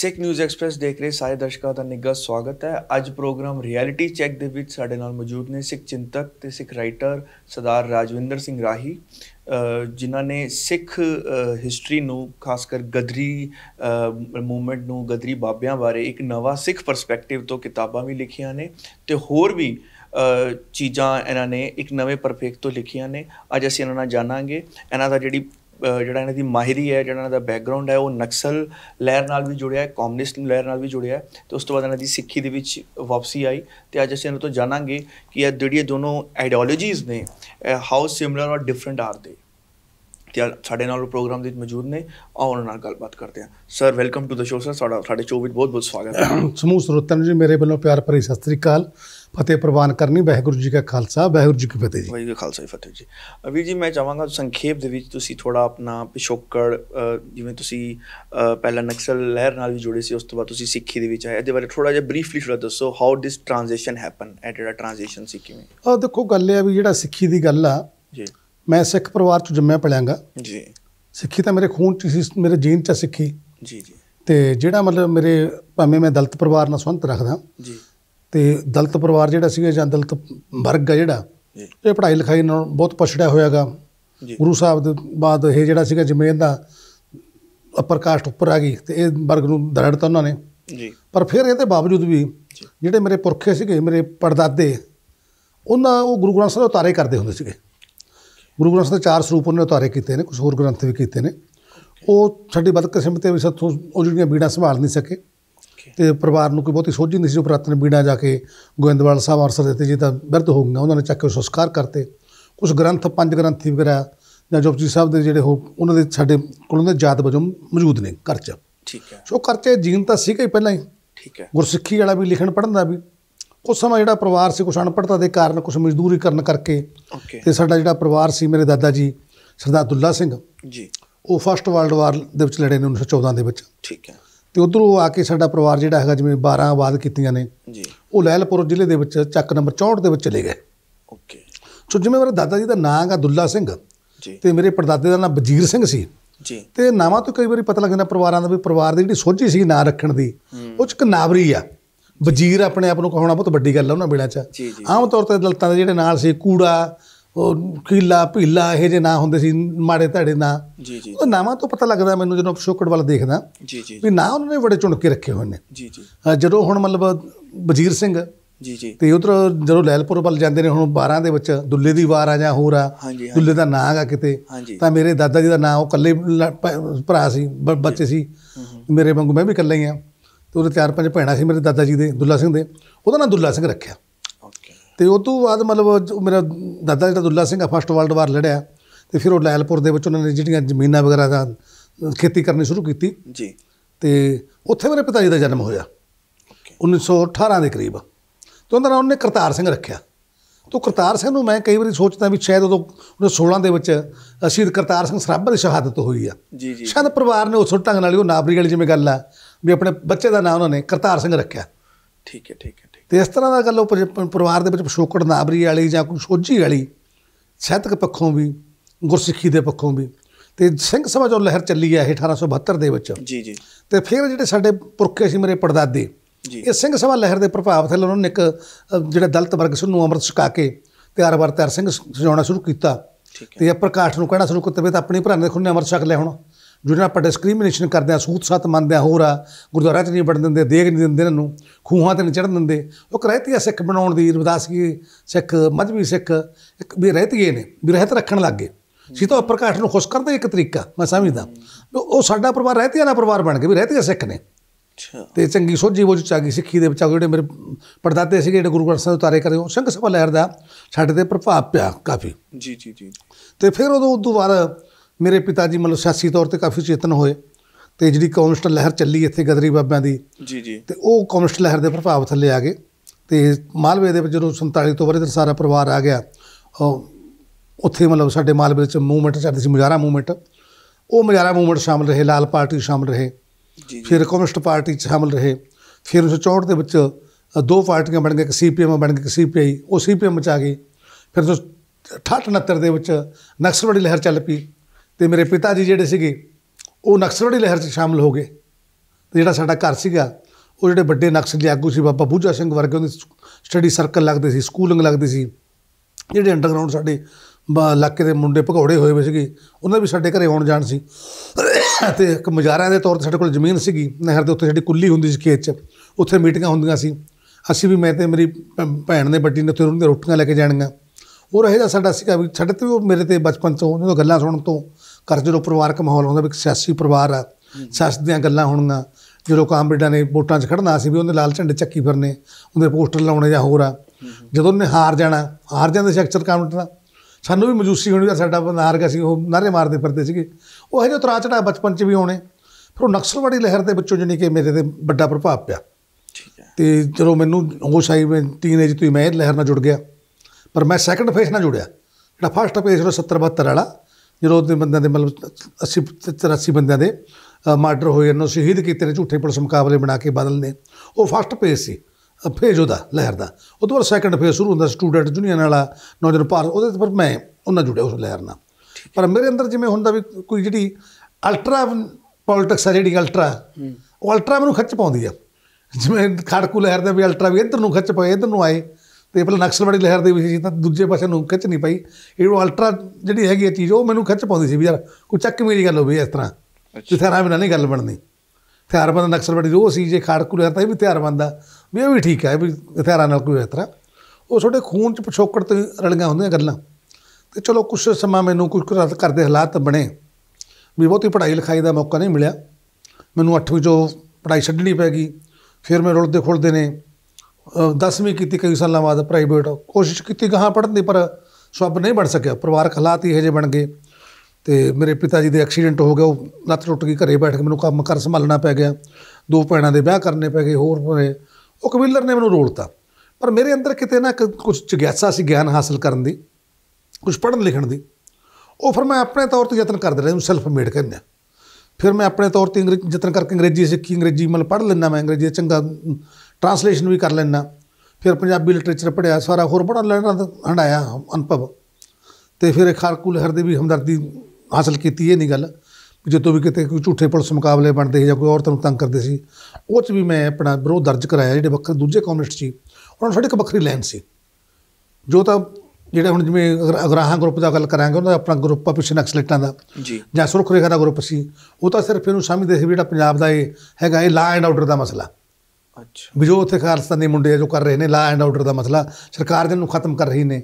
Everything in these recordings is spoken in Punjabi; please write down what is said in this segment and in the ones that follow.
ਸਿੱਖ ਨਿਊਜ਼ ਐਕਸਪ੍ਰੈਸ ਦੇਖ ਰਹੇ ਸਾਰੇ ਦਰਸ਼ਕਾਂ ਦਾ ਨਿੱਘਾ ਸਵਾਗਤ ਹੈ ਅੱਜ ਪ੍ਰੋਗਰਾਮ ਰਿਐਲਿਟੀ ਚੈੱਕ ਦੇ ਵਿੱਚ ਸਾਡੇ ਨਾਲ ਮੌਜੂਦ ਨੇ ਸਿੱਖ ਚਿੰਤਕ ਤੇ ਸਿੱਖ ਰਾਈਟਰ ਸਰਦਾਰ ਰਾਜਵਿੰਦਰ ਸਿੰਘ ਰਾਹੀ ਜਿਨ੍ਹਾਂ ਨੇ ਸਿੱਖ ਹਿਸਟਰੀ ਨੂੰ ਖਾਸ ਕਰ ਗਦਰੀ ਮੂਵਮੈਂਟ ਨੂੰ ਗਦਰੀ ਬਾਬਿਆਂ ਬਾਰੇ ਇੱਕ ਨਵਾਂ ਸਿੱਖ ਪਰਸਪੈਕਟਿਵ ਤੋਂ ਕਿਤਾਬਾਂ ਵੀ ਲਿਖੀਆਂ ਨੇ ਤੇ ਹੋਰ ਵੀ ਚੀਜ਼ਾਂ ਇਹਨਾਂ ਨੇ ਇੱਕ ਨਵੇਂ ਪਰਫੈਕਟ ਤੋਂ ਲਿਖੀਆਂ ਨੇ ਅੱਜ ਅਸੀਂ ਇਹਨਾਂ ਨਾਲ ਜਾਣਾਂਗੇ ਇਹਨਾਂ ਦਾ ਜਿਹੜੀ ਜਿਹੜਾ ਇਹਨਾਂ ਦੀ ਮਾਹਿਰੀ ਹੈ ਜਿਹੜਾ ਇਹਨਾਂ ਦਾ ਬੈਕਗ੍ਰਾਉਂਡ ਹੈ ਉਹ ਨਕਸਲ ਲਹਿਰ ਨਾਲ ਵੀ ਜੁੜਿਆ ਹੈ ਕਮਿਊਨਿਸਟ ਲਹਿਰ ਨਾਲ ਵੀ ਜੁੜਿਆ ਹੈ ਤੇ ਉਸ ਤੋਂ ਬਾਅਦ ਇਹਨਾਂ ਦੀ ਸਿੱਖੀ ਦੇ ਵਿੱਚ ਵਾਪਸੀ ਆਈ ਤੇ ਅੱਜ ਅਸੀਂ ਇਹਨਾਂ ਤੋਂ ਜਾਣਾਂਗੇ ਕਿ ਇਹ ਜਿਹੜੀਆਂ ਦੋਨੋਂ ਆਈਡੀਓਲੋਜੀਜ਼ ਨੇ how similar or different are ਦੇ ਤੇ ਸਾਡੇ ਨਾਲ ਪ੍ਰੋਗਰਾਮ ਦੇ ਵਿੱਚ ਮੌਜੂਦ ਨੇ ਆ ਉਹਨਾਂ ਨਾਲ ਗੱਲਬਾਤ ਕਰਦੇ ਹਾਂ sir welcome to the show sir ਸਾਡਾ ਸਾਡੇ ਸ਼ੋਅ ਵਿੱਚ ਬਹੁਤ ਬਹੁਤ ਸਵਾਗਤ ਹੈ ਸਮੂਹ ਸਰੋਤਨ ਜੀ ਮੇਰੇ ਵੱਲੋਂ ਪਿਆਰ ਭਰੀ ਸਤਿ ਸ੍ਰੀ ਅਕਾਲ ਫਤਿਹ ਪ੍ਰਵਾਨ ਕਰਨੀ ਵਾਹਿਗੁਰੂ ਜੀ ਕਾ ਖਾਲਸਾ ਵਾਹਿਗੁਰੂ ਜੀ ਕੀ ਫਤਿਹ ਜੀ ਵਾਹਿਗੁਰੂ ਖਾਲਸਾ ਫਤਿਹ ਜੀ ਅਵੀ ਜੀ ਮੈਂ ਚਾਹਾਂਗਾ ਸੰਖੇਪ ਦੇ ਵਿੱਚ ਤੁਸੀਂ ਥੋੜਾ ਆਪਣਾ ਪਿਛੋਕੜ ਜਿਵੇਂ ਤੁਸੀਂ ਪਹਿਲਾਂ ਨਕਸਲ ਲਹਿਰ ਨਾਲ ਵੀ ਜੁੜੇ ਸੀ ਉਸ ਤੋਂ ਬਾਅਦ ਤੁਸੀਂ ਸਿੱਖੀ ਦੇ ਵਿੱਚ ਆਏ ਇਹਦੇ ਬਾਰੇ ਥੋੜਾ ਜਿਹਾ ਬਰੀਫਲੀ ਥੋੜਾ ਦੱਸੋ how this transition happen at ਜਿਹੜਾ ਟ੍ਰਾਂਜੀਸ਼ਨ ਸੀ ਕਿਵੇਂ ਆ ਦੇਖੋ ਗੱਲ ਇਹ ਆ ਵੀ ਜਿਹੜਾ ਸਿੱਖੀ ਦੀ ਗੱਲ ਆ ਜੀ ਮੈਂ ਸਿੱਖ ਪਰਿਵਾਰ ਚ ਜੰਮਿਆ ਪਲਿਆਂਗਾ ਜੀ ਸਿੱਖੀ ਤਾਂ ਮੇਰੇ ਖੂਨ ਚ ਸੀ ਮੇਰੇ ਜੀਨ ਚ ਸਿੱਖੀ ਜੀ ਜੀ ਤੇ ਜਿਹੜਾ ਮਤਲਬ ਮੇਰੇ ਭਾਵੇਂ ਮੈਂ ਦਲਤ ਪਰਿਵਾਰ ਨਾਲ ਸੰਬੰਧ ਰੱਖਦਾ ਜੀ ਤੇ ਦਲਿਤ ਪਰਿਵਾਰ ਜਿਹੜਾ ਸੀਗਾ ਜਾਂ ਦਲਿਤ ਵਰਗ ਆ ਜਿਹੜਾ ਇਹ ਪੜ੍ਹਾਈ ਲਿਖਾਈ ਨਾਲ ਬਹੁਤ ਪਛੜਿਆ ਹੋਇਆਗਾ ਗੁਰੂ ਸਾਹਿਬ ਦੇ ਬਾਅਦ ਇਹ ਜਿਹੜਾ ਸੀਗਾ ਜਮੀਨ ਦਾ ਅਪਰ ਕਾਸਟ ਉੱਪਰ ਆ ਗਈ ਤੇ ਇਹ ਵਰਗ ਨੂੰ ਦਰੜਤਾ ਉਹਨਾਂ ਨੇ ਜੀ ਪਰ ਫਿਰ ਇਹਦੇ ਬਾਵਜੂਦ ਵੀ ਜਿਹੜੇ ਮੇਰੇ ਪੁਰਖੇ ਸੀਗੇ ਮੇਰੇ ਪਰਦਾਦੇ ਉਹਨਾਂ ਉਹ ਗੁਰੂ ਗ੍ਰੰਥ ਸਾਹਿਬ ਉਤਾਰੇ ਕਰਦੇ ਹੁੰਦੇ ਸੀਗੇ ਗੁਰੂ ਗ੍ਰੰਥ ਸਾਹਿਬ ਦੇ ਚਾਰ ਸਰੂਪ ਉਹਨੇ ਉਤਾਰੇ ਕੀਤੇ ਨੇ ਕੁਝ ਹੋਰ ਗ੍ਰੰਥ ਵੀ ਕੀਤੇ ਨੇ ਉਹ ਛੱਡੀ ਬਦਕਿਸਮਤ ਤੇ ਵੀ ਸਤੋਂ ਉਹ ਜਿਹੜੀਆਂ ਬੀੜਾਂ ਸੰਭਾਲ ਨਹੀਂ ਸਕੇ ਤੇ ਪਰਿਵਾਰ ਨੂੰ ਕੋਈ ਬਹੁਤੀ ਸੋਝੀ ਨਹੀਂ ਸੀ ਉਹ ਪ੍ਰਾਤਨ ਬੀੜਾ ਜਾ ਕੇ ਗੋਇੰਦਵਾਲ ਸਾਹਿਬ ਅਰਸਰ ਦਿੱਤੇ ਜੀ ਤਾਂ ਬਿਰਧ ਹੋ ਗਈਆਂ ਉਹਨਾਂ ਨੇ ਚੱਕ ਕੇ ਸੰਸਕਾਰ ਕਰਤੇ ਕੁਝ ਗ੍ਰੰਥ ਪੰਜ ਗ੍ਰੰਥੀ ਵਗੈਰਾ ਜਾਂ ਜਪਜੀ ਸਾਹਿਬ ਦੇ ਜਿਹੜੇ ਹੋ ਉਹਨਾਂ ਦੇ ਸਾਡੇ ਕੋਲ ਉਹਨਾਂ ਦੇ ਯਾਦ ਵਜੋਂ ਮੌਜੂਦ ਨੇ ਘਰ 'ਚ ਠੀਕ ਹੈ ਸੋ ਖਰਚੇ ਜੀਨ ਤਾਂ ਸੀਗਾ ਹੀ ਪਹਿਲਾਂ ਹੀ ਠੀਕ ਹੈ ਗੁਰਸਿੱਖੀ ਵਾਲਾ ਵੀ ਲਿਖਣ ਪੜਨ ਦਾ ਵੀ ਉਸ ਸਮਾਂ ਜਿਹੜਾ ਪਰਿਵਾਰ ਸੀ ਕੁਛ ਅਨਪੜਤਾ ਦੇ ਕਾਰਨ ਕੁਛ ਮਜ਼ਦੂਰੀ ਕਰਨ ਕਰਕੇ ਤੇ ਸਾਡਾ ਜਿਹੜਾ ਪਰਿਵਾਰ ਸੀ ਮੇਰੇ ਦਾਦਾ ਜੀ ਸਰਦਾਰ ਦੁੱਲਾ ਸਿੰਘ ਜੀ ਉਹ ਫਸਟ ਵਰਲਡ ਵਾਰ ਦੇ ਵਿੱਚ ਲੜੇ ਨੇ 1914 ਦੇ ਵਿੱਚ ਠੀਕ ਹੈ ਤੇ ਉਧਰੋਂ ਆ ਕੇ ਸਾਡਾ ਪਰਿਵਾਰ ਜਿਹੜਾ ਹੈਗਾ ਜਿਵੇਂ 12 ਆਬਾਦ ਕੀਤੀਆਂ ਨੇ ਜੀ ਉਹ ਲਹਿਲਪੁਰ ਜ਼ਿਲ੍ਹੇ ਦੇ ਵਿੱਚ ਚੱਕ ਨੰਬਰ 64 ਦੇ ਵਿੱਚ ਚਲੇ ਗਏ ਓਕੇ ਸੋ ਜਿਵੇਂ ਮੇਰੇ ਦਾਦਾ ਜੀ ਦਾ ਨਾਂ ਹੈਗਾ ਦੁੱਲਾ ਸਿੰਘ ਜੀ ਤੇ ਮੇਰੇ ਪਰਦਾਦੇ ਦਾ ਨਾਮ ਵਜੀਰ ਸਿੰਘ ਸੀ ਜੀ ਤੇ ਨਾਵਾਂ ਤੋਂ ਕਈ ਵਾਰੀ ਪਤਾ ਲੱਗਦਾ ਪਰਿਵਾਰਾਂ ਦਾ ਵੀ ਪਰਿਵਾਰ ਦੀ ਜਿਹੜੀ ਸੋਝੀ ਸੀ ਨਾਂ ਰੱਖਣ ਦੀ ਉਹ ਚ ਕਨਾਵਰੀ ਨਾਵਰੀ ਆ ਵਜੀਰ ਆਪਣੇ ਆਪ ਨੂੰ ਕਹਾਉਣਾ ਬਹੁਤ ਵੱਡੀ ਗੱਲ ਆ ਉਹਨਾਂ ਵੇਲੇ ਚ ਆਮ ਤੌਰ ਤੇ ਦਲਤਾਂ ਦੇ ਜਿਹੜੇ ਨਾਲ ਸੀ ਕੂੜਾ ਉਹ ਕੀਲਾ ਪੀਲਾ ਇਹ ਜੇ ਨਾਂ ਹੁੰਦੇ ਸੀ ਮਾੜੇ ਧੜੇ ਨਾ ਜੀ ਜੀ ਉਹ ਨਾਵਾਂ ਤੋਂ ਪਤਾ ਲੱਗਦਾ ਮੈਨੂੰ ਜਦੋਂ ਪਿਛੋਕੜ ਵੱਲ ਦੇਖਦਾ ਜੀ ਜੀ ਵੀ ਨਾਂ ਉਹਨਾਂ ਨੇ ਬੜੇ ਚੁਣ ਕੇ ਰੱਖੇ ਹੋਏ ਨੇ ਜੀ ਜੀ ਜਦੋਂ ਹੁਣ ਮਤਲਬ ਵਜ਼ੀਰ ਸਿੰਘ ਜੀ ਜੀ ਤੇ ਉਧਰ ਜਦੋਂ ਲੈਲਪੁਰ ਵੱਲ ਜਾਂਦੇ ਨੇ ਹੁਣ 12 ਦੇ ਵਿੱਚ ਦੁੱਲੇ ਦੀ ਵਾਰ ਆ ਜਾਂ ਹੋਰ ਆ ਦੁੱਲੇ ਦਾ ਨਾਂ ਆ ਕਿਤੇ ਤਾਂ ਮੇਰੇ ਦਾਦਾ ਜੀ ਦਾ ਨਾਂ ਉਹ ਕੱਲੇ ਭਰਾ ਸੀ ਬੱਚੇ ਸੀ ਮੇਰੇ ਵਾਂਗੂ ਮੈਂ ਵੀ ਕੱਲੇ ਹੀ ਆ ਤੇ ਉਹਦੇ ਚਾਰ ਪੰਜ ਭੈਣਾਂ ਸੀ ਮੇਰੇ ਦਾਦਾ ਜੀ ਦੇ ਦੁੱਲਾ ਸਿੰਘ ਦੇ ਉਹਦਾ ਨਾਂ ਦੁੱਲਾ ਸਿੰਘ ਰੱਖਿਆ ਤੇ ਉਸ ਤੋਂ ਬਾਅਦ ਮਤਲਬ ਮੇਰਾ ਦਾਦਾ ਜਿਹੜਾ ਦੁੱਲਾ ਸਿੰਘ ਆ ਫਸਟ ਵਰਲਡ ਵਾਰ ਲੜਿਆ ਤੇ ਫਿਰ ਉਹ ਲੈਲਪੁਰ ਦੇ ਵਿੱਚ ਉਹਨਾਂ ਨੇ ਜਿਹੜੀਆਂ ਜ਼ਮੀਨਾਂ ਵਗੈਰਾ ਦਾ ਖੇਤੀ ਕਰਨੀ ਸ਼ੁਰੂ ਕੀਤੀ ਜੀ ਤੇ ਉੱਥੇ ਮੇਰੇ ਪਿਤਾ ਜੀ ਦਾ ਜਨਮ ਹੋਇਆ 1918 ਦੇ ਕਰੀਬ ਤੋਂ ਉਹਨਾਂ ਉਹਨੇ ਕਰਤਾਰ ਸਿੰਘ ਰੱਖਿਆ ਤੋਂ ਕਰਤਾਰ ਸਿੰਘ ਨੂੰ ਮੈਂ ਕਈ ਵਾਰੀ ਸੋਚਦਾ ਵੀ ਸ਼ਾਇਦ ਉਦੋਂ 16 ਦੇ ਵਿੱਚ ਅਸੀਂ ਕਰਤਾਰ ਸਿੰਘ ਸਰਾਭਾ ਦੀ ਸ਼ਹਾਦਤ ਹੋਈ ਆ ਜੀ ਜੀ ਸ਼ਾਇਦ ਪਰਿਵਾਰ ਨੇ ਉਸ ਢੰਗ ਨਾਲ ਉਹ ਨਾਬਰੀ ਵਾਲੀ ਜਿਵੇਂ ਗੱਲ ਆ ਵੀ ਆਪਣੇ ਬੱਚੇ ਦਾ ਨਾਮ ਉਹਨਾਂ ਨੇ ਕਰਤਾਰ ਸਿੰਘ ਰੱਖਿਆ ਠੀਕ ਹੈ ਠੀਕ ਹੈ ਤੇ ਇਸ ਤਰ੍ਹਾਂ ਦਾ ਗੱਲ ਉਹ ਪਰਿਵਾਰ ਦੇ ਵਿੱਚ ਪਸ਼ੋਕੜ ਨਾਬਰੀ ਵਾਲੀ ਜਾਂ ਕੋਈ ਸੋਝੀ ਵਾਲੀ ਸਹਿਤਕ ਪੱਖੋਂ ਵੀ ਗੁਰਸਿੱਖੀ ਦੇ ਪੱਖੋਂ ਵੀ ਤੇ ਸਿੰਘ ਸਭਾ ਜੋ ਲਹਿਰ ਚੱਲੀ ਆ ਇਹ 1872 ਦੇ ਵਿੱਚ ਜੀ ਜੀ ਤੇ ਫਿਰ ਜਿਹੜੇ ਸਾਡੇ ਪੁਰਖੇ ਸੀ ਮੇਰੇ ਪੜਦਾਦੇ ਇਹ ਸਿੰਘ ਸਭਾ ਲਹਿਰ ਦੇ ਪ੍ਰਭਾਵ ਥੱਲੇ ਉਹਨਾਂ ਨੇ ਇੱਕ ਜਿਹੜਾ ਦਲਤ ਵਰਗ ਸੀ ਨੂੰ ਅੰਮ੍ਰਿਤ ਛਕਾ ਕੇ ਤਿਆਰ ਵਰਤਾਰ ਸਿੰਘ ਸਜਾਉਣਾ ਸ਼ੁਰੂ ਕੀਤਾ ਤੇ ਇਹ ਪ੍ਰਕਾਸ਼ ਨੂੰ ਕਹਿਣਾ ਸ਼ੁਰੂ ਕਰ ਤਵੇ ਤਾਂ ਆਪਣੇ ਭਰਾ ਨੇ ਦੇਖੋ ਅਮਰਤ ਅੰਮ੍ਰਿਤ ਛਕ ਲਿਆ ਹੁਣ ਜਿਹਨਾਂ ਆਪਾਂ ਡਿਸਕ੍ਰਿਮੀਨੇਸ਼ਨ ਕਰਦੇ ਆ ਸੂਤ ਸਾਤ ਮੰਨਦੇ ਆ ਹੋਰ ਆ ਗੁਰਦੁਆਰਾ 'ਚ ਨਹੀਂ ਵੜਨ ਦਿੰਦੇ ਦੇਗ ਨਹੀਂ ਦਿੰਦੇ ਇਹਨਾਂ ਨੂੰ ਖੂਹਾਂ ਤੇ ਨਹੀਂ ਚੜਨ ਦਿੰਦੇ ਉਹ ਰਹਿਤੀਆ ਸਿੱਖ ਬਣਾਉਣ ਦੀ ਰਵਿਦਾਸੀ ਸਿੱਖ ਮਧਵੀ ਸਿੱਖ ਇੱਕ ਵੀ ਰਹਿਤੀਏ ਨੇ ਵੀ ਰਹਿਤ ਰੱਖਣ ਲੱਗੇ ਸੀ ਤਾਂ ਪ੍ਰਕਾਸ਼ ਨੂੰ ਖੁਸ਼ ਕਰਦੇ ਇੱਕ ਤਰੀਕਾ ਮੈਂ ਸਮਝਦਾ ਉਹ ਸਾਡਾ ਪਰਿਵਾਰ ਰਹਿਤੀਆ ਦਾ ਪਰਿਵਾਰ ਬਣ ਗਿਆ ਵੀ ਰਹਿਤੀਆ ਸਿੱਖ ਨੇ ਤੇ ਚੰਗੀ ਸੋਝੀ ਬੋਝ ਚਾਗੀ ਸਿੱਖੀ ਦੇ ਵਿੱਚ ਜਿਹੜੇ ਮੇਰੇ ਪਰਦਾਦੇ ਸੀਗੇ ਜਿਹੜੇ ਗੁਰੂ ਗ੍ਰੰਥ ਸਾਹਿਬ ਉਤਾਰੇ ਕਰੇ ਉਹ ਸੰਘ ਸਭਾ ਲਹਿਰ ਦਾ ਸਾਡੇ ਤੇ ਪ੍ਰਭਾਵ ਪਿਆ ਕਾਫੀ ਜੀ ਜੀ ਜੀ ਤੇ ਫਿਰ ਉਦੋਂ ਉਦੋਂ ਬਾਅਦ ਮੇਰੇ ਪਿਤਾ ਜੀ ਮਤਲਬ ਸਿਆਸੀ ਤੌਰ ਤੇ ਕਾਫੀ ਚੇਤਨ ਹੋਏ ਤੇ ਜਿਹੜੀ ਕਮਿਊਨਿਸਟ ਲਹਿਰ ਚੱਲੀ ਇੱਥੇ ਗਦਰੀ ਬਾਬਿਆਂ ਦੀ ਜੀ ਜੀ ਤੇ ਉਹ ਕਮਿਊਨਿਸਟ ਲਹਿਰ ਦੇ ਪ੍ਰਭਾਵ ਥੱਲੇ ਆ ਗਏ ਤੇ ਮਾਲਵੇ ਦੇ ਵਿੱਚ ਜਦੋਂ 47 ਤੋਂ ਬਾਅਦ ਇਧਰ ਸਾਰਾ ਪਰਿਵਾਰ ਆ ਗਿਆ ਉੱਥੇ ਮਤਲਬ ਸਾਡੇ ਮਾਲਵੇ ਵਿੱਚ ਮੂਵਮੈਂਟ ਚੱਲਦੀ ਸੀ ਮੁਜਾਰਾ ਮੂਵਮੈਂਟ ਉਹ ਮੁਜਾਰਾ ਮੂਵਮੈਂਟ ਸ਼ਾਮਲ ਰਹੇ ਲਾਲ ਪਾਰਟੀ ਸ਼ਾਮਲ ਰਹੇ ਜੀ ਫਿਰ ਕਮਿਊਨਿਸਟ ਪਾਰਟੀ ਸ਼ਾਮਲ ਰਹੇ ਫਿਰ 64 ਦੇ ਵਿੱਚ ਦੋ ਪਾਰਟੀਆਂ ਬਣ ਗਈਆਂ ਇੱਕ ਸੀਪੀਐਮ ਬਣ ਗਈ ਇੱਕ ਸੀਪੀਆਈ ਉਹ ਸੀਪੀਐਮ ਚ ਆ ਗਈ ਫਿਰ 68 69 ਦੇ ਵਿੱਚ ਨਕਸਲਵਾੜੀ ਲਹਿਰ ਚੱਲ ਪਈ ਤੇ ਮੇਰੇ ਪਿਤਾ ਜੀ ਜਿਹੜੇ ਸੀਗੇ ਉਹ ਨਕਸਲੜੀ ਲਹਿਰ 'ਚ ਸ਼ਾਮਲ ਹੋ ਗਏ ਤੇ ਜਿਹੜਾ ਸਾਡਾ ਘਰ ਸੀਗਾ ਉਹ ਜਿਹੜੇ ਵੱਡੇ ਨਕਸਲੀ ਆਗੂ ਸੀ ਬਾਬਾ ਬੂਝਾ ਸਿੰਘ ਵਰਗੇ ਉਹਦੇ ਸਟੱਡੀ ਸਰਕਲ ਲੱਗਦੇ ਸੀ ਸਕੂਲਿੰਗ ਲੱਗਦੀ ਸੀ ਜਿਹੜੇ ਅੰਡਰਗਰਾਉਂਡ ਸਾਡੇ ਇਲਾਕੇ ਦੇ ਮੁੰਡੇ ਭਗੌੜੇ ਹੋਏ ਹੋਏ ਸੀਗੇ ਉਹਨਾਂ ਵੀ ਸਾਡੇ ਘਰੇ ਆਉਣ ਜਾਣ ਸੀ ਤੇ ਇੱਕ ਮਜਾਰਿਆਂ ਦੇ ਤੌਰ ਤੇ ਸਾਡੇ ਕੋਲ ਜ਼ਮੀਨ ਸੀਗੀ ਨਹਿਰ ਦੇ ਉੱਤੇ ਸਾਡੀ ਕੁੱਲੀ ਹੁੰਦੀ ਸੀ ਖੇਤ 'ਚ ਉੱਥੇ ਮੀਟਿੰਗਾਂ ਹੁੰਦੀਆਂ ਸੀ ਅਸੀਂ ਵੀ ਮੈਂ ਤੇ ਮੇਰੀ ਭੈਣ ਨੇ ਬੱਟੀ ਨੇ ਉੱਥੇ ਉਹਨਾਂ ਦੀਆਂ ਰੋਟੀਆਂ ਲੈ ਕੇ ਜਾਣੀਆਂ ਉਹ ਰਹੇ ਦਾ ਸਾਡਾ ਸੀਗਾ ਵੀ ਸਾਡੇ ਤੇ ਉਹ ਮੇਰੇ ਤੇ ਬਚਪਨ ਤੋਂ ਉਹਨਾਂ ਗੱਲਾਂ ਸੁਣਨ ਤੋਂ ਘਰ ਜਦੋਂ ਪਰਿਵਾਰਕ ਮਾਹੌਲ ਹੁੰਦਾ ਵੀ ਇੱਕ ਸਿਆਸੀ ਪਰਿਵਾਰ ਆ ਸਿਆਸਤ ਦੀਆਂ ਗੱਲਾਂ ਹੋਣਗੀਆਂ ਜਦੋਂ ਕਾਮਰੇਡਾਂ ਨੇ ਵੋਟਾਂ 'ਚ ਖੜਨਾ ਸੀ ਵੀ ਉਹਨੇ ਲਾਲ ਝੰਡੇ ਚੱਕੀ ਫਿਰਨੇ ਉਹਦੇ ਪੋਸਟਰ ਲਾਉਣੇ ਜਾਂ ਹੋਰ ਆ ਜਦੋਂ ਉਹਨੇ ਹਾਰ ਜਾਣਾ ਹਾਰ ਜਾਂਦੇ ਅਕਸਰ ਕਾਮਰੇਡ ਦਾ ਸਾਨੂੰ ਵੀ ਮਜੂਸੀ ਹੋਣੀ ਦਾ ਸਾਡਾ ਬੰਦਾ ਹਾਰ ਗਿਆ ਸੀ ਉਹ ਨਾਰੇ ਮਾਰਦੇ ਫਿਰਦੇ ਸੀਗੇ ਉਹ ਇਹੋ ਤਰਾ ਚੜਾ ਬਚਪਨ 'ਚ ਵੀ ਹੋਣੇ ਫਿਰ ਉਹ ਨਕਸਲਵਾੜੀ ਲਹਿਰ ਦੇ ਵਿੱਚੋਂ ਜਣੀ ਕਿ ਮੇਰੇ ਤੇ ਵੱਡਾ ਪ੍ਰਭਾਵ ਪਿਆ ਤੇ ਜਦੋਂ ਮੈਨੂੰ ਹੋਸ਼ ਆਈ ਮੈਂ ਟੀਨੇਜ ਤੋਂ ਹੀ ਮੈਂ ਲਹਿਰ ਨਾਲ ਜੁੜ ਗਿਆ ਪਰ ਮੈਂ ਸੈਕੰਡ ਫੇਸ ਨਾਲ ਜੁੜਿਆ ਜਿਹੜਾ ਫਸਟ ਫੇਸ ਉਹ 70 72 ਵਾਲਾ ਜਦੋਂ ਦੇ ਬੰਦਿਆਂ ਦੇ ਮਤਲਬ 80 83 ਬੰਦਿਆਂ ਦੇ ਮਾਰਡਰ ਹੋਏ ਇਹਨਾਂ ਨੂੰ ਸ਼ਹੀਦ ਕੀਤੇ ਨੇ ਝੂਠੇ ਪੁਲਿਸ ਮੁਕਾਬਲੇ ਬਣਾ ਕੇ ਬਦਲ ਨੇ ਉਹ ਫਸਟ ਪੇਜ ਸੀ ਫੇਜ ਉਹਦਾ ਲਹਿਰ ਦਾ ਉਹ ਤੋਂ ਬਾਅਦ ਸੈਕੰਡ ਫੇਜ ਸ਼ੁਰੂ ਹੁੰਦਾ ਸਟੂਡੈਂਟ ਜੁਨੀਅਰ ਨਾਲ ਨੌਜਵਾਨ ਭਾਰਤ ਉਹਦੇ ਪਰ ਮੈਂ ਉਹਨਾਂ ਜੁੜਿਆ ਉਸ ਲਹਿਰ ਨਾਲ ਪਰ ਮੇਰੇ ਅੰਦਰ ਜਿਵੇਂ ਹੁੰਦਾ ਵੀ ਕੋਈ ਜਿਹੜੀ ਅਲਟਰਾ ਪੋਲਿਟਿਕਸ ਹੈ ਜਿਹੜੀ ਅਲਟਰਾ ਉਹ ਅਲਟਰਾ ਮੈਨੂੰ ਖੱਚ ਪਾਉਂਦੀ ਆ ਜਿਵੇਂ ਖੜਕੂ ਲਹਿਰ ਦਾ ਵੀ ਅਲਟਰਾ ਵੀ ਇੱਧਰ ਨੂੰ ਖੱਚ ਪਾਏ ਇੱਧਰ ਨੂੰ ਆਏ ਤੇ ਪਹਿਲਾਂ ਨਕਸਲਵਾੜੀ ਲਹਿਰ ਦੇ ਵਿੱਚ ਸੀ ਤਾਂ ਦੂਜੇ ਪਾਸੇ ਨੂੰ ਖਿੱਚ ਨਹੀਂ ਪਈ ਇਹ ਉਹ ਅਲਟਰਾ ਜਿਹੜੀ ਹੈਗੀ ਇਹ ਚੀਜ਼ ਉਹ ਮੈਨੂੰ ਖਿੱਚ ਪਾਉਂਦੀ ਸੀ ਵੀ ਯਾਰ ਕੋਈ ਚੱਕ ਮੇਰੀ ਗੱਲ ਹੋਵੇ ਇਸ ਤਰ੍ਹਾਂ ਹਥਿਆਰਾਂ ਬਿਨਾਂ ਨਹੀਂ ਗੱਲ ਬਣਨੀ ਹਥਿਆਰਬੰਦ ਨਕਸਲਵਾੜੀ ਉਹ ਸੀ ਜੇ ਖਾੜਕੂ ਲਹਿਰ ਤਾਂ ਇਹ ਵੀ ਹਥਿਆਰਬੰਦ ਆ ਵੀ ਉਹ ਵੀ ਠੀਕ ਆ ਵੀ ਹਥਿਆਰਾਂ ਨਾਲ ਕੋਈ ਇਸ ਤਰ੍ਹਾਂ ਉਹ ਛੋਟੇ ਖੂਨ ਚ ਪਛੋਕੜ ਤੇ ਰਲੀਆਂ ਹੁੰਦੀਆਂ ਗੱਲਾਂ ਤੇ ਚਲੋ ਕੁਝ ਸਮਾਂ ਮੈਨੂੰ ਕੁਝ ਰਤ ਕਰਦੇ ਹਾਲਾਤ ਬਣੇ ਵੀ ਬਹੁਤੀ ਪੜ੍ਹਾਈ ਲਿਖਾਈ ਦਾ ਮੌਕਾ ਨਹੀਂ ਮਿਲਿਆ ਮੈਨੂੰ 8ਵੀਂ ਚੋਂ ਪੜ੍ਹਾਈ ਛੱਡਣੀ ਪੈ ਗਈ ਫਿਰ ਮੈਂ ਰੁਲਦੇ ਖੁਲਦੇ ਨੇ ਦਸਵੀਂ ਕੀਤੀ ਕਈ ਸਾਲਾਂ ਬਾਅਦ ਪ੍ਰਾਈਵੇਟ ਕੋਸ਼ਿਸ਼ ਕੀਤੀ ਗਾਹਾਂ ਪੜ੍ਹਨ ਦੀ ਪਰ ਸਭ ਨਹੀਂ ਬਣ ਸਕਿਆ ਪਰਿਵਾਰਕ ਹਾਲਾਤ ਹੀ ਜੇ ਬਣ ਗਏ ਤੇ ਮੇਰੇ ਪਿਤਾ ਜੀ ਦੇ ਐਕਸੀਡੈਂਟ ਹੋ ਗਿਆ ਉਹ ਲੱਤ ਟੁੱਟ ਗਈ ਘਰੇ ਬੈਠ ਕੇ ਮੈਨੂੰ ਕੰਮ ਕਰ ਸੰਭਾਲਣਾ ਪੈ ਗਿਆ ਦੋ ਭੈਣਾਂ ਦੇ ਵਿਆਹ ਕਰਨੇ ਪੈ ਗਏ ਹੋਰ ਉਹ ਕਬੀਲਰ ਨੇ ਮੈਨੂੰ ਰੋਲਤਾ ਪਰ ਮੇਰੇ ਅੰਦਰ ਕਿਤੇ ਨਾ ਕੁਝ ਜਗਿਆਸਾ ਸੀ ਗਿਆਨ ਹਾਸਲ ਕਰਨ ਦੀ ਕੁਝ ਪੜ੍ਹਨ ਲਿਖਣ ਦੀ ਉਹ ਫਿਰ ਮੈਂ ਆਪਣੇ ਤੌਰ ਤੇ ਯਤਨ ਰਹੇ ਰਿਹਾ ਸੈਲਫ ਮੇਡ ਕਰਨਾ ਫਿਰ ਮੈਂ ਆਪਣੇ ਤੌਰ ਤੇ ਯਤਨ ਕਰਕੇ ਅੰਗਰੇਜ਼ੀ ਸਿੱਖੀ ਅੰਗਰੇਜ਼ੀ ਮਲ ਪੜ੍ਹ ਲੈਣਾ ਮੈਂ ਅੰਗਰੇਜ਼ੀ ਚੰਗਾ ਟਰਾਂਸਲੇਸ਼ਨ ਵੀ ਕਰ ਲੈਣਾ ਫਿਰ ਪੰਜਾਬੀ ਲਿਟਰੇਚਰ ਪੜਿਆ ਸਾਰਾ ਹੋਰ ਬੜਾ ਲੈਣਾ ਹੰਡਾਇਆ ਅਨੁਭਵ ਤੇ ਫਿਰ ਖਾਰਕੂ ਲਹਿਰ ਦੇ ਵੀ ਹਮਦਰਦੀ ਹਾਸਲ ਕੀਤੀ ਇਹ ਨਹੀਂ ਗੱਲ ਜਦੋਂ ਵੀ ਕਿਤੇ ਕੋਈ ਝੂਠੇ ਪੁਲਿਸ ਮੁਕਾਬਲੇ ਬਣਦੇ ਜਾਂ ਕੋਈ ਔਰਤਾਂ ਨੂੰ ਤੰਗ ਕਰਦੇ ਸੀ ਉਹ 'ਚ ਵੀ ਮੈਂ ਆਪਣਾ ਵਿਰੋਧ ਦਰਜ ਕਰਾਇਆ ਜਿਹੜੇ ਵੱਖਰੇ ਦੂਜੇ ਕਮਿਊਨਿਸਟ ਸੀ ਉਹਨਾਂ ਨੂੰ ਸਾਡੇ ਇੱਕ ਵੱਖਰੀ ਲਾਈਨ ਸੀ ਜੋ ਤਾਂ ਜਿਹੜਾ ਹੁਣ ਜਿਵੇਂ ਅਗਰਾਹਾਂ ਗਰੁੱਪ ਦਾ ਗੱਲ ਕਰਾਂਗੇ ਉਹਨਾਂ ਦਾ ਆਪਣਾ ਗਰੁੱਪ ਆ ਪਿਛੇ ਨਕਸਲੇਟਾਂ ਦਾ ਜੀ ਜਾਂ ਸੁਰਖਰੇਖਾ ਦਾ ਗਰੁੱਪ ਸੀ ਉਹ ਤਾਂ ਸਿਰਫ ਇਹਨੂੰ ਸਮਝਦੇ ਸੀ ਵੀ ਜਿਹੜਾ ਪੰਜਾਬ ਦਾ ਇਹ ਹੈਗਾ ਇਹ ਲਾ ਐਂਡ ਆਰਡਰ ਦਾ ਮਸਲਾ ਅੱਛਾ ਵੀ ਜੋ ਉੱਥੇ ਖਾਲਸਤਾਨੀ ਮੁੰਡੇ ਜੋ ਕਰ ਰਹੇ ਨੇ ਲਾ ਐਂਡ ਆਰਡਰ ਦਾ ਮਸਲਾ ਸਰਕਾਰ ਦੇ ਨੂੰ ਖਤਮ ਕਰ ਰਹੀ ਨੇ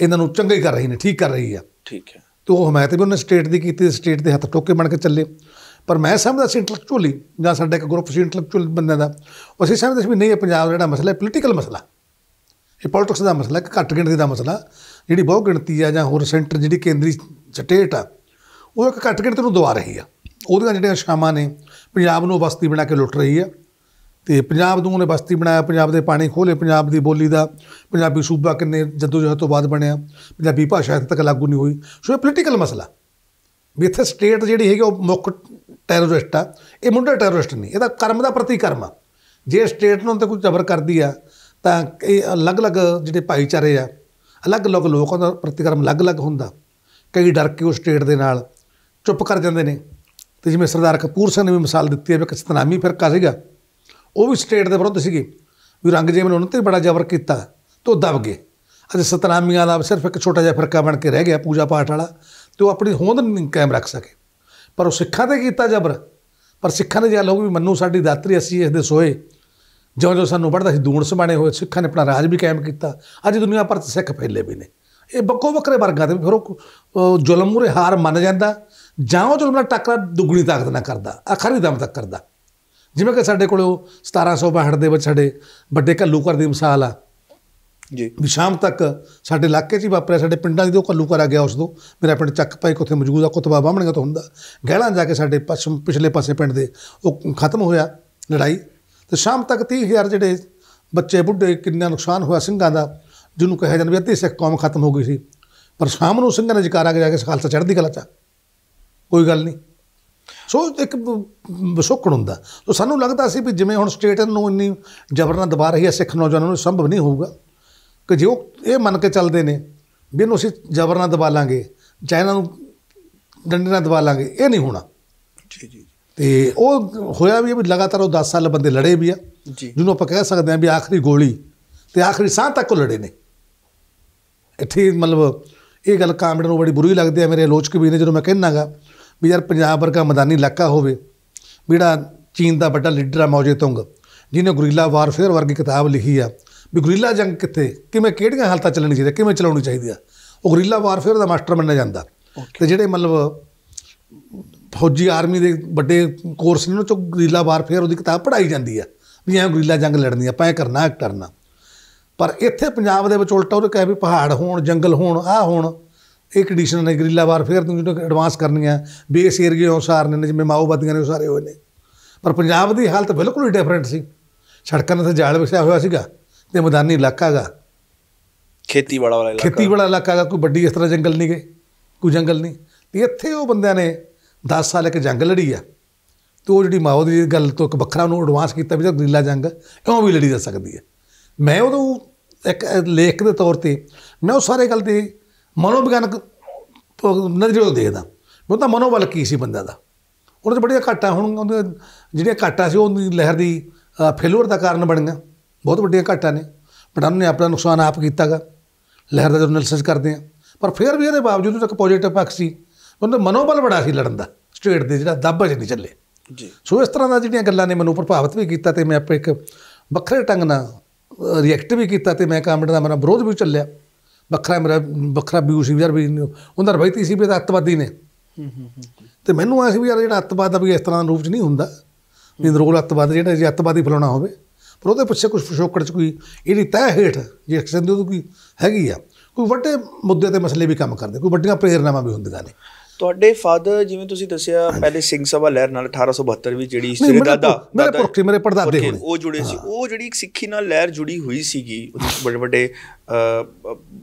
ਇਹਨਾਂ ਨੂੰ ਚੰਗਾ ਹੀ ਕਰ ਰਹੀ ਨੇ ਠੀਕ ਕਰ ਰਹੀ ਆ ਠੀਕ ਹੈ ਤੋ ਉਹ ਹਮਾਇਤ ਵੀ ਉਹਨੇ ਸਟੇਟ ਦੀ ਕੀਤੀ ਸਟੇਟ ਦੇ ਹੱਥ ਟੋਕੇ ਬਣ ਕੇ ਚੱਲੇ ਪਰ ਮੈਂ ਸਮਝਦਾ ਸੀ ਇੰਟੈਲੈਕਚੁਅਲੀ ਜਾਂ ਸਾਡਾ ਇੱਕ ਗਰੁੱਪ ਸੀ ਇੰਟੈਲੈਕਚੁਅਲ ਬੰਦਿਆਂ ਦਾ ਉਸੇ ਸਮੇਂ ਸਮਝਦੇ ਸੀ ਵੀ ਨਹੀਂ ਹੈ ਪੰਜਾਬ ਦਾ ਜਿਹੜਾ ਮਸਲਾ ਹੈ ਪੋਲੀਟੀਕਲ ਮਸਲਾ ਇਹ ਪੋਲਿਟਿਕਸ ਦਾ ਮਸਲਾ ਹੈ ਘੱਟ ਗਿਣਤੀ ਦਾ ਮਸਲਾ ਜਿਹੜੀ ਬਹੁ ਗਿਣਤੀ ਆ ਜਾਂ ਹੋਰ ਸੈਂਟਰ ਜਿਹੜੀ ਕੇਂਦਰੀ ਸਟੇਟ ਆ ਉਹ ਇੱਕ ਘੱਟ ਗਿਣਤੀ ਨੂੰ ਦਵਾ ਰਹੀ ਆ ਉਹਦੀਆਂ ਜਿਹੜੀਆਂ ਸ਼ਾਮਾਂ ਨੇ ਪੰਜਾਬ ਨੂੰ ਬਸਤੀ ਬਣਾ ਕੇ ਲੁੱਟ ਰਹੀ ਆ ਤੇ ਪੰਜਾਬ ਨੂੰ ਉਹਨੇ ਬਸਤੀ ਬਣਾਇਆ ਪੰਜਾਬ ਦੇ ਪਾਣੀ ਖੋਲੇ ਪੰਜਾਬ ਦੀ ਬੋਲੀ ਦਾ ਪੰਜਾਬੀ ਸੂਬਾ ਕਿੰਨੇ ਜਦੋਜਹਦ ਤੋਂ ਬਾਅਦ ਬਣਿਆ ਪੰਜਾਬੀ ਭਾਸ਼ਾ ਇੱਥੇ ਤੱਕ ਲਾਗੂ ਨਹੀਂ ਹੋਈ ਸੋ ਇਹ ਪੋਲੀਟੀਕਲ ਮਸਲਾ ਵੀ ਇੱਥੇ ਸਟੇਟ ਜਿਹੜੀ ਹੈਗੀ ਉਹ ਮੁੱਖ ਟੈਰਰਿਸਟ ਆ ਇਹ ਮੁੰਡਾ ਟੈਰਰਿਸਟ ਨਹੀਂ ਇਹਦਾ ਕਰਮ ਦਾ ਪ੍ਰਤੀਕਰਮ ਆ ਜੇ ਸਟੇਟ ਨੂੰ ਤੇ ਕੋਈ ਜ਼ਬਰ ਕਰਦੀ ਆ ਤਾਂ ਇਹ ਅਲੱਗ-ਅਲੱਗ ਜਿਹੜੇ ਭਾਈਚਾਰੇ ਆ ਅਲੱਗ-ਅਲੱਗ ਲੋਕਾਂ ਦਾ ਪ੍ਰਤੀਕਰਮ ਅਲੱਗ-ਅਲੱਗ ਹੁੰਦਾ ਕਈ ਡਰ ਕੇ ਉਹ ਸਟੇਟ ਦੇ ਨਾਲ ਚੁੱਪ ਕਰ ਜਾਂਦੇ ਨੇ ਤੇ ਜਿਵੇਂ ਸਰਦਾਰ ਕਪੂਰ ਸਿੰਘ ਨੇ ਵੀ ਮਿਸਾਲ ਦਿੱਤੀ ਹੈ ਵੀ ਕਿਸ ਤਨਾਮੀ ਫਿਰਕਾ ਸੀਗਾ ਉਹ ਵੀ ਸਟੇਟ ਦੇ ਵਿਰੁੱਧ ਸੀਗੇ ਵੀ ਰੰਗਜੇਬ ਨੇ ਉਹਨਾਂ ਤੇ ਬੜਾ ਜ਼ਬਰ ਕੀਤਾ ਤੇ ਉਹ ਦਬ ਗਏ ਅੱਜ ਸਤਨਾਮੀਆਂ ਦਾ ਸਿਰਫ ਇੱਕ ਛੋਟਾ ਜਿਹਾ ਫਿਰਕਾ ਬਣ ਕੇ ਰਹਿ ਗਿਆ ਪੂਜਾ ਪਾਠ ਵਾਲਾ ਤੇ ਉਹ ਆਪਣੀ ਹੋਂਦ ਨਹੀਂ ਕਾਇਮ ਰੱਖ ਸਕੇ ਪਰ ਉਹ ਸਿੱਖਾਂ ਤੇ ਕੀਤਾ ਜ਼ਬਰ ਪਰ ਸਿੱਖਾਂ ਨੇ ਜਿਆ ਲੋਕ ਵੀ ਮੰਨੂ ਸਾਡੀ ਦਾਤਰੀ ਅਸੀਂ ਇਸ ਦੇ ਸੋਏ ਜਿਉਂ ਜਿਉਂ ਸਾਨੂੰ ਵੱਧਦਾ ਸੀ ਦੂਣ ਸਮਾਣੇ ਹੋਏ ਸਿੱਖਾਂ ਨੇ ਆਪਣਾ ਰਾਜ ਵੀ ਕਾਇਮ ਕੀਤਾ ਅੱਜ ਦੁਨੀਆ ਭਰ ਸਿੱਖ ਫੈਲੇ ਵੀ ਨੇ ਇਹ ਬੱਕੋ ਬੱਕਰੇ ਵਰਗਾ ਦੇ ਫਿਰ ਉਹ ਜ਼ੁਲਮ ਮੁਰੇ ਹਾਰ ਮੰਨ ਜਾਂਦਾ ਜਾਂ ਉਹ ਜ਼ੁਲਮ ਨਾਲ ਟੱਕਰਾ ਦੁੱਗਣੀ ਤਾਕਤ ਨਾਲ ਕਰਦਾ ਆਖਰੀ ਦਮ ਤੱਕ ਕਰਦਾ ਜਿਵੇਂ ਕਿ ਸਾਡੇ ਕੋਲ 1762 ਦੇ ਵਿੱਚ ਸਾਡੇ ਵੱਡੇ ਘੱਲੂ ਦੀ ਮਿਸਾਲ ਆ ਜੀ ਵੀ ਸ਼ਾਮ ਤੱਕ ਸਾਡੇ ਇਲਾਕੇ 'ਚ ਹੀ ਵਾਪਰਿਆ ਸਾਡੇ ਪਿੰਡਾਂ ਦੀ ਉਹ ਕੱਲੂ ਆ ਗਿਆ ਉਸ ਤੋਂ ਮੇਰਾ ਪਿੰਡ ਚੱਕ ਪਾਈ ਕੋਥੇ ਮੌਜੂਦ ਆ ਕੁਤਬਾ ਬਾਹਮਣੀਆਂ ਤੋਂ ਹੁੰਦਾ ਗਹਿਲਾਂ ਜਾ ਕੇ ਸਾਡੇ ਪਛਮ ਪਿਛਲੇ ਪਾਸੇ ਪਿੰਡ ਦੇ ਉਹ ਖਤਮ ਹੋਇਆ ਲੜਾਈ ਤੇ ਸ਼ਾਮ ਤੱਕ 30000 ਜਿਹੜੇ ਬੱਚੇ ਬੁੱਢੇ ਕਿੰਨਾ ਨੁਕਸਾਨ ਹੋਇਆ ਸਿੰਘਾਂ ਦਾ ਜਿਹਨੂੰ ਕਿਹਾ ਜਾਂਦਾ ਵੀ ਅੱਧੀ ਸਿੱਖ ਕੌਮ ਖਤਮ ਹੋ ਗਈ ਸੀ ਪਰ ਸ਼ਾਮ ਨੂੰ ਸਿੰਘਾਂ ਨੇ ਜਕਾਰਾ ਕੇ ਜਾ ਕੇ ਖਾਲਸਾ ਚੜ੍ਹਦੀ ਕਲਾ ਚ ਕੋਈ ਗੱਲ ਨਹੀਂ ਸੋ ਇੱਕ ਵਿਸੋਕਣ ਹੁੰਦਾ ਸੋ ਸਾਨੂੰ ਲੱਗਦਾ ਸੀ ਵੀ ਜਿਵੇਂ ਹੁਣ ਸਟੇਟ ਨੂੰ ਇੰਨੀ ਜ਼ਬਰ ਨਾਲ ਦਬਾ ਰਹੀ ਹੈ ਸਿੱਖ ਨੌਜਵਾਨਾਂ ਨੂੰ ਸੰਭਵ ਨਹੀਂ ਹੋਊਗਾ ਕਿ ਜੇ ਉਹ ਇਹ ਮੰਨ ਕੇ ਚੱਲਦੇ ਨੇ ਵੀ ਇਹਨੂੰ ਅਸੀਂ ਜ਼ਬਰ ਨਾਲ ਦਬਾ ਲਾਂਗੇ ਇਹਨਾਂ ਨੂੰ ਡੰਡੇ ਨਾਲ ਦਬਾ ਲਾਂਗੇ ਇਹ ਨਹੀਂ ਹੋਣਾ ਜੀ ਜੀ ਤੇ ਉਹ ਹੋਇਆ ਵੀ ਵੀ ਲਗਾਤਾਰ ਉਹ 10 ਸਾਲ ਬੰਦੇ ਲੜੇ ਵੀ ਆ ਜੀ ਜਿਹਨੂੰ ਆਪਾਂ ਕਹਿ ਸਕਦੇ ਆ ਵੀ ਆਖਰੀ ਗੋਲੀ ਤੇ ਆਖਰੀ ਸਾਹ ਤੱਕ ਉਹ ਲੜੇ ਨੇ ਇੱਥੇ ਮਤਲਬ ਇਹ ਗੱਲ ਕਾਮੜ ਨੂੰ ਬੜੀ ਬੁਰੀ ਲੱਗਦੀ ਹੈ ਮੇਰੇ ਆਲੋਚਕ ਵੀ ਨੇ ਜਦੋਂ ਮੈਂ ਕਹਿਣਾਗਾ ਵੀ ਯਾਰ ਪੰਜਾਬ ਵਰਗਾ ਮੈਦਾਨੀ ਇਲਾਕਾ ਹੋਵੇ ਜਿਹੜਾ ਚੀਨ ਦਾ ਵੱਡਾ ਲੀਡਰ ਆ ਮੌਜੇ ਤੁੰਗ ਜਿਹਨੇ ਗੁਰੀਲਾ ਵਾਰਫੇਅਰ ਵਰਗੀ ਕਿਤਾਬ ਲਿਖੀ ਆ ਵੀ ਗੁਰੀਲਾ ਜੰਗ ਕਿੱਥੇ ਕਿਵੇਂ ਕਿਹੜੀਆਂ ਹਾਲਤਾਂ ਚੱਲਣੀ ਚਾਹੀਦੀਆਂ ਕਿਵੇਂ ਚਲਾਉਣੀ ਚਾਹੀਦੀ ਆ ਉਹ ਗੁਰੀਲਾ ਵਾਰਫੇਅਰ ਦਾ ਮਾਸਟਰ ਮੰਨਿਆ ਜਾਂਦਾ ਤੇ ਜਿਹੜੇ ਮਤਲਬ ਫੌਜੀ ਆਰਮੀ ਦੇ ਵੱਡੇ ਕੋਰਸ ਨੇ ਉਹਨਾਂ ਚ ਗੁਰੀਲਾ ਵਾਰਫੇਅਰ ਉਹਦੀ ਕਿਤਾਬ ਪੜਾਈ ਜਾਂਦੀ ਆ ਵੀ ਐ ਗੁਰੀਲਾ ਜੰਗ ਲੜਨੀ ਆ ਪਾਏ ਕਰਨਾ ਕਰਨਾ ਪਰ ਇੱਥੇ ਪੰਜਾਬ ਦੇ ਵਿੱਚ ਉਲਟਾ ਉਹਦੇ ਕਹੇ ਵੀ ਪਹਾੜ ਹੋਣ ਜੰਗਲ ਹੋਣ ਆ ਹੋਣ ਇਹ ਕੰਡੀਸ਼ਨ ਨੇ ਗਰੀਲਾ ਵਾਰ ਫੇਰ ਨੂੰ ਜਿਹੜਾ ਐਡਵਾਂਸ ਕਰਨੀਆਂ ਬੇਸ ਏਰੀਆ ਅਨੁਸਾਰ ਨੇ ਜਿਵੇਂ ਮਾਓਵਾਦੀਆਂ ਨੇ ਉਸਾਰੇ ਹੋਏ ਨੇ ਪਰ ਪੰਜਾਬ ਦੀ ਹਾਲਤ ਬਿਲਕੁਲ ਹੀ ਡਿਫਰੈਂਟ ਸੀ ਸੜਕਾਂ 'ਤੇ ਜਾਲ ਵਿਛਿਆ ਹੋਇਆ ਸੀਗਾ ਤੇ ਮੈਦਾਨੀ ਇਲਾਕਾ ਹੈਗਾ ਖੇਤੀਬਾੜਾ ਵਾਲਾ ਇਲਾਕਾ ਖੇਤੀਬਾੜਾ ਇਲਾਕਾ ਹੈਗਾ ਕੋਈ ਵੱਡੀ ਇਸ ਤਰ੍ਹਾਂ ਜੰਗਲ ਨਹੀਂ ਗਏ ਕੋਈ ਜੰਗਲ ਨਹੀਂ ਤੇ ਇੱਥੇ ਉਹ ਬੰਦਿਆਂ ਨੇ 10 ਸਾਲ ਇੱਕ ਜੰਗ ਲੜੀ ਆ ਤੇ ਉਹ ਜਿਹੜੀ ਮਾਓ ਦੀ ਗੱਲ ਤੋਂ ਇੱਕ ਵੱਖਰਾ ਉਹਨੂੰ ਐਡਵਾਂਸ ਕੀਤਾ ਵੀ ਗਰੀਲਾ ਜੰਗ ਇਉਂ ਵੀ ਲੜੀ ਜਾ ਸਕਦੀ ਹੈ ਮੈਂ ਉਦੋਂ ਇੱਕ ਲੇਖ ਦੇ ਤੌਰ ਤੇ ਮੈਂ ਉਹ ਸਾਰੇ ਗੱਲ ਦੇ ਮਨੋਵਿਗਿਆਨਕ ਨਜ਼ਰੀਏ ਤੋਂ ਦੇਖਦਾ ਉਹ ਤਾਂ ਮਨੋਬਲ ਕੀ ਸੀ ਬੰਦਾ ਦਾ ਉਹਨਾਂ ਤੇ ਬੜੀਆਂ ਘਾਟਾਂ ਹੁਣ ਉਹਦੇ ਜਿਹੜੀਆਂ ਘਾਟਾਂ ਸੀ ਉਹ ਲਹਿਰ ਦੀ ਫੇਲੂਅਰ ਦਾ ਕਾਰਨ ਬਣ ਗਿਆ ਬਹੁਤ ਵੱਡੀਆਂ ਘਾਟਾਂ ਨੇ ਪਰ ਉਹਨਾਂ ਨੇ ਆਪਣਾ ਨੁਕਸਾਨ ਆਪ ਕੀਤਾਗਾ ਲਹਿਰ ਦਾ ਜਦੋਂ ਅਨਲਿਸਿਸ ਕਰਦੇ ਆ ਪਰ ਫਿਰ ਵੀ ਇਹਦੇ ਬਾਵਜੂਦ ਤੱਕ ਪੋਜ਼ਿਟਿਵ ਪੱਖ ਸੀ ਉਹਦਾ ਮਨੋਬਲ ਬੜਾ ਸੀ ਲੜਨ ਦਾ ਸਟੇਟ ਦੇ ਜਿਹੜਾ ਦੱਬ ਚ ਨਹੀਂ ਚੱਲੇ ਜੀ ਸੋ ਇਸ ਤਰ੍ਹਾਂ ਦਾ ਜਿਹੜੀਆਂ ਗੱਲਾਂ ਨੇ ਮੈਨੂੰ ਪ੍ਰਭਾਵਿਤ ਵੀ ਕੀਤਾ ਤੇ ਮੈਂ ਆਪਣੇ ਇੱਕ ਵੱਖਰੇ ਢੰਗ ਨਾਲ ਰਿਐਕਟ ਵੀ ਕੀਤਾ ਤੇ ਮੈਂ ਕਾਮਟ ਦਾ ਮੇਰਾ ਵਿਰੋਧ ਵੀ ਚੱਲਿਆ ਵੱਖਰਾ ਮੇਰਾ ਵੱਖਰਾ ਵਿਊ ਸੀ ਯਾਰ ਵੀ ਉਹਨਾਂ ਰਵਾਇਤੀ ਸੀ ਵੀ ਤਾਂ ਅੱਤਵਾਦੀ ਨੇ ਤੇ ਮੈਨੂੰ ਐ ਸੀ ਵੀ ਯਾਰ ਜਿਹੜਾ ਅੱਤਵਾਦ ਆ ਵੀ ਇਸ ਤਰ੍ਹਾਂ ਰੂਪ ਚ ਨਹੀਂ ਹੁੰਦਾ ਵੀ ਨਿਰੋਲ ਅੱਤਵਾਦ ਜਿਹੜਾ ਜੇ ਅੱਤਵਾਦੀ ਫਲਾਉਣਾ ਹੋਵੇ ਪਰ ਉਹਦੇ ਪਿੱਛੇ ਕੁਝ ਫਸ਼ੋਕੜ ਚ ਕੋਈ ਇਹਦੀ ਤਹਿ ਹੇਠ ਜੇ ਇੱਕ ਦੀ ਉਹਦੀ ਕੋਈ ਹੈਗੀ ਆ ਕੋਈ ਵੱਡੇ ਮੁੱਦੇ ਤੇ ਮਸਲੇ ਵੀ ਕੰਮ ਕਰਦੇ ਕੋਈ ਵੱਡੀਆਂ ਪ੍ਰੇਰਨਾਵਾਂ ਵੀ ਹੁੰਦੀਆਂ ਨੇ ਤੁਹਾਡੇ ਫਾਦਰ ਜਿਵੇਂ ਤੁਸੀਂ ਦੱਸਿਆ ਪਹਿਲੇ ਸਿੰਘ ਸਭਾ ਲਹਿਰ ਨਾਲ 1872 ਵਿੱਚ ਜਿਹੜੀ ਸੀ ਦਾਦਾ ਮੇਰੇ ਪੁਰਖੇ ਮੇਰੇ ਪੜਦਾਦੇ ਹੋਣੇ ਉਹ ਜੁੜੇ ਸੀ ਉਹ ਜਿਹੜੀ ਇੱਕ ਸਿੱਖੀ ਨਾਲ ਲਹਿਰ ਜੁੜੀ ਹੋਈ ਸੀਗੀ ਬੜੇ ਵੱਡੇ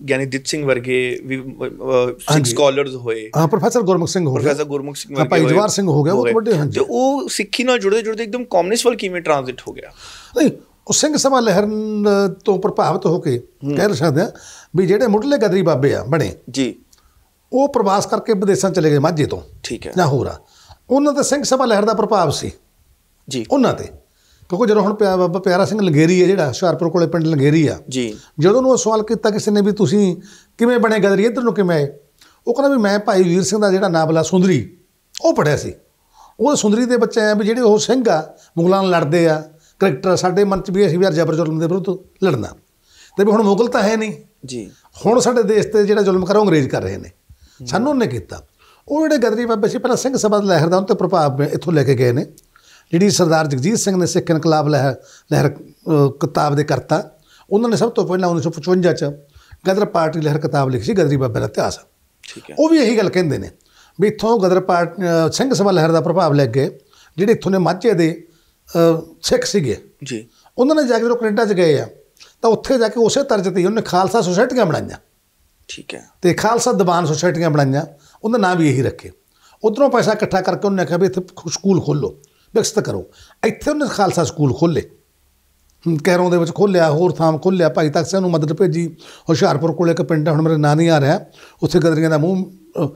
ਗਿਆਨੀ ਦਿੱਤ ਸਿੰਘ ਵਰਗੇ ਵੀ ਸਿੱਖ ਸਕਾਲਰਸ ਹੋਏ ਹਾਂ ਪ੍ਰੋਫੈਸਰ ਗੁਰਮੁਖ ਸਿੰਘ ਹੋ ਗਏ ਪ੍ਰੋਫੈਸਰ ਗੁਰਮੁਖ ਸਿੰਘ ਵਰਗੇ ਭਾਈ ਜਵਾਰ ਸਿੰਘ ਹੋ ਗਿਆ ਉਹ ਵੱਡੇ ਹਾਂਜੀ ਤੇ ਉਹ ਸਿੱਖੀ ਨਾਲ ਜੁੜਦੇ ਜੁੜਦੇ ਇੱਕਦਮ ਕਮਿਊਨਿਸਟ ਵੱਲ ਕਿਵੇਂ ਟ੍ਰਾਂਜ਼ਿਟ ਹੋ ਗਿਆ ਨਹੀਂ ਉਹ ਸਿੰਘ ਸਭਾ ਲਹਿਰ ਤੋਂ ਪ੍ਰਭਾਵਿਤ ਹੋ ਕੇ ਕਹਿ ਸਕਦੇ ਆ ਵੀ ਜਿਹੜੇ ਮੁੱਢਲੇ ਗਦਰੀ ਬਾਬੇ ਆ ਬਣੇ ਜੀ ਉਹ ਪ੍ਰਵਾਸ ਕਰਕੇ ਵਿਦੇਸ਼ਾਂ ਚਲੇ ਗਏ ਮਾਝੇ ਤੋਂ ਠੀਕ ਹੈ ਜਾਂ ਹੋਰ ਆ ਉਹਨਾਂ ਤੇ ਸਿੰਘ ਸਭਾ ਲਹਿਰ ਦਾ ਪ੍ਰਭਾਵ ਸੀ ਜੀ ਉਹਨਾਂ ਤੇ ਕਿਉਂਕਿ ਜਦੋਂ ਹੁਣ ਬਾਬਾ ਪਿਆਰਾ ਸਿੰਘ ਲੰਗੇਰੀ ਹੈ ਜਿਹੜਾ ਹਸ਼ਿਆਰਪੁਰ ਕੋਲੇ ਪਿੰਡ ਲੰਗੇਰੀ ਆ ਜੀ ਜਦੋਂ ਉਹ ਸਵਾਲ ਕੀਤਾ ਕਿਸੇ ਨੇ ਵੀ ਤੁਸੀਂ ਕਿਵੇਂ ਬਣੇ ਗਦਰੀ ਇੱਧਰ ਨੂੰ ਕਿਵੇਂ ਆਏ ਉਹ ਕਹਿੰਦਾ ਵੀ ਮੈਂ ਭਾਈ ਵੀਰ ਸਿੰਘ ਦਾ ਜਿਹੜਾ ਬਲਾ ਸੁੰਦਰੀ ਉਹ ਪੜਿਆ ਸੀ ਉਹ ਸੁੰਦਰੀ ਦੇ ਬੱਚੇ ਆ ਵੀ ਜਿਹੜੇ ਉਹ ਸਿੰਘ ਆ ਮੁਗਲਾਂ ਨਾਲ ਲੜਦੇ ਆ ਕਰੈਕਟਰ ਸਾਡੇ ਮਨ ਚ ਵੀ ਅਸੀਂ ਵੀ ਜਬਰ ਜ਼ੁਲਮ ਦੇ ਵਿਰੁੱਧ ਲੜਨਾ ਤੇ ਵੀ ਹੁਣ ਮੁਗਲ ਤਾਂ ਹੈ ਨਹੀਂ ਜੀ ਹੁਣ ਸਾਡੇ ਦੇਸ਼ ਤੇ ਜਿਹੜਾ ਜ਼ੁਲਮ ਕਰ ਉਹ ਅੰਗਰੇਜ਼ ਕਰ ਰਹੇ ਨੇ ਸਾਨੂੰ ਉਹਨੇ ਕੀਤਾ ਉਹ ਜਿਹੜੇ ਗਦਰੀ ਬਾਬੇ ਸੀ ਪਹਿਲਾਂ ਸਿੰਘ ਸਭਾ ਲਹਿਰ ਦਾ ਉਹਨਾਂ ਤੇ ਪ੍ਰਭਾਵ ਇੱਥੋਂ ਲੈ ਕੇ ਗਏ ਨੇ ਜਿਹੜੀ ਸਰਦਾਰ ਜਗਜੀਤ ਸਿੰਘ ਨੇ ਸਿੱਖ ਇਨਕਲਾਬ ਲਹਿਰ ਲਹਿਰ ਕਿਤਾਬ ਦੇ ਕਰਤਾ ਉਹਨਾਂ ਨੇ ਸਭ ਤੋਂ ਪਹਿਲਾਂ 1955 ਚ ਗਦਰ ਪਾਰਟੀ ਲਹਿਰ ਕਿਤਾਬ ਲਿਖੀ ਸੀ ਗਦਰੀ ਬਾਬੇ ਦਾ ਇਤਿਹਾਸ ਠੀਕ ਹੈ ਉਹ ਵੀ ਇਹੀ ਗੱਲ ਕਹਿੰਦੇ ਨੇ ਵੀ ਇੱਥੋਂ ਗਦਰ ਪਾਰਟੀ ਸਿੰਘ ਸਭਾ ਲਹਿਰ ਦਾ ਪ੍ਰਭਾਵ ਲੈ ਕੇ ਜਿਹੜੇ ਇੱਥੋਂ ਨੇ ਮਾਝੇ ਦੇ ਸਿੱਖ ਸੀਗੇ ਜੀ ਉਹਨਾਂ ਨੇ ਜਾ ਕੇ ਜਦੋਂ ਕੈਨੇਡਾ 'ਚ ਗਏ ਆ ਤਾਂ ਉੱਥੇ ਜਾ ਕੇ ਉਸੇ ਤਰਜ਼ ਤੇ ਉਹਨੇ ਖਾਲਸਾ ਸੁਸਾਇਟੀਆਂ ਬਣਾਈਆਂ ਠੀਕ ਹੈ ਤੇ ਖਾਲਸਾ ਦੀਵਾਨ ਸੁਸਾਇਟੀਆਂ ਬਣਾਈਆਂ ਉਹਦਾ ਨਾਮ ਵੀ ਇਹੀ ਰੱਖੇ ਉਧਰੋਂ ਪੈਸਾ ਇਕੱਠਾ ਕਰਕੇ ਉਹਨੇ ਕਿਹਾ ਵੀ ਇੱਥੇ ਸਕੂਲ ਖੋਲੋ ਵਿਕਸਤ ਕਰੋ ਇੱਥੇ ਉਹਨੇ ਖਾਲਸਾ ਸਕੂਲ ਖੋਲੇ ਕਹਿਰੋਂ ਦੇ ਵਿੱਚ ਖੋਲਿਆ ਹੋਰ ਥਾਂ ਖੋਲਿਆ ਭਾਈ ਤਖਤ ਸਾਨੂੰ ਨੂੰ ਮਦਦ ਭੇਜੀ ਹੁਸ਼ਿਆਰਪੁਰ ਕੋਲੇ ਇੱਕ ਪਿੰਡ ਹੁਣ ਮੇਰੇ ਨਾਂ ਨਹੀਂ ਆ ਰਿਹਾ ਉੱਥੇ ਗਦਰੀਆਂ ਦਾ ਮੂੰਹ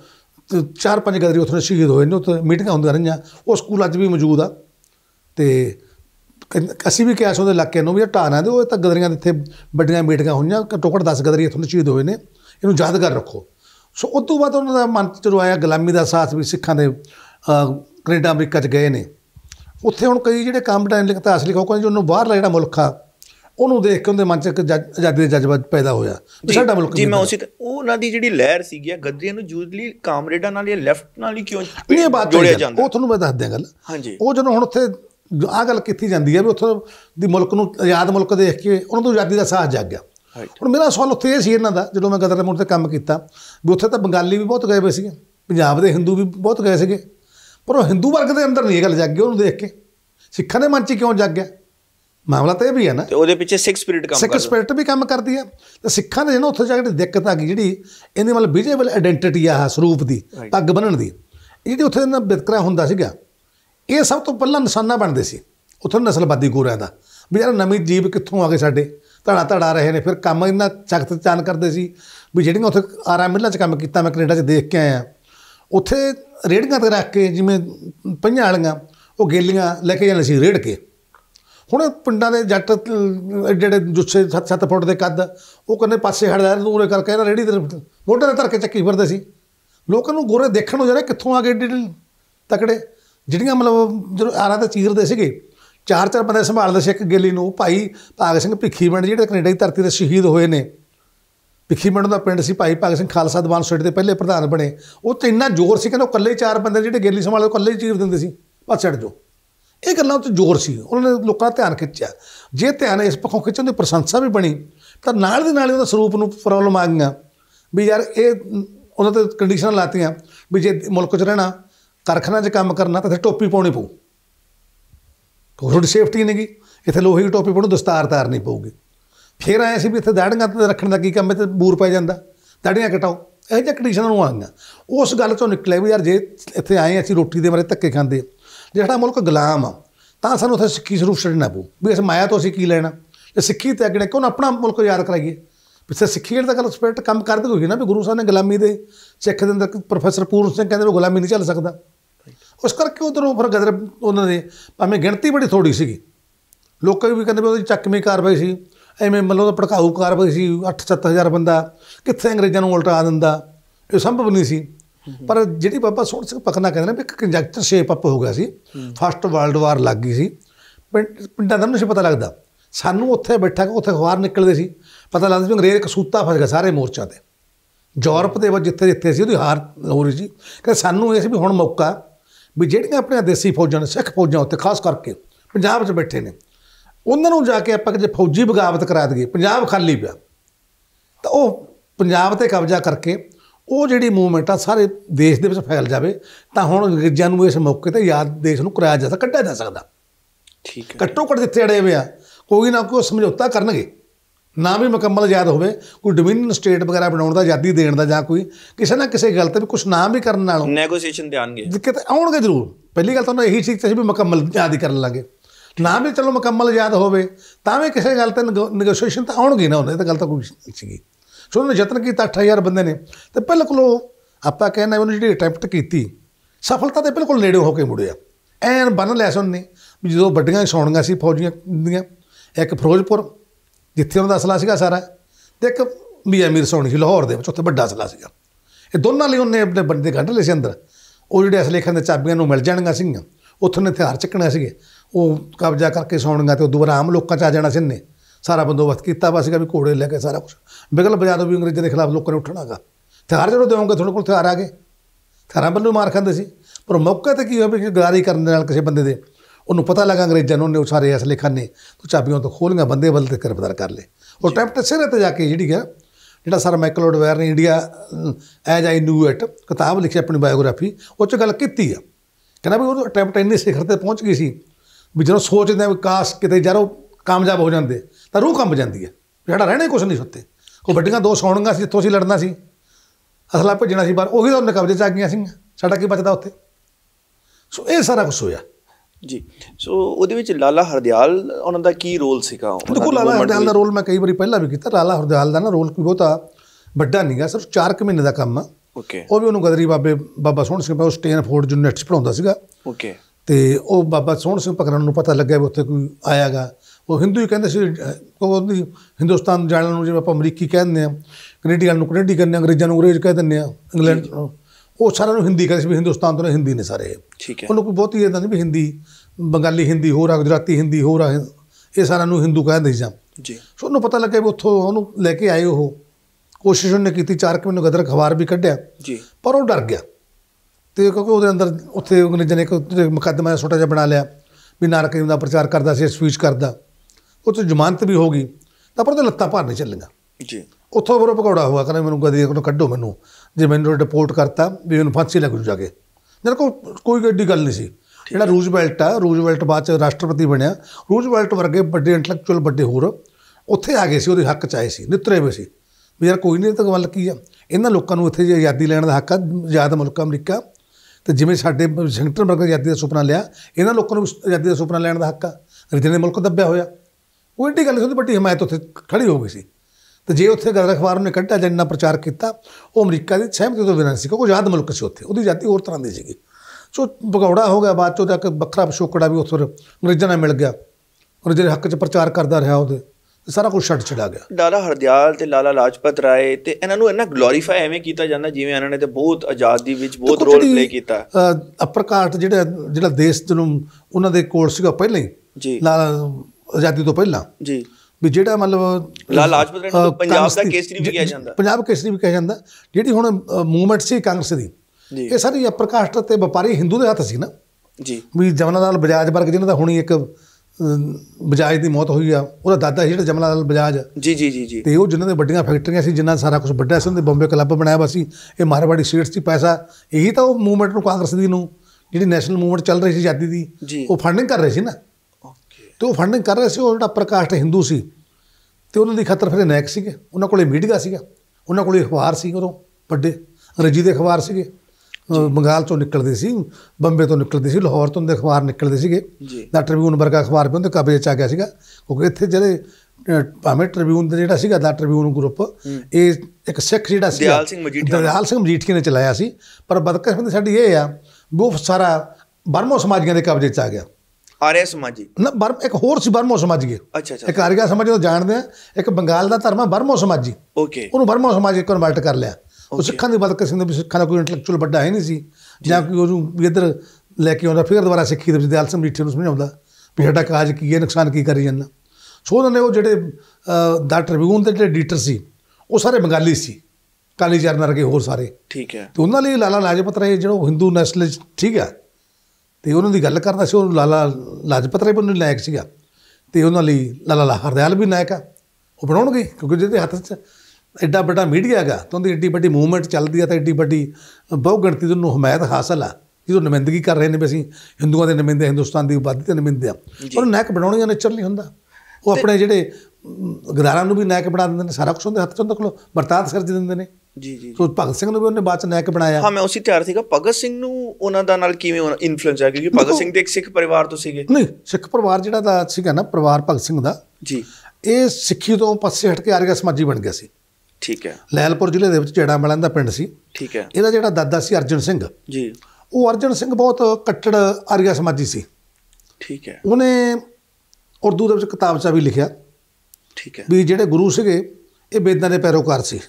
ਚਾਰ ਪੰਜ ਗਦਰੀ ਉੱਥੇ ਸ਼ਹੀਦ ਹੋਏ ਨੇ ਉੱਥੇ ਮੀਟਿੰਗਾਂ ਹੁੰਦੀਆਂ ਰਹੀਆਂ ਉਹ ਸਕੂਲ ਅੱਜ ਵੀ ਮੌਜੂਦ ਆ ਤੇ ਅਸੀਂ ਵੀ ਕਿਹਾ ਸੀ ਉਹਦੇ ਇਲਾਕੇ ਨੂੰ ਵੀ ਢਾਣਾ ਦੇ ਉਹ ਤਾਂ ਗਦਰੀਆਂ ਦੇ ਇੱਥੇ ਵੱਡੀਆਂ ਮੀਟਿੰਗਾਂ ਹੋਈਆਂ ਟੋਕੜ 10 ਗਦਰੀ ਇੱਥੋਂ ਸ਼ਹੀਦ ਹੋਏ ਨੇ ਇਹਨੂੰ ਯਾਦਗਾਰ ਰੱਖੋ ਸੋ ਉਸ ਤੋਂ ਬਾਅਦ ਉਹਨਾਂ ਦਾ ਮਨ ਚਰ ਆਇਆ ਗੁਲਾਮੀ ਦਾ ਸਾਥ ਵੀ ਸਿੱਖਾਂ ਦੇ ਕੈਨੇਡਾ ਅਮਰੀਕਾ 'ਚ ਗਏ ਨੇ ਉੱਥੇ ਹੁਣ ਕਈ ਜਿਹੜੇ ਕੰਮ ਟਾਈਮ ਲਿਖਤਾ ਅਸਲੀ ਕਹੋ ਕਹਿੰਦੇ ਉਹਨੂੰ ਬਾਹਰਲਾ ਜਿਹੜਾ ਮੁਲਕ ਆ ਉਹਨੂੰ ਦੇਖ ਕੇ ਉਹਦੇ ਮਨ 'ਚ ਇੱਕ ਆਜ਼ਾਦੀ ਦਾ ਜਜ਼ਬਾ ਪੈਦਾ ਹੋਇਆ ਸਾਡਾ ਮੁਲਕ ਜੀ ਮੈਂ ਉਸੇ ਉਹਨਾਂ ਦੀ ਜਿਹੜੀ ਲਹਿਰ ਸੀਗੀ ਗੱਦਰੀਆਂ ਨੂੰ ਜੂਜਲੀ ਕਾਮਰੇਡਾਂ ਨਾਲ ਜਾਂ ਲੈਫਟ ਨਾਲ ਹੀ ਕਿਉਂ ਇਹ ਬਾਤ ਜੋੜਿਆ ਜਾਂਦਾ ਉਹ ਤੁਹਾਨੂੰ ਮੈਂ ਦੱਸ ਦਿਆਂ ਗੱਲ ਹਾਂਜੀ ਉਹ ਜਦੋਂ ਹੁਣ ਉੱਥੇ ਆ ਗੱਲ ਕੀਤੀ ਜਾਂਦੀ ਹੈ ਵੀ ਉੱਥੋਂ ਦੀ ਮੁਲਕ ਨੂੰ ਆਜ਼ਾਦ ਮੁਲਕ ਦੇਖ ਕੇ ਉਹਨਾਂ ਤੋਂ ਆਜ਼ਾਦੀ ਦਾ ਸਾਹ ਜਾਗ ਗਿਆ ਹੁਣ ਮੇਰਾ ਸਵਾਲ ਉੱਥੇ ਇਹ ਸੀ ਇਹਨਾਂ ਦਾ ਜਦੋਂ ਮੈਂ ਗਦਰ ਮੋੜ ਤੇ ਕੰਮ ਕੀਤਾ ਵੀ ਉੱਥੇ ਤਾਂ ਬੰਗਾਲੀ ਵੀ ਬਹੁਤ ਗਏ ਹੋਏ ਸੀਗੇ ਪੰਜਾਬ ਦੇ ਹਿੰਦੂ ਵੀ ਬਹੁਤ ਗਏ ਸੀਗੇ ਪਰ ਉਹ ਹਿੰਦੂ ਵਰਗ ਦੇ ਅੰਦਰ ਨਹੀਂ ਇਹ ਗੱਲ ਜਾਗ ਗਈ ਉਹਨੂੰ ਦੇਖ ਕੇ ਸਿੱਖਾਂ ਦੇ ਮਨ 'ਚ ਕਿਉਂ ਜਾਗ ਗਿਆ ਮਾਮਲਾ ਤਾਂ ਇਹ ਵੀ ਹੈ ਨਾ ਤੇ ਉਹਦੇ ਪਿੱਛੇ ਸਿੱਖ ਸਪਿਰਿਟ ਕੰਮ ਕਰਦਾ ਸਿੱਖ ਸਪਿਰਿਟ ਵੀ ਕੰਮ ਕਰਦੀ ਆ ਤੇ ਸਿੱਖਾਂ ਦੇ ਜਿਹੜਾ ਉੱਥੇ ਜਾ ਕੇ ਦਿੱਕਤ ਆ ਗਈ ਜਿਹੜੀ ਇਹਦੇ ਮਤਲਬ ਵਿਜੀਬਲ ਆਇਡੈਂਟੀਟੀ ਆ ਸਰੂਪ ਦੀ ਪੱਗ ਬੰਨਣ ਦੀ ਜਿਹੜੀ ਉੱਥੇ ਦਾ ਵਿਤਕਰਾ ਹੁੰਦਾ ਸੀਗਾ ਇਹ ਸਭ ਤੋਂ ਪਹਿਲਾਂ ਨਿਸ਼ਾਨਾ ਬਣਦੇ ਸੀ ਉੱਥੇ ਨਸਲਵਾਦੀ ਗੋਰਿਆਂ ਦਾ ਵੀ ਯਾਰ ਨਵੀਂ ਜੀਵ ਕਿੱਥੋਂ ਆ ਗਏ ਸਾਡੇ ਧੜਾ ਧੜਾ ਰਹੇ ਨੇ ਫਿਰ ਕੰਮ ਇਹਨਾਂ ਚਖਤ ਚਾਨ ਕਰਦੇ ਸੀ ਵੀ ਜਿਹੜੀਆਂ ਉੱਥੇ ਆਰਐਮ ਮਿਲਾਂ 'ਚ ਕੰਮ ਕੀਤਾ ਮੈਂ ਕੈਨੇਡਾ 'ਚ ਦੇਖ ਕੇ ਆਇਆ ਉੱਥੇ ਰੇੜੀਆਂ ਤੇ ਰੱਖ ਕੇ ਜਿਵੇਂ ਪੰਜਾਂ ਵਾਲੀਆਂ ਉਹ ਗੇਲੀਆਂ ਲੈ ਕੇ ਜਾਂਦੇ ਸੀ ਰੇੜ ਕੇ ਹੁਣ ਪਿੰਡਾਂ ਦੇ ਜੱਟ ਜਿਹੜੇ ਜੁੱਸੇ 7-7 ਫੁੱਟ ਦੇ ਕੱਦ ਉਹ ਕੰਨੇ ਪਾਸੇ ਲੈ ਦੂਰੇ ਕਰਕੇ ਇਹਨਾਂ ਰੇੜੀ ਦੇ ਮੋਢੇ ਤੇ ਧਰ ਕੇ ਚੱਕੀ ਫਿਰਦੇ ਸੀ ਲੋਕਾਂ ਨੂੰ ਗੋਰੇ ਦੇਖਣ ਨੂੰ ਜਰਾ ਕਿੱਥੋਂ ਆ ਗਏ ਤਕੜੇ ਜਿਹੜੀਆਂ ਮਤਲਬ ਜਦੋਂ ਆਰਾ ਤੇ ਚੀਰਦੇ ਸੀਗੇ ਚਾਰ ਚਾਰ ਬੰਦੇ ਸੰਭਾਲਦੇ ਸੀ ਇੱਕ ਗੇਲੀ ਨੂੰ ਭਾਈ ਭਾਗ ਸਿੰਘ ਭਿੱਖੀਵਿੰਡ ਜਿਹੜੇ ਕੈਨੇਡਾ ਦੀ ਧਰਤੀ ਤੇ ਸ਼ਹੀਦ ਹੋਏ ਨੇ ਭਿੱਖੀਵਿੰਡ ਦਾ ਪਿੰਡ ਸੀ ਭਾਈ ਭਾਗ ਸਿੰਘ ਖਾਲਸਾ ਦਵਾਨ ਸੋਸਾਇਟੀ ਦੇ ਪਹਿਲੇ ਪ੍ਰਧਾਨ ਬਣੇ ਉਹ ਤੇ ਇੰਨਾ ਜ਼ੋਰ ਸੀ ਕਹਿੰਦੇ ਉਹ ਇਕੱਲੇ ਚਾਰ ਬੰਦੇ ਜਿਹੜੇ ਗੇਲੀ ਸੰਭਾਲਦੇ ਇਕੱਲੇ ਚੀਰ ਦਿੰਦੇ ਸੀ ਬਸ ਛੱਡ ਜੋ ਇਹ ਗੱਲਾਂ ਉੱਤੇ ਜ਼ੋਰ ਸੀ ਉਹਨਾਂ ਨੇ ਲੋਕਾਂ ਦਾ ਧਿਆਨ ਖਿੱਚਿਆ ਜੇ ਧਿਆਨ ਇਸ ਪੱਖੋਂ ਖਿੱਚਣ ਦੀ ਪ੍ਰਸ਼ੰਸਾ ਵੀ ਬਣੀ ਤਾਂ ਨਾਲ ਦੇ ਨਾਲ ਹੀ ਉਹਦਾ ਸਰੂਪ ਨੂੰ ਪ੍ਰੋਬਲਮ ਆ ਗਈਆਂ ਵੀ ਯਾਰ ਇਹ ਉਹਨਾਂ ਤੇ ਕੰਡੀਸ਼ਨ ਲਾਤੀਆਂ ਵੀ ਜੇ ਮੁਲਕ 'ਚ ਰਹਿਣਾ ਕਾਰਖਾਨਾ 'ਚ ਕੰਮ ਕਰਨਾ ਤਾਂ ਫਿਰ ਟੋਪੀ ਪਾਉਣੀ ਪਊ ਤੁਹਾਡੀ ਸੇਫਟੀ ਨਹੀਂਗੀ ਇੱਥੇ ਲੋਹੇ ਦੀ ਟੋਪੀ ਪਾਉਣੋਂ ਦਸਤਾਰ ਤਾਰਨੀ ਪਊਗੀ ਫੇਰ ਆਏ ਸੀ ਵੀ ਇੱਥੇ ਦਾੜੀਆਂ ਤੇ ਰੱਖਣ ਦਾ ਕੀ ਕੰਮ ਹੈ ਤੇ ਬੂਰ ਪੈ ਜਾਂਦਾ ਦਾੜੀਆਂ ਕਟਾਓ ਇਹ ਜਿਹੇ ਕੰਡੀਸ਼ਨਾਂ ਨੂੰ ਆਂਗਾ ਉਸ ਗੱਲ ਤੋਂ ਨਿਕਲੇ ਵੀ ਯਾਰ ਜੇ ਇੱਥੇ ਆਏ ਅਸੀਂ ਰੋਟੀ ਦੇ ਮਾਰੇ ਧੱਕੇ ਖਾਂਦੇ ਜਿਹੜਾ ਮੁਲਕ ਗੁਲਾਮ ਆ ਤਾਂ ਸਾਨੂੰ ਉੱਥੇ ਸਿੱਖੀ ਸਰੂਪ ਛੱਡਣਾ ਪਊ ਵੀ ਇਸ ਮਾਇਆ ਤੋਂ ਅਸੀਂ ਕੀ ਲੈਣਾ ਤੇ ਸਿੱਖੀ ਤੇ ਅੱਗੇ ਕਿਉਂ ਆਪਣਾ ਮੁਲਕ ਯਾਦ ਕਰਾਈਏ ਪਿੱਛੇ ਸਿੱਖੀ ਜਿਹੜਾ ਗੱਲ ਸਪਿਰਟ ਕੰਮ ਕਰਦੇ ਹੋਈ ਨਾ ਵੀ ਗੁਰੂ ਸਾਹਿਬ ਨੇ ਗੁਲਾਮੀ ਦੇ ਸਿੱਖ ਦੇ ਅੰਦਰ ਪ੍ਰੋਫੈਸਰ ਪੂਰਨ ਸਿੰਘ ਕਹਿੰਦੇ ਉਹ ਗੁਲਾਮੀ ਨਹੀਂ ਚੱਲ ਸਕਦਾ ਉਸ ਕਰਕੇ ਉਧਰੋਂ ਫਿਰ ਗਦਰ ਉਹਨਾਂ ਨੇ ਭਾਵੇਂ ਗਿਣਤੀ ਬੜੀ ਥੋੜੀ ਸੀਗੀ ਲੋਕਾਂ ਵੀ ਕਹਿੰਦੇ ਵੀ ਉਹਦੀ ਚੱਕਵੀਂ ਕਾਰਵਾਈ ਸੀ ਐਵੇਂ ਮੱਲੋਂ ਦਾ ਭੜਕਾਊ ਕਾਰਵਾਈ ਸੀ 8-7000 ਬੰਦਾ ਕਿੱਥੇ ਅੰਗਰੇਜ਼ਾਂ ਨੂੰ ਉਲਟਾ ਦਿੰਦਾ ਇਹ ਸੰਭਵ ਨਹੀਂ ਸੀ ਪਰ ਜਿਹੜੀ ਬਾਬਾ ਸੋਹਣ ਸਿੰਘ ਪਖਨਾ ਕਹਿੰਦੇ ਨੇ ਵੀ ਇੱਕ ਕੰਜੈਕਚਰ ਸ਼ੇਪ ਅਪ ਹੋ ਗਿਆ ਸੀ ਫਸਟ ਵਰਲਡ ਵਾਰ ਲੱਗ ਗਈ ਸੀ ਪਿੰਡਾਂ ਦਾ ਨਹੀਂ ਪਤਾ ਲੱਗਦਾ ਸਾਨੂੰ ਉੱਥੇ ਬੈਠਾ ਕਿ ਉੱਥੇ ਖਵਾਰ ਨਿਕਲਦੇ ਸੀ ਪਤਾ ਲੱਗਦਾ ਸੀ ਅੰਗਰੇਜ਼ ਕਸੂਤਾ ਫਸ ਗਿਆ ਸਾਰੇ ਮੋਰਚਾ ਤੇ ਯੂਰਪ ਦੇ ਵਿੱਚ ਜਿੱਥੇ ਜਿੱਥੇ ਸੀ ਉਹਦੀ ਹਾਰ ਹੋ ਰਹੀ ਸੀ ਕਿ ਸਾਨੂੰ ਇਹ ਸੀ ਵੀ ਹੁਣ ਮੌਕਾ ਵੀ ਜਿਹੜੀਆਂ ਆਪਣੀਆਂ ਦੇਸੀ ਫੌਜਾਂ ਨੇ ਸਿੱਖ ਫੌਜਾਂ ਉੱਤੇ ਖਾਸ ਕਰਕੇ ਪੰਜਾਬ 'ਚ ਬੈਠੇ ਨੇ ਉਹਨਾਂ ਨੂੰ ਜਾ ਕੇ ਆਪਾਂ ਕਿਤੇ ਫੌਜੀ ਬਗਾਵਤ ਕਰਾ ਦਈਏ ਪੰਜਾਬ ਖਾਲੀ ਪਿਆ ਤਾਂ ਉਹ ਪੰਜਾਬ ਤੇ ਕਬਜ਼ਾ ਕਰਕੇ ਉਹ ਜਿਹੜੀ ਮੂਵਮੈਂਟ ਆ ਸਾਰੇ ਦੇਸ਼ ਦੇ ਵਿੱਚ ਫੈਲ ਜਾਵੇ ਤਾਂ ਹੁਣ ਅੰਗਰੇਜ਼ਾਂ ਨੂੰ ਇਸ ਮੌਕੇ ਤੇ ਯਾਦ ਦੇਸ਼ ਨੂੰ ਕਰਾਇਆ ਜਾ ਸਕਦਾ ਕੱਢਿਆ ਜਾ ਸਕਦਾ ਠੀਕ ਹੈ ਘੱਟੋ ਘੱਟ ਦਿੱਤੇ ਅੜੇ ਹੋਏ ਆ ਕੋਈ ਨਾ ਕੋਈ ਸਮਝੌਤਾ ਕਰਨਗੇ ਨਾ ਵੀ ਮੁਕੰਮਲ ਆਜ਼ਾਦ ਹੋਵੇ ਕੋਈ ਡੋਮਿਨਨ ਸਟੇਟ ਵਗੈਰਾ ਬਣਾਉਣ ਦਾ ਆਜ਼ਾਦੀ ਦੇਣ ਦਾ ਜਾਂ ਕੋਈ ਕਿਸੇ ਨਾ ਕਿਸੇ ਗੱਲ ਤੇ ਵੀ ਕੁਝ ਨਾ ਵੀ ਕਰਨ ਨਾਲੋਂ ਨੈਗੋਸ਼ੀਏਸ਼ਨ ਧਿਆਨਗੇ ਦਿੱਕਤ ਆਉਣਗੇ ਜ਼ਰੂਰ ਪਹਿਲੀ ਗੱਲ ਤਾਂ ਉਹਨਾਂ ਇਹੀ ਚੀਜ਼ ਤੇ ਵੀ ਮੁਕੰਮਲ ਆਜ਼ਾਦੀ ਕਰਨ ਲੱਗੇ ਨਾ ਵੀ ਚਲੋ ਮੁਕੰਮਲ ਆਜ਼ਾਦ ਹੋਵੇ ਤਾਂ ਵੀ ਕਿਸੇ ਗੱਲ ਤੇ ਨੈਗੋਸ਼ੀਏਸ਼ਨ ਤਾਂ ਆਉਣਗੇ ਨਾ ਉਹਨਾਂ ਇਹ ਤਾਂ ਗੱਲ ਤਾਂ ਕੋਈ ਸੀਗੀ ਸੋ ਉਹਨਾਂ ਨੇ ਯਤਨ ਕੀਤਾ 8000 ਬੰਦੇ ਨੇ ਤੇ ਬਿਲਕੁਲ ਆਪਾਂ ਕਹਿੰਦੇ ਉਹਨਾਂ ਜਿਹੜੀ ਅਟੈਂਪਟ ਕੀਤੀ ਸਫਲਤਾ ਤੇ ਬਿਲਕੁਲ ਨੇੜੇ ਹੋ ਕੇ ਮੁੜਿਆ ਐਨ ਬਨ ਲੈਸਨ ਨੇ ਜਦੋਂ ਵੱਡੀਆਂ ਸੌਣੀਆਂ ਸੀ ਫੌਜੀਆਂ ਦੀਆਂ ਇੱਕ ਫਿਰੋਜ਼ਪੁਰ ਜਿੱਥੇ ਉਹਨਾਂ ਦਾ ਅਸਲਾ ਸੀਗਾ ਸਾਰਾ ਤੇ ਇੱਕ ਵੀ ਅਮੀਰ ਸੋਣੀ ਸੀ ਲਾਹੌਰ ਦੇ ਵਿੱਚ ਉੱਥੇ ਵੱਡਾ ਅਸਲਾ ਸੀਗਾ ਇਹ ਦੋਨਾਂ ਲਈ ਉਹਨੇ ਆਪਣੇ ਬੰਦੇ ਕੱਢ ਲਏ ਸੀ ਅੰਦਰ ਉਹ ਜਿਹੜੇ ਅਸਲੇ ਦੇ ਚਾਬੀਆਂ ਨੂੰ ਮਿਲ ਜਾਣਗੇ ਸੀ ਉੱਥੋਂ ਨੇ ਹਥਿਆਰ ਚੱਕਣਾ ਸੀਗੇ ਉਹ ਕਬਜ਼ਾ ਕਰਕੇ ਸੌਣਗਾ ਤੇ ਉਦੋਂ ਆਮ ਲੋਕਾਂ ਚ ਆ ਜਾਣਾ ਸੀ ਨੇ ਸਾਰਾ ਬੰਦੋਬਸਤ ਕੀਤਾ ਵਾ ਸੀਗਾ ਵੀ ਘੋੜੇ ਲੈ ਕੇ ਸਾਰਾ ਕੁਝ ਬਿਗਲ ਬਜਾ ਦੋ ਵੀ ਅੰਗਰੇਜ਼ਾਂ ਦੇ ਖਿਲਾਫ ਲੋਕਾਂ ਨੇ ਉੱਠਣਾਗਾ ਹਥਿਆਰ ਜਦੋਂ ਦੇਵੋਂਗੇ ਤੁਹਾਡੇ ਕੋਲ ਹਥਿਆਰ ਆ ਗਏ ਹਥਿਆਰਾਂ ਵੱਲੋਂ ਮਾਰ ਖਾਂਦੇ ਸੀ ਪਰ ਮੌਕੇ ਤੇ ਕੀ ਹੋਇਆ ਵੀ ਗਾਰੀ ਕਰਨ ਦੇ ਨਾਲ ਕਿਸੇ ਬੰਦੇ ਦੇ ਉਹਨੂੰ ਪਤਾ ਲੱਗਾ ਅੰਗਰੇਜ਼ਾਂ ਨੂੰ ਨੇ ਉਸਾਰੇ ਸਾਰੇ ਇਸ ਲੇਖਨ ਨੇ ਚਾਬੀਆਂ ਤੋਂ ਖੋਲੀਆਂ ਬੰਦੇ ਬਲ ਤੇ ਗ੍ਰਿਫਤਾਰ ਕਰ ਲੇ ਉਹ ਟਾਈਮ ਤੇ ਸਿਰੇ ਤੇ ਜਾ ਕੇ ਜਿਹੜੀ ਗਿਆ ਜਿਹੜਾ ਸਰ ਮਾਈਕਲ ਓਡਵੇਅਰ ਨੇ India as I knew it ਕਿਤਾਬ ਲਿਖੀ ਆਪਣੀ ਬਾਇਓਗ੍ਰਾਫੀ ਉਹ ਚ ਗੱਲ ਕੀਤੀ ਆ ਕਹਿੰਦਾ ਵੀ ਉਹ ਤੇ ਇੰਨੇ ਸਿਖਰ ਤੇ ਪਹੁੰਚ ਗਈ ਸੀ ਵੀ ਜਦੋਂ ਸੋਚਦੇ ਆ ਵਿਕਾਸ ਕਿਤੇ ਯਾਰ ਕਾਮਯਾਬ ਹੋ ਜਾਂਦੇ ਤਾਂ ਰੂਹ ਕੰਬ ਜਾਂਦੀ ਹੈ ਜਿਹੜਾ ਰਹਿਣੇ ਕੁਝ ਨਹੀਂ ਸੁੱਤੇ ਉਹ ਵੱਡੀਆਂ ਦੋ ਸੌਣਗਾ ਸੀ ਜਿੱਥੋਂ ਅਸੀਂ ਲੜਨਾ ਸੀ ਅਸਲਾ ਭੇਜਣਾ ਸੀ ਪਰ ਉਹੀ ਤਾਂ ਨਕਬਜੇ ਚ ਆ ਗਈਆਂ ਸੀ ਸਾਡਾ ਕੀ ਬਚਦਾ ਉੱਥੇ ਸੋ ਇਹ ਸਾਰਾ ਕੁਝ ਹੋਇਆ ਜੀ ਸੋ ਉਹਦੇ ਵਿੱਚ ਲਾਲਾ ਹਰਦਿਆਲ ਉਹਨਾਂ ਦਾ ਕੀ ਰੋਲ ਸੀਗਾ ਦੇਖੋ ਲਾਲਾ ਹਰਦਿਆਲ ਦਾ ਰੋਲ ਮੈਂ ਕਈ ਵਾਰੀ ਪਹਿਲਾਂ ਵੀ ਕੀਤਾ ਲਾਲਾ ਹਰਦਿਆਲ ਦਾ ਨਾ ਰੋਲ ਕੋਈ ਬਹੁਤਾ ਵੱਡਾ ਨਹੀਂਗਾ ਸਿਰਫ 4 ਕੁ ਮਹੀਨੇ ਦਾ ਕੰਮ ਆ ਓਕੇ ਉਹ ਵੀ ਉਹਨੂੰ ਗਦਰੀ ਬਾਬੇ ਬਾਬਾ ਸੋਹਣ ਸਿੰਘ ਉਹ ਸਟੇਨਫੋਰਡ ਯੂਨੀਵਰਸਿਟੀ ਪੜਾਉਂਦਾ ਸੀਗਾ ਓਕੇ ਤੇ ਉਹ ਬਾਬਾ ਸੋਹਣ ਸਿੰਘ ਪਕਰਨ ਨੂੰ ਪਤਾ ਲੱਗਿਆ ਵੀ ਉੱਥੇ ਕੋਈ ਆਇਆਗਾ ਉਹ ਹਿੰਦੂ ਹੀ ਕਹਿੰਦੇ ਸੀ ਉਹਦੀ ਹਿੰਦੁਸਤਾਨ ਜਾਣਨ ਨੂੰ ਜਿਵੇਂ ਆਪਾਂ ਅਮਰੀਕੀ ਕਹਿੰਦੇ ਆ ਕੈਨੇਡੀਅਨ ਨੂੰ ਕੈਨੇਡੀ ਕਹਿੰਦੇ ਅੰਗਰੇਜ਼ਾਂ ਨੂੰ ਅੰਗਰੇਜ਼ ਕਹਿ ਦਿੰਦੇ ਆ ਇੰਗਲੈਂਡ ਉਹ ਸਾਰਿਆਂ ਨੂੰ ਹਿੰਦੀ ਕਹਿੰਦੇ ਸੀ ਵੀ ਹਿੰਦੁਸਤਾਨ ਤੋਂ ਹਿੰਦੀ ਨੇ ਸਾਰੇ ਠੀਕ ਹੈ ਉਹਨੂੰ ਕੋਈ ਬਹੁਤੀ ਇਹਦਾ ਨਹੀਂ ਵੀ ਹਿੰਦੀ ਬੰਗਾਲੀ ਹਿੰਦੀ ਹੋਰ ਆ ਗੁਜਰਾਤੀ ਹਿੰਦੀ ਹੋਰ ਆ ਇਹ ਸਾਰਿਆਂ ਨੂੰ ਹਿੰਦੂ ਕਹਿੰਦੇ ਸੀ ਜੀ ਸੋ ਉਹਨੂੰ ਪਤਾ ਲੱਗਿਆ ਵੀ ਉੱਥੋਂ ਉਹਨੂੰ ਲੈ ਕੇ ਆਏ ਉਹ ਕੋਸ਼ਿਸ਼ ਉਹਨੇ ਕੀਤੀ ਚਾਰ ਕਿ ਮੈਨੂੰ ਗਦਰ ਖਵਾਰ ਵੀ ਕੱਢਿਆ ਜੀ ਪਰ ਉਹ ਡਰ ਗਿਆ ਤੇ ਕਿਉਂਕਿ ਉਹਦੇ ਅੰਦਰ ਉੱਥੇ ਉਹਨੇ ਜਨੇ ਇੱਕ ਮੁਕੱਦਮਾ ਛੋਟਾ ਜਿਹਾ ਬਣਾ ਲਿਆ ਵੀ ਨਾਰਕੀਮ ਦਾ ਪ੍ਰਚਾਰ ਕਰਦਾ ਸੀ ਸਪੀਚ ਕਰਦਾ ਉੱਥੇ ਜ਼ਮਾਨਤ ਵੀ ਹੋ ਗਈ ਤਾਂ ਪਰ ਉਹਦੇ ਲੱਤਾਂ ਭਾਰਨੇ ਚੱਲੀਆਂ ਜੀ ਉੱਥੋਂ ਬਰੋ ਪਕੌੜਾ ਹੋਇਆ ਕਹਿੰਦਾ ਮੈਨੂੰ ਗਦਰੀ ਕੋਲੋਂ ਕੱਢੋ ਮੈਨੂੰ ਜੇ ਮੈਨੂੰ ਰਿਪੋਰਟ ਕਰਤਾ ਵੀ ਉਹਨੂੰ ਫਾਂਸੀ ਲੱਗ ਜੂ ਜਾ ਕੇ ਮੇਰੇ ਕੋ ਕੋਈ ਗੱਡੀ ਗੱਲ ਨਹੀਂ ਸੀ ਜਿਹੜਾ ਰੂਜ਼ਵੈਲਟ ਆ ਰੂਜ਼ਵੈਲਟ ਬਾਅਦ ਚ ਰਾਸ਼ਟਰਪਤੀ ਬਣਿਆ ਰੂਜ਼ਵੈਲਟ ਵਰਗੇ ਵੱਡੇ ਇੰਟੈਲੈਕਚੁਅਲ ਵੱਡੇ ਹੋਰ ਉੱਥੇ ਆ ਗਏ ਸੀ ਉਹਦੇ ਹੱਕ ਚ ਆਏ ਸੀ ਨਿਤਰੇ ਵੀ ਸੀ ਵੀ ਯਾਰ ਕੋਈ ਨਹੀਂ ਤਾਂ ਗੱਲ ਕੀ ਆ ਇਹਨਾਂ ਲੋਕਾਂ ਨੂੰ ਇੱਥੇ ਜੇ ਆਜ਼ਾਦੀ ਲੈਣ ਦਾ ਹੱਕ ਆ ਜਿਆਦਾ ਮੁਲਕ ਅਮਰੀਕਾ ਤੇ ਜਿਵੇਂ ਸਾਡੇ ਸੈਂਟਰ ਵਰਗਾ ਆਜ਼ਾਦੀ ਦਾ ਸੁਪਨਾ ਲਿਆ ਇਹਨਾਂ ਲੋਕਾਂ ਨੂੰ ਆਜ਼ਾਦੀ ਦਾ ਸੁਪਨਾ ਲੈਣ ਦਾ ਹੱਕ ਆ ਜਿਹਨੇ ਮੁਲਕ ਦੱਬਿਆ ਹੋਇਆ ਉਹ ਏਡੀ ਗੱਲ ਸੀ ਉਹਦੀ ਵੱਡੀ ਹਮਾਇਤ ਉੱਥੇ ਖੜੀ ਹੋ ਗਈ ਸੀ ਤੇ ਜੇ ਉੱਥੇ ਗਦਰ ਅਖਬਾਰ ਨੇ ਕੱਢਿਆ ਜਾਂ ਇੰਨਾ ਪ੍ਰਚਾਰ ਕੀਤਾ ਉਹ ਅਮਰੀਕਾ ਦੀ ਸਹਿਮਤੀ ਤੋਂ ਬਿਨਾਂ ਸੀ ਕਿਉਂਕਿ ਆਜ਼ਾਦ ਮੁਲਕ ਸੀ ਉੱਥੇ ਉਹਦੀ ਜਾਤੀ ਹੋਰ ਤਰ੍ਹਾਂ ਦੀ ਸੀਗੀ ਸੋ ਭਗੌੜਾ ਹੋ ਗਿਆ ਬਾਅਦ ਚੋਂ ਤੱਕ ਵੱਖਰਾ ਪਿਛੋਕੜਾ ਵੀ ਉੱਥੇ ਅੰਗਰੇਜ਼ਾਂ ਨਾਲ ਮਿਲ ਗਿਆ ਔਰ ਜਿਹੜੇ ਹੱਕ 'ਚ ਪ੍ਰਚਾਰ ਕਰਦਾ ਰਿਹਾ ਉਹਦੇ ਸਾਰਾ ਕੁਝ ਛੱਡ ਛੜਾ ਗਿਆ ਡਾਲਾ ਹਰਦਿਆਲ ਤੇ ਲਾਲਾ ਲਾਜਪਤ ਰਾਏ ਤੇ ਇਹਨਾਂ ਨੂੰ ਇੰਨਾ ਗਲੋਰੀਫਾਈ ਐਵੇਂ ਕੀਤਾ ਜਾਂਦਾ ਜਿਵੇਂ ਇਹਨਾਂ ਨੇ ਤੇ ਬਹੁਤ ਆਜ਼ਾਦੀ ਵਿੱਚ ਬਹੁਤ ਰੋਲ ਪਲੇ ਕੀਤਾ ਅਪਰ ਕਾਰਟ ਜਿਹੜਾ ਜਿਹੜਾ ਦੇਸ਼ ਤੋਂ ਉਹਨਾਂ ਦੇ ਕੋਲ ਸੀਗਾ ਪਹਿਲਾਂ ਹੀ ਜੀ ਲਾਲਾ ਆਜ਼ਾਦੀ ਤੋਂ ਪਹਿਲਾਂ ਜੀ ਵੀ ਜਿਹੜਾ ਮਤਲਬ ਲਾਲ ਲਾਜਪਤ ਰਾਏ ਨੂੰ ਪੰਜਾਬ ਦਾ ਕੇਸਰੀ ਵੀ ਕਿਹਾ ਜਾਂਦਾ ਪੰਜਾਬ ਕੇਸਰੀ ਵੀ ਕਿਹਾ ਜਾਂਦਾ ਜਿਹੜੀ ਹੁਣ ਮੂਵਮੈਂਟ ਸੀ ਕਾਂਗਰਸ ਦੀ ਇਹ ਸਾਰੀ ਅਪਰ ਕਾਸਟ ਤੇ ਵਪਾਰੀ ਹਿੰਦੂ ਦੇ ਹੱਥ ਸੀ ਨਾ ਜੀ ਵੀ ਜਮਨਾਲਾਲ ਬਜਾਜ ਵਰਗ ਜਿਹਨਾਂ ਦਾ ਹੁਣੀ ਇੱਕ ਬਜਾਜ ਦੀ ਮੌਤ ਹੋਈ ਆ ਉਹਦਾ ਦਾਦਾ ਜਿਹੜਾ ਜਮਨਾਲਾਲ ਬਜਾਜ ਜੀ ਜੀ ਜੀ ਤੇ ਉਹ ਜਿਨ੍ਹਾਂ ਦੇ ਵੱਡੀਆਂ ਫੈਕਟਰੀਆਂ ਸੀ ਜਿਨ੍ਹਾਂ ਸਾਰਾ ਕੁਝ ਵੱਡਾ ਸੀ ਉਹਦੇ ਬੰਬੇ ਕਲੱਬ ਬਣਾਇਆ ਵਾ ਸੀ ਇਹ ਮਾਰਵਾੜੀ ਸੀਟਸ ਦੀ ਪੈਸਾ ਇਹੀ ਤਾਂ ਉਹ ਮੂਵਮੈਂਟ ਨੂੰ ਕਾਂਗਰਸ ਦੀ ਨੂੰ ਜਿਹੜੀ ਨੈਸ਼ਨਲ ਮੂਵਮੈਂਟ ਚੱਲ ਰਹੀ ਸੀ ਜਾਤੀ ਦੀ ਉਹ ਫੰਡਿੰਗ ਕਰ ਰਹੀ ਸੀ ਨਾ ਤੇ ਉਹ ਫੰਡਿੰਗ ਕਰ ਰਹੇ ਸੀ ਉਹ ਜਿਹੜਾ ਪ੍ਰਕਾਸ਼ਟ ਹਿੰਦੂ ਸੀ ਤੇ ਉਹਨਾਂ ਦੀ ਖਤਰ ਫਿਰ ਨਾਇਕ ਸੀਗੇ ਉਹਨਾਂ ਕੋਲੇ ਮੀਡੀਆ ਸੀਗਾ ਉਹਨਾਂ ਕੋਲੇ ਅਖਬਾਰ ਸੀ ਉਦੋਂ ਵੱਡੇ ਅੰਗਰੇਜ਼ੀ ਦੇ ਅਖਬਾਰ ਸੀਗੇ ਬੰਗਾਲ ਤੋਂ ਨਿਕਲਦੇ ਸੀ ਬੰਬੇ ਤੋਂ ਨਿਕਲਦੇ ਸੀ ਲਾਹੌਰ ਤੋਂ ਦੇ ਅਖਬਾਰ ਨਿਕਲਦੇ ਸੀਗੇ ਦਾ ਟ੍ਰਿਬਿਊਨ ਵਰਗਾ ਅਖਬਾਰ ਵੀ ਉਹਦੇ ਕਬਜ਼ੇ ਚ ਆ ਗਿਆ ਸੀਗਾ ਕਿਉਂਕਿ ਇੱਥੇ ਜਿਹੜੇ ਭਾਵੇਂ ਟ੍ਰਿਬਿਊਨ ਦੇ ਜਿਹੜਾ ਸੀਗਾ ਦਾ ਟ੍ਰਿਬਿਊਨ ਗਰੁੱਪ ਇਹ ਇੱਕ ਸਿੱਖ ਜਿਹੜਾ ਸੀ ਦਿਆਲ ਸਿੰਘ ਮਜੀਠੀਆ ਦਿਆਲ ਸਿੰਘ ਮਜੀਠੀਆ ਨੇ ਚਲਾਇਆ ਸੀ ਪਰ ਬਦਕਿਸਮਤ ਸਾਡੀ ਇਹ ਆ ਉਹ ਸਾਰਾ ਬਰਮੋ ਸਮਾਜੀਆਂ ਦੇ ਕਬਜ਼ੇ ਚ ਆ ਗਿਆ ਆਰਿਆ ਸਮਾਜੀ ਨਾ ਬਰਮ ਇੱਕ ਹੋਰ ਸੀ ਬਰਮੋ ਸਮਾਜੀ ਅੱਛਾ ਅੱਛਾ ਇੱਕ ਆਰਿਆ ਸਮਾਜੀ ਤੋਂ ਜਾਣਦੇ ਆ ਇੱਕ ਬੰਗਾਲ ਦਾ ਧਰਮ ਆ ਬਰਮੋ ਸਮਾਜੀ ਓਕੇ ਉਹਨੂੰ ਬਰਮੋ ਸਮਾਜੀ ਕਨਵਰਟ ਕਰ ਲਿਆ ਉਹ ਸਿੱਖਾਂ ਦੀ ਬਾਅਦ ਕਿਸੇ ਨੇ ਸਿੱਖਾਂ ਦਾ ਕੋਈ ਇੰਟੈਲੈਕਚੁਅਲ ਵੱਡਾ ਹੈ ਨਹੀਂ ਸੀ ਜਾਂ ਕੋਈ ਉਹਨੂੰ ਇਧਰ ਲੈ ਕੇ ਆਉਂਦਾ ਫਿਰ ਦੁਬਾਰਾ ਸਿੱਖੀ ਦੇ ਵਿੱਚ ਦਿਆਲ ਨੂੰ ਸਮਝਾਉਂਦਾ ਵੀ ਸਾਡਾ ਕਾਜ ਕੀ ਹੈ ਨੁਕਸਾਨ ਕੀ ਕਰੀ ਜਾਂਦਾ ਸੋ ਉਹਨਾਂ ਨੇ ਉਹ ਜਿਹੜੇ ਦਾ ਟ੍ਰਿਬਿਊਨ ਦੇ ਜਿਹੜੇ ਐਡੀਟਰ ਸੀ ਉਹ ਸਾਰੇ ਬੰਗਾਲੀ ਸੀ ਕਾਲੀ ਚਰਨ ਵਰਗੇ ਹੋਰ ਸਾਰੇ ਠੀਕ ਹੈ ਤੇ ਉਹਨਾਂ ਲਈ ਲਾਲਾ ਲਾਜਪਤ ਰਾਏ ਜਿਹੜਾ ਹਿੰਦੂ ਨੈਸ਼ਨਲਿਸਟ ਠੀਕ ਹੈ ਤੇ ਉਹਨਾਂ ਦੀ ਗੱਲ ਕਰਦਾ ਸੀ ਉਹ ਲਾਲਾ ਲਾਜਪਤ ਰਾਏ ਬੰਨੂ ਨਾਇਕ ਸੀਗਾ ਤੇ ਉਹਨਾਂ ਲਈ ਲਾਲਾ ਹਰਦਿਆਲ ਵੀ ਨਾਇਕ ਆ ਉਹ ਬਣਾਉਣਗੇ ਕਿਉਂਕਿ ਜਿਹਦੇ ਹੱਥ 'ਚ ਐਡਾ ਵੱਡਾ ਮੀਡੀਆ ਹੈਗਾ ਤਾਂ ਉਹਦੀ ਐਡੀ ਵੱਡੀ ਮੂਵਮੈਂਟ ਚੱਲਦੀ ਆ ਤਾਂ ਐਡੀ ਵੱਡੀ ਬਹੁ ਗਿਣਤੀ ਦੇ ਨੂੰ ਹਮਾਇਤ ਹਾਸਲ ਆ ਜਿਹਦੋਂ ਨਮਿੰਦਗੀ ਕਰ ਰਹੇ ਨੇ ਵੀ ਅਸੀਂ ਹਿੰਦੂਆਂ ਦੇ ਨਮਿੰਦੇ ਹਿੰਦੁਸਤਾਨ ਦੀ ਆਬਾਦੀ ਦੇ ਨਮਿੰਦੇ ਆ ਪਰ ਨਾਇਕ ਬਣਾਉਣੀਆਂ ਨੇਚਰਲੀ ਹੁੰਦਾ ਉਹ ਆਪਣੇ ਜਿਹੜੇ ਗਦਾਰਾਂ ਨੂੰ ਵੀ ਨਾਇਕ ਬਣਾ ਦਿੰਦੇ ਨੇ ਸਾਰਾ ਕੁਝ ਉਹਦੇ ਹੱਥ ਚੋਂ ਹੁੰਦਾ ਕੋਲ ਬਰਤਾਤ ਸਰਜ ਦਿੰਦੇ ਨੇ ਜੀ ਜੀ ਸੋ ਭਗਤ ਸਿੰਘ ਨੂੰ ਵੀ ਉਹਨੇ ਬਾਅਦ ਚ ਨਾਇਕ ਬਣਾਇਆ ਹਾਂ ਮੈਂ ਉਸੇ ਤਿਆਰ ਸੀਗਾ ਭਗਤ ਸਿੰਘ ਨੂੰ ਉਹਨਾਂ ਦਾ ਨਾਲ ਕਿਵੇਂ ਇਨਫਲੂਐਂਸ ਆ ਕਿਉਂਕਿ ਭਗਤ ਸਿੰਘ ਦੇ ਇੱਕ ਸਿੱਖ ਪਰਿਵਾਰ ਤੋਂ ਸੀਗੇ ਨਹੀਂ ਸਿੱਖ ਪਰਿਵਾਰ ਜਿਹੜਾ ਦਾ ਸੀਗਾ ਨਾ ਪਰਿਵਾਰ ਭਗਤ ਸਿੰਘ ਦਾ ਜੀ ਇਹ ਸਿੱਖੀ ਤੋਂ ਪਾਸੇ ਹਟ ਕੇ ਗਿਆ ਸਮਾਜੀ ਬਣ ਗਿਆ ਸੀ ਠੀਕ ਹੈ ਲੈਲਪੁਰ ਜ਼ਿਲ੍ਹੇ ਦੇ ਵਿੱਚ ਜਿਹੜਾ ਮਲਾਂ ਦਾ ਪਿੰਡ ਸੀ ਠੀਕ ਹੈ ਇਹਦਾ ਜਿਹੜਾ ਦਾਦਾ ਸੀ ਅਰਜਨ ਸਿੰਘ ਜੀ ਉਹ ਅਰਜਨ ਸਿੰਘ ਬਹੁਤ ਕੱਟੜ ਆਰੀਆ ਸਮਾਜੀ ਸੀ ਠੀਕ ਹੈ ਉਹਨੇ ਉਰਦੂ ਦੇ ਵਿੱਚ ਕਿਤਾਬ ਚਾ ਵੀ ਲਿਖਿਆ ਠੀਕ ਹੈ ਵੀ ਜਿਹੜੇ ਗੁਰੂ ਸੀਗੇ ਇਹ ਬੇਦਾਂ ਦੇ ਪੈਰੋਕਾਰ ਸੀ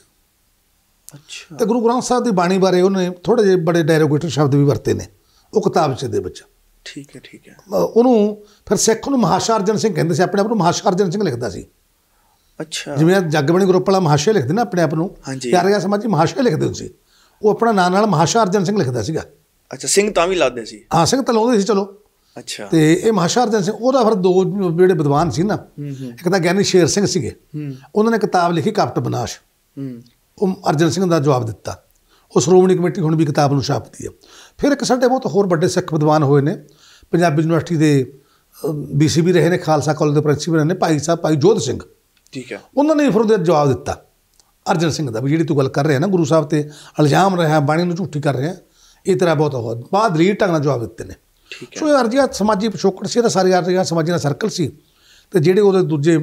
ਅੱਛਾ ਤੇ ਗੁਰੂ ਗ੍ਰੰਥ ਸਾਹਿਬ ਦੀ ਬਾਣੀ ਬਾਰੇ ਉਹਨੇ ਥੋੜੇ ਜਿਹੇ ਬੜੇ ਡੈਰੋਗੇਟਰ ਸ਼ਬਦ ਵੀ ਵਰਤੇ ਨੇ ਉਹ ਕਿਤਾਬ 'ਚ ਦੇ ਵਿੱਚ ਠੀਕ ਹੈ ਠੀਕ ਹੈ ਉਹਨੂੰ ਫਿਰ ਸਿੱਖ ਨੂੰ ਮਹਾਸ਼ਾਰਜਨ ਸਿੰਘ ਕਹਿੰਦੇ ਸੀ ਆਪਣੇ ਆਪ ਨੂੰ ਮਹਾਸ਼ਾਰਜਨ ਸਿੰਘ ਲਿਖਦਾ ਸੀ ਅੱਛਾ ਜਿਵੇਂ ਜਗਬਣੀ ਗਰੁੱਪ ਵਾਲਾ ਮਹਾਸ਼ਾ ਲਿਖਦੇ ਨਾ ਆਪਣੇ ਆਪ ਨੂੰ ਪਿਆਰਿਆ ਸਮਾਜੀ ਮਹਾਸ਼ਾ ਲਿਖਦੇ ਹੁੰਦੇ ਸੀ ਉਹ ਆਪਣਾ ਨਾਂ ਨਾਲ ਮਹਾਸ਼ਾਰਜਨ ਸਿੰਘ ਲਿਖਦਾ ਸੀਗਾ ਅੱਛਾ ਸਿੰਘ ਤਾਂ ਵੀ ਲਾਦੇ ਸੀ ਹਾਂ ਸਿੰਘ ਤਾਂ ਲਾਉਂਦੇ ਸੀ ਚਲੋ ਅੱਛਾ ਤੇ ਇਹ ਮਹਾਸ਼ਾਰਜਨ ਸਿੰਘ ਉਹਦਾ ਫਿਰ ਦੋ ਜਿਹੜੇ ਵਿਦਵਾਨ ਸੀ ਨਾ ਇੱਕ ਤਾਂ ਗਿਆਨੀ ਸ਼ੇਰ ਸਿੰਘ ਸੀਗੇ ਉਹਨਾਂ ਨੇ ਕਿਤਾਬ ਲਿਖੀ ਕਪਟ ਬਨਾਸ਼ ਉਹ ਅਰਜਨ ਸਿੰਘ ਦਾ ਜਵਾਬ ਦਿੱਤਾ ਉਸ ਸ਼੍ਰੋਮਣੀ ਕਮੇਟੀ ਹੁਣ ਵੀ ਕਿਤਾਬ ਨੂੰ ਛਾਪਦੀ ਹੈ ਫਿਰ ਇੱਕ ਸਾਡੇ ਬਹੁਤ ਹੋਰ ਵੱਡੇ ਸਿੱਖ ਵਿਦਵਾਨ ਹੋਏ ਨੇ ਪੰਜਾਬੀ ਯੂਨੀਵਰਸਿਟੀ ਦੇ ਬੀਸੀ ਵੀ ਰਹੇ ਨੇ ਖਾਲਸਾ ਕਾਲਜ ਦੇ ਪ੍ਰਿੰਸੀਪਲ ਨੇ ਭਾਈ ਸਾਹਿਬ ਭਾਈ ਜੋਧ ਸਿੰਘ ਠੀਕ ਹੈ ਉਹਨਾਂ ਨੇ ਫਿਰ ਉਹਦੇ ਜਵਾਬ ਦਿੱਤਾ ਅਰਜਨ ਸਿੰਘ ਦਾ ਵੀ ਜਿਹੜੀ ਤੂੰ ਗੱਲ ਕਰ ਰਿਹਾ ਨਾ ਗੁਰੂ ਸਾਹਿਬ ਤੇ ਇਲਜ਼ਾਮ ਰਿਹਾ ਬਾਣੀ ਨੂੰ ਝੂਠੀ ਕਰ ਰਿਹਾ ਇਹ ਤੇਰਾ ਬਹੁਤ ਹੋ ਬਾਅਦ ਰੀ ਢੰਗ ਨਾਲ ਜਵਾਬ ਦਿੱਤੇ ਨੇ ਠੀਕ ਹੈ ਸੋ ਅਰਜੀਆ ਸਮਾਜੀ ਪਿਛੋਕੜ ਸੀ ਤਾਂ ਸਾਰੀ ਅਰਜੀਆ ਸਮਾਜੀ ਦਾ ਸਰਕਲ ਸੀ ਤੇ ਜਿਹੜੇ ਉਹਦੇ ਦੂਜੇ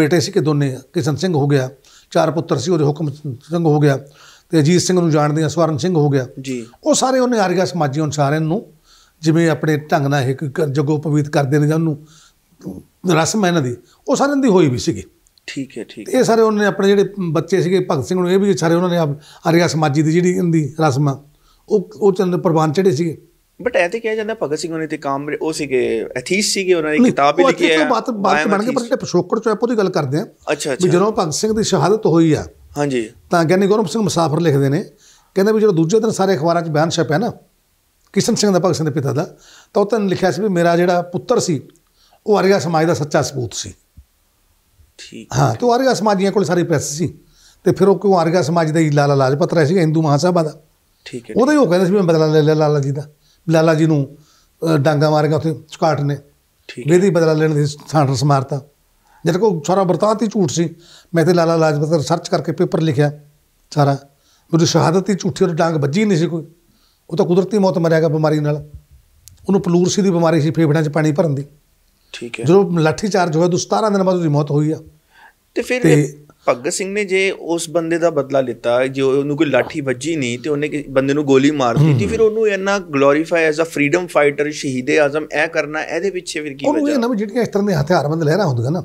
ਬੇਟੇ ਸੀ ਕਿ ਦੋਨੇ ਕਿਸ਼ਨ ਸਿੰਘ ਹੋ ਗਿਆ ਚਾਰ ਪੁੱਤਰ ਸੀ ਉਹਦੇ ਹੁਕਮ ਸਿੰਘ ਹੋ ਗਿਆ ਤੇ ਅਜੀਤ ਸਿੰਘ ਨੂੰ ਜਾਣਦੇ ਆ ਸਵਰਨ ਸਿੰਘ ਹੋ ਗਿਆ ਜੀ ਉਹ ਸਾਰੇ ਉਹਨੇ ਆਰਿਆ ਸਮਾਜੀ ਅਨੁਸਾਰ ਨੂੰ ਜਿਵੇਂ ਆਪਣੇ ਢੰਗ ਨਾਲ ਇਹ ਜਗੋ ਪਵਿੱਤ ਕਰਦੇ ਨੇ ਜਾਂ ਉਹਨੂੰ ਰਸਮ ਹੈ ਇਹਨਾਂ ਦੀ ਉਹ ਸਾਰਿਆਂ ਦੀ ਹੋਈ ਵੀ ਸੀਗੀ ਠੀਕ ਹੈ ਠੀਕ ਇਹ ਸਾਰੇ ਉਹਨੇ ਆਪਣੇ ਜਿਹੜੇ ਬੱਚੇ ਸੀਗੇ ਭਗਤ ਸਿੰਘ ਨੂੰ ਇਹ ਵੀ ਸਾਰੇ ਉਹਨਾਂ ਨੇ ਆਰਿਆ ਸਮਾਜੀ ਦੀ ਜਿਹੜੀ ਇਹਦੀ ਰਸਮ ਉਹ ਉਹ ਚੰਦ ਪ੍ਰਵਾਨ ਚੜੇ ਸੀਗੇ ਬਟ ਐ ਤੇ ਕਿਹਾ ਜਾਂਦਾ ਭਗਤ ਸਿੰਘ ਉਹਨੇ ਤੇ ਕਾਮ ਉਹ ਸੀਗੇ ਐਥੀਸ ਸੀਗੇ ਉਹਨਾਂ ਨੇ ਕਿਤਾਬ ਵੀ ਲਿਖੀ ਹੈ ਬਾਤ ਬਾਤ ਬਣ ਕੇ ਪਰ ਚੋਂ ਆਪੋ ਦੀ ਗੱਲ ਕਰਦੇ ਆ ਅੱਛਾ ਅੱਛਾ ਜਦੋਂ ਭਗਤ ਸਿੰਘ ਦੀ ਸ਼ਹਾਦਤ ਹੋਈ ਆ ਹਾਂਜੀ ਤਾਂ ਕਹਿੰਦੇ ਗੁਰਮ ਸਿੰਘ ਮੁਸਾਫਰ ਲਿਖਦੇ ਨੇ ਕਹਿੰਦੇ ਵੀ ਜਦੋਂ ਦੂਜੇ ਦਿਨ ਸਾਰੇ ਅਖਬਾਰਾਂ 'ਚ ਬਿਆਨ ਛਪਿਆ ਨਾ ਕਿਸ਼ਨ ਸਿੰਘ ਦਾ ਭਗਤ ਸਿੰਘ ਦੇ ਪਿਤਾ ਦਾ ਤਾਂ ਉਹ ਤਾਂ ਲਿਖਿਆ ਸੀ ਵੀ ਮੇਰਾ ਜਿਹੜਾ ਪੁੱਤਰ ਸੀ ਉਹ ਆਰੀਆ ਸਮਾਜ ਦਾ ਸੱਚਾ ਸਬੂਤ ਸੀ ਠੀਕ ਹਾਂ ਤੇ ਆਰੀਆ ਸਮਾਜ ਦੀਆਂ ਕੋਲ ਸਾਰੀ ਪ੍ਰੈਸ ਸੀ ਤੇ ਫਿਰ ਉਹ ਕਿਉਂ ਆਰੀਆ ਸਮਾਜ ਦਾ ਹੀ ਲਾਲਾ ਲਾਜਪਤ ਰਾਏ ਸੀ ਹਿੰਦੂ ਮਹਾਸਭਾ ਦਾ ਠੀਕ ਹੈ ਉਹਦਾ ਹੀ ਉਹ ਕਹਿੰਦਾ ਸੀ ਮੈਂ ਬਦਲਾ ਲੈ ਲਾਲਾ ਜੀ ਦਾ ਲਾਲਾ ਜੀ ਨੂੰ ਡਾਂਗਾ ਮਾਰਿਆ ਉੱਥੇ ਚੁਕਾਟ ਨੇ ਠੀਕ ਵੇਦੀ ਬਦਲਾ ਲੈਣ ਦੀ ਸਾਂਟਰ ਸਮਾਰਤਾ ਜਦ ਕੋ ਸਾਰਾ ਬਰਤਾਂਤ ਹੀ ਝੂਠ ਸੀ ਮੈਂ ਤੇ ਲਾਲਾ ਲਾਜਪਤ ਰਾਏ ਸਰਚ ਕਰਕੇ ਪੇਪਰ ਲਿਖਿਆ ਸਾਰਾ ਮੇਰੀ ਸ਼ਹਾਦਤ ਹੀ ਝੂਠੀ ਉਹ ਡਾਂਗ ਵੱਜੀ ਨਹੀਂ ਸੀ ਕੋਈ ਉਹ ਤਾਂ ਕੁਦਰਤੀ ਮੌਤ ਮਰਿਆਗਾ ਬਿਮਾਰੀ ਨਾਲ ਉਹਨੂੰ ਪਲੂਰਸੀ ਦੀ ਬਿਮਾਰੀ ਸੀ ਫੇਫੜਿਆਂ 'ਚ ਪਾਣੀ ਭਰਨ ਦੀ ਠੀਕ ਹੈ ਜਦੋਂ ਲਾਠੀ ਚਾਰਜ ਹੋਇਆ ਤੋਂ 17 ਦਿਨ ਬਾਅਦ ਉਹਦੀ ਮੌਤ ਹੋਈ ਆ ਤੇ ਫਿਰ ਭਗਤ ਸਿੰਘ ਨੇ ਜੇ ਉਸ ਬੰਦੇ ਦਾ ਬਦਲਾ ਲਿੱਤਾ ਜੇ ਉਹਨੂੰ ਕੋਈ ਲਾਠੀ ਵੱਜੀ ਨਹੀਂ ਤੇ ਉਹਨੇ ਬੰਦੇ ਨੂੰ ਗੋਲੀ ਮਾਰ ਦਿੱਤੀ ਫਿਰ ਉਹਨੂੰ ਇੰਨਾ glorify as a freedom fighter ਸ਼ਹੀਦੇ ਆਜ਼ਮ ਇਹ ਕਰਨਾ ਇਹਦੇ ਪਿੱਛੇ ਫਿਰ ਕੀ ਵਜ੍ਹਾ ਉਹਨੂੰ ਇਹ ਨਾ ਜਿਹੜੀਆਂ ਇਸ ਤਰ੍ਹਾਂ ਦੇ ਹਥਿਆਰਬੰਦ ਲਹਿਰਾਂ ਹੁੰਦੀਆਂ ਨਾ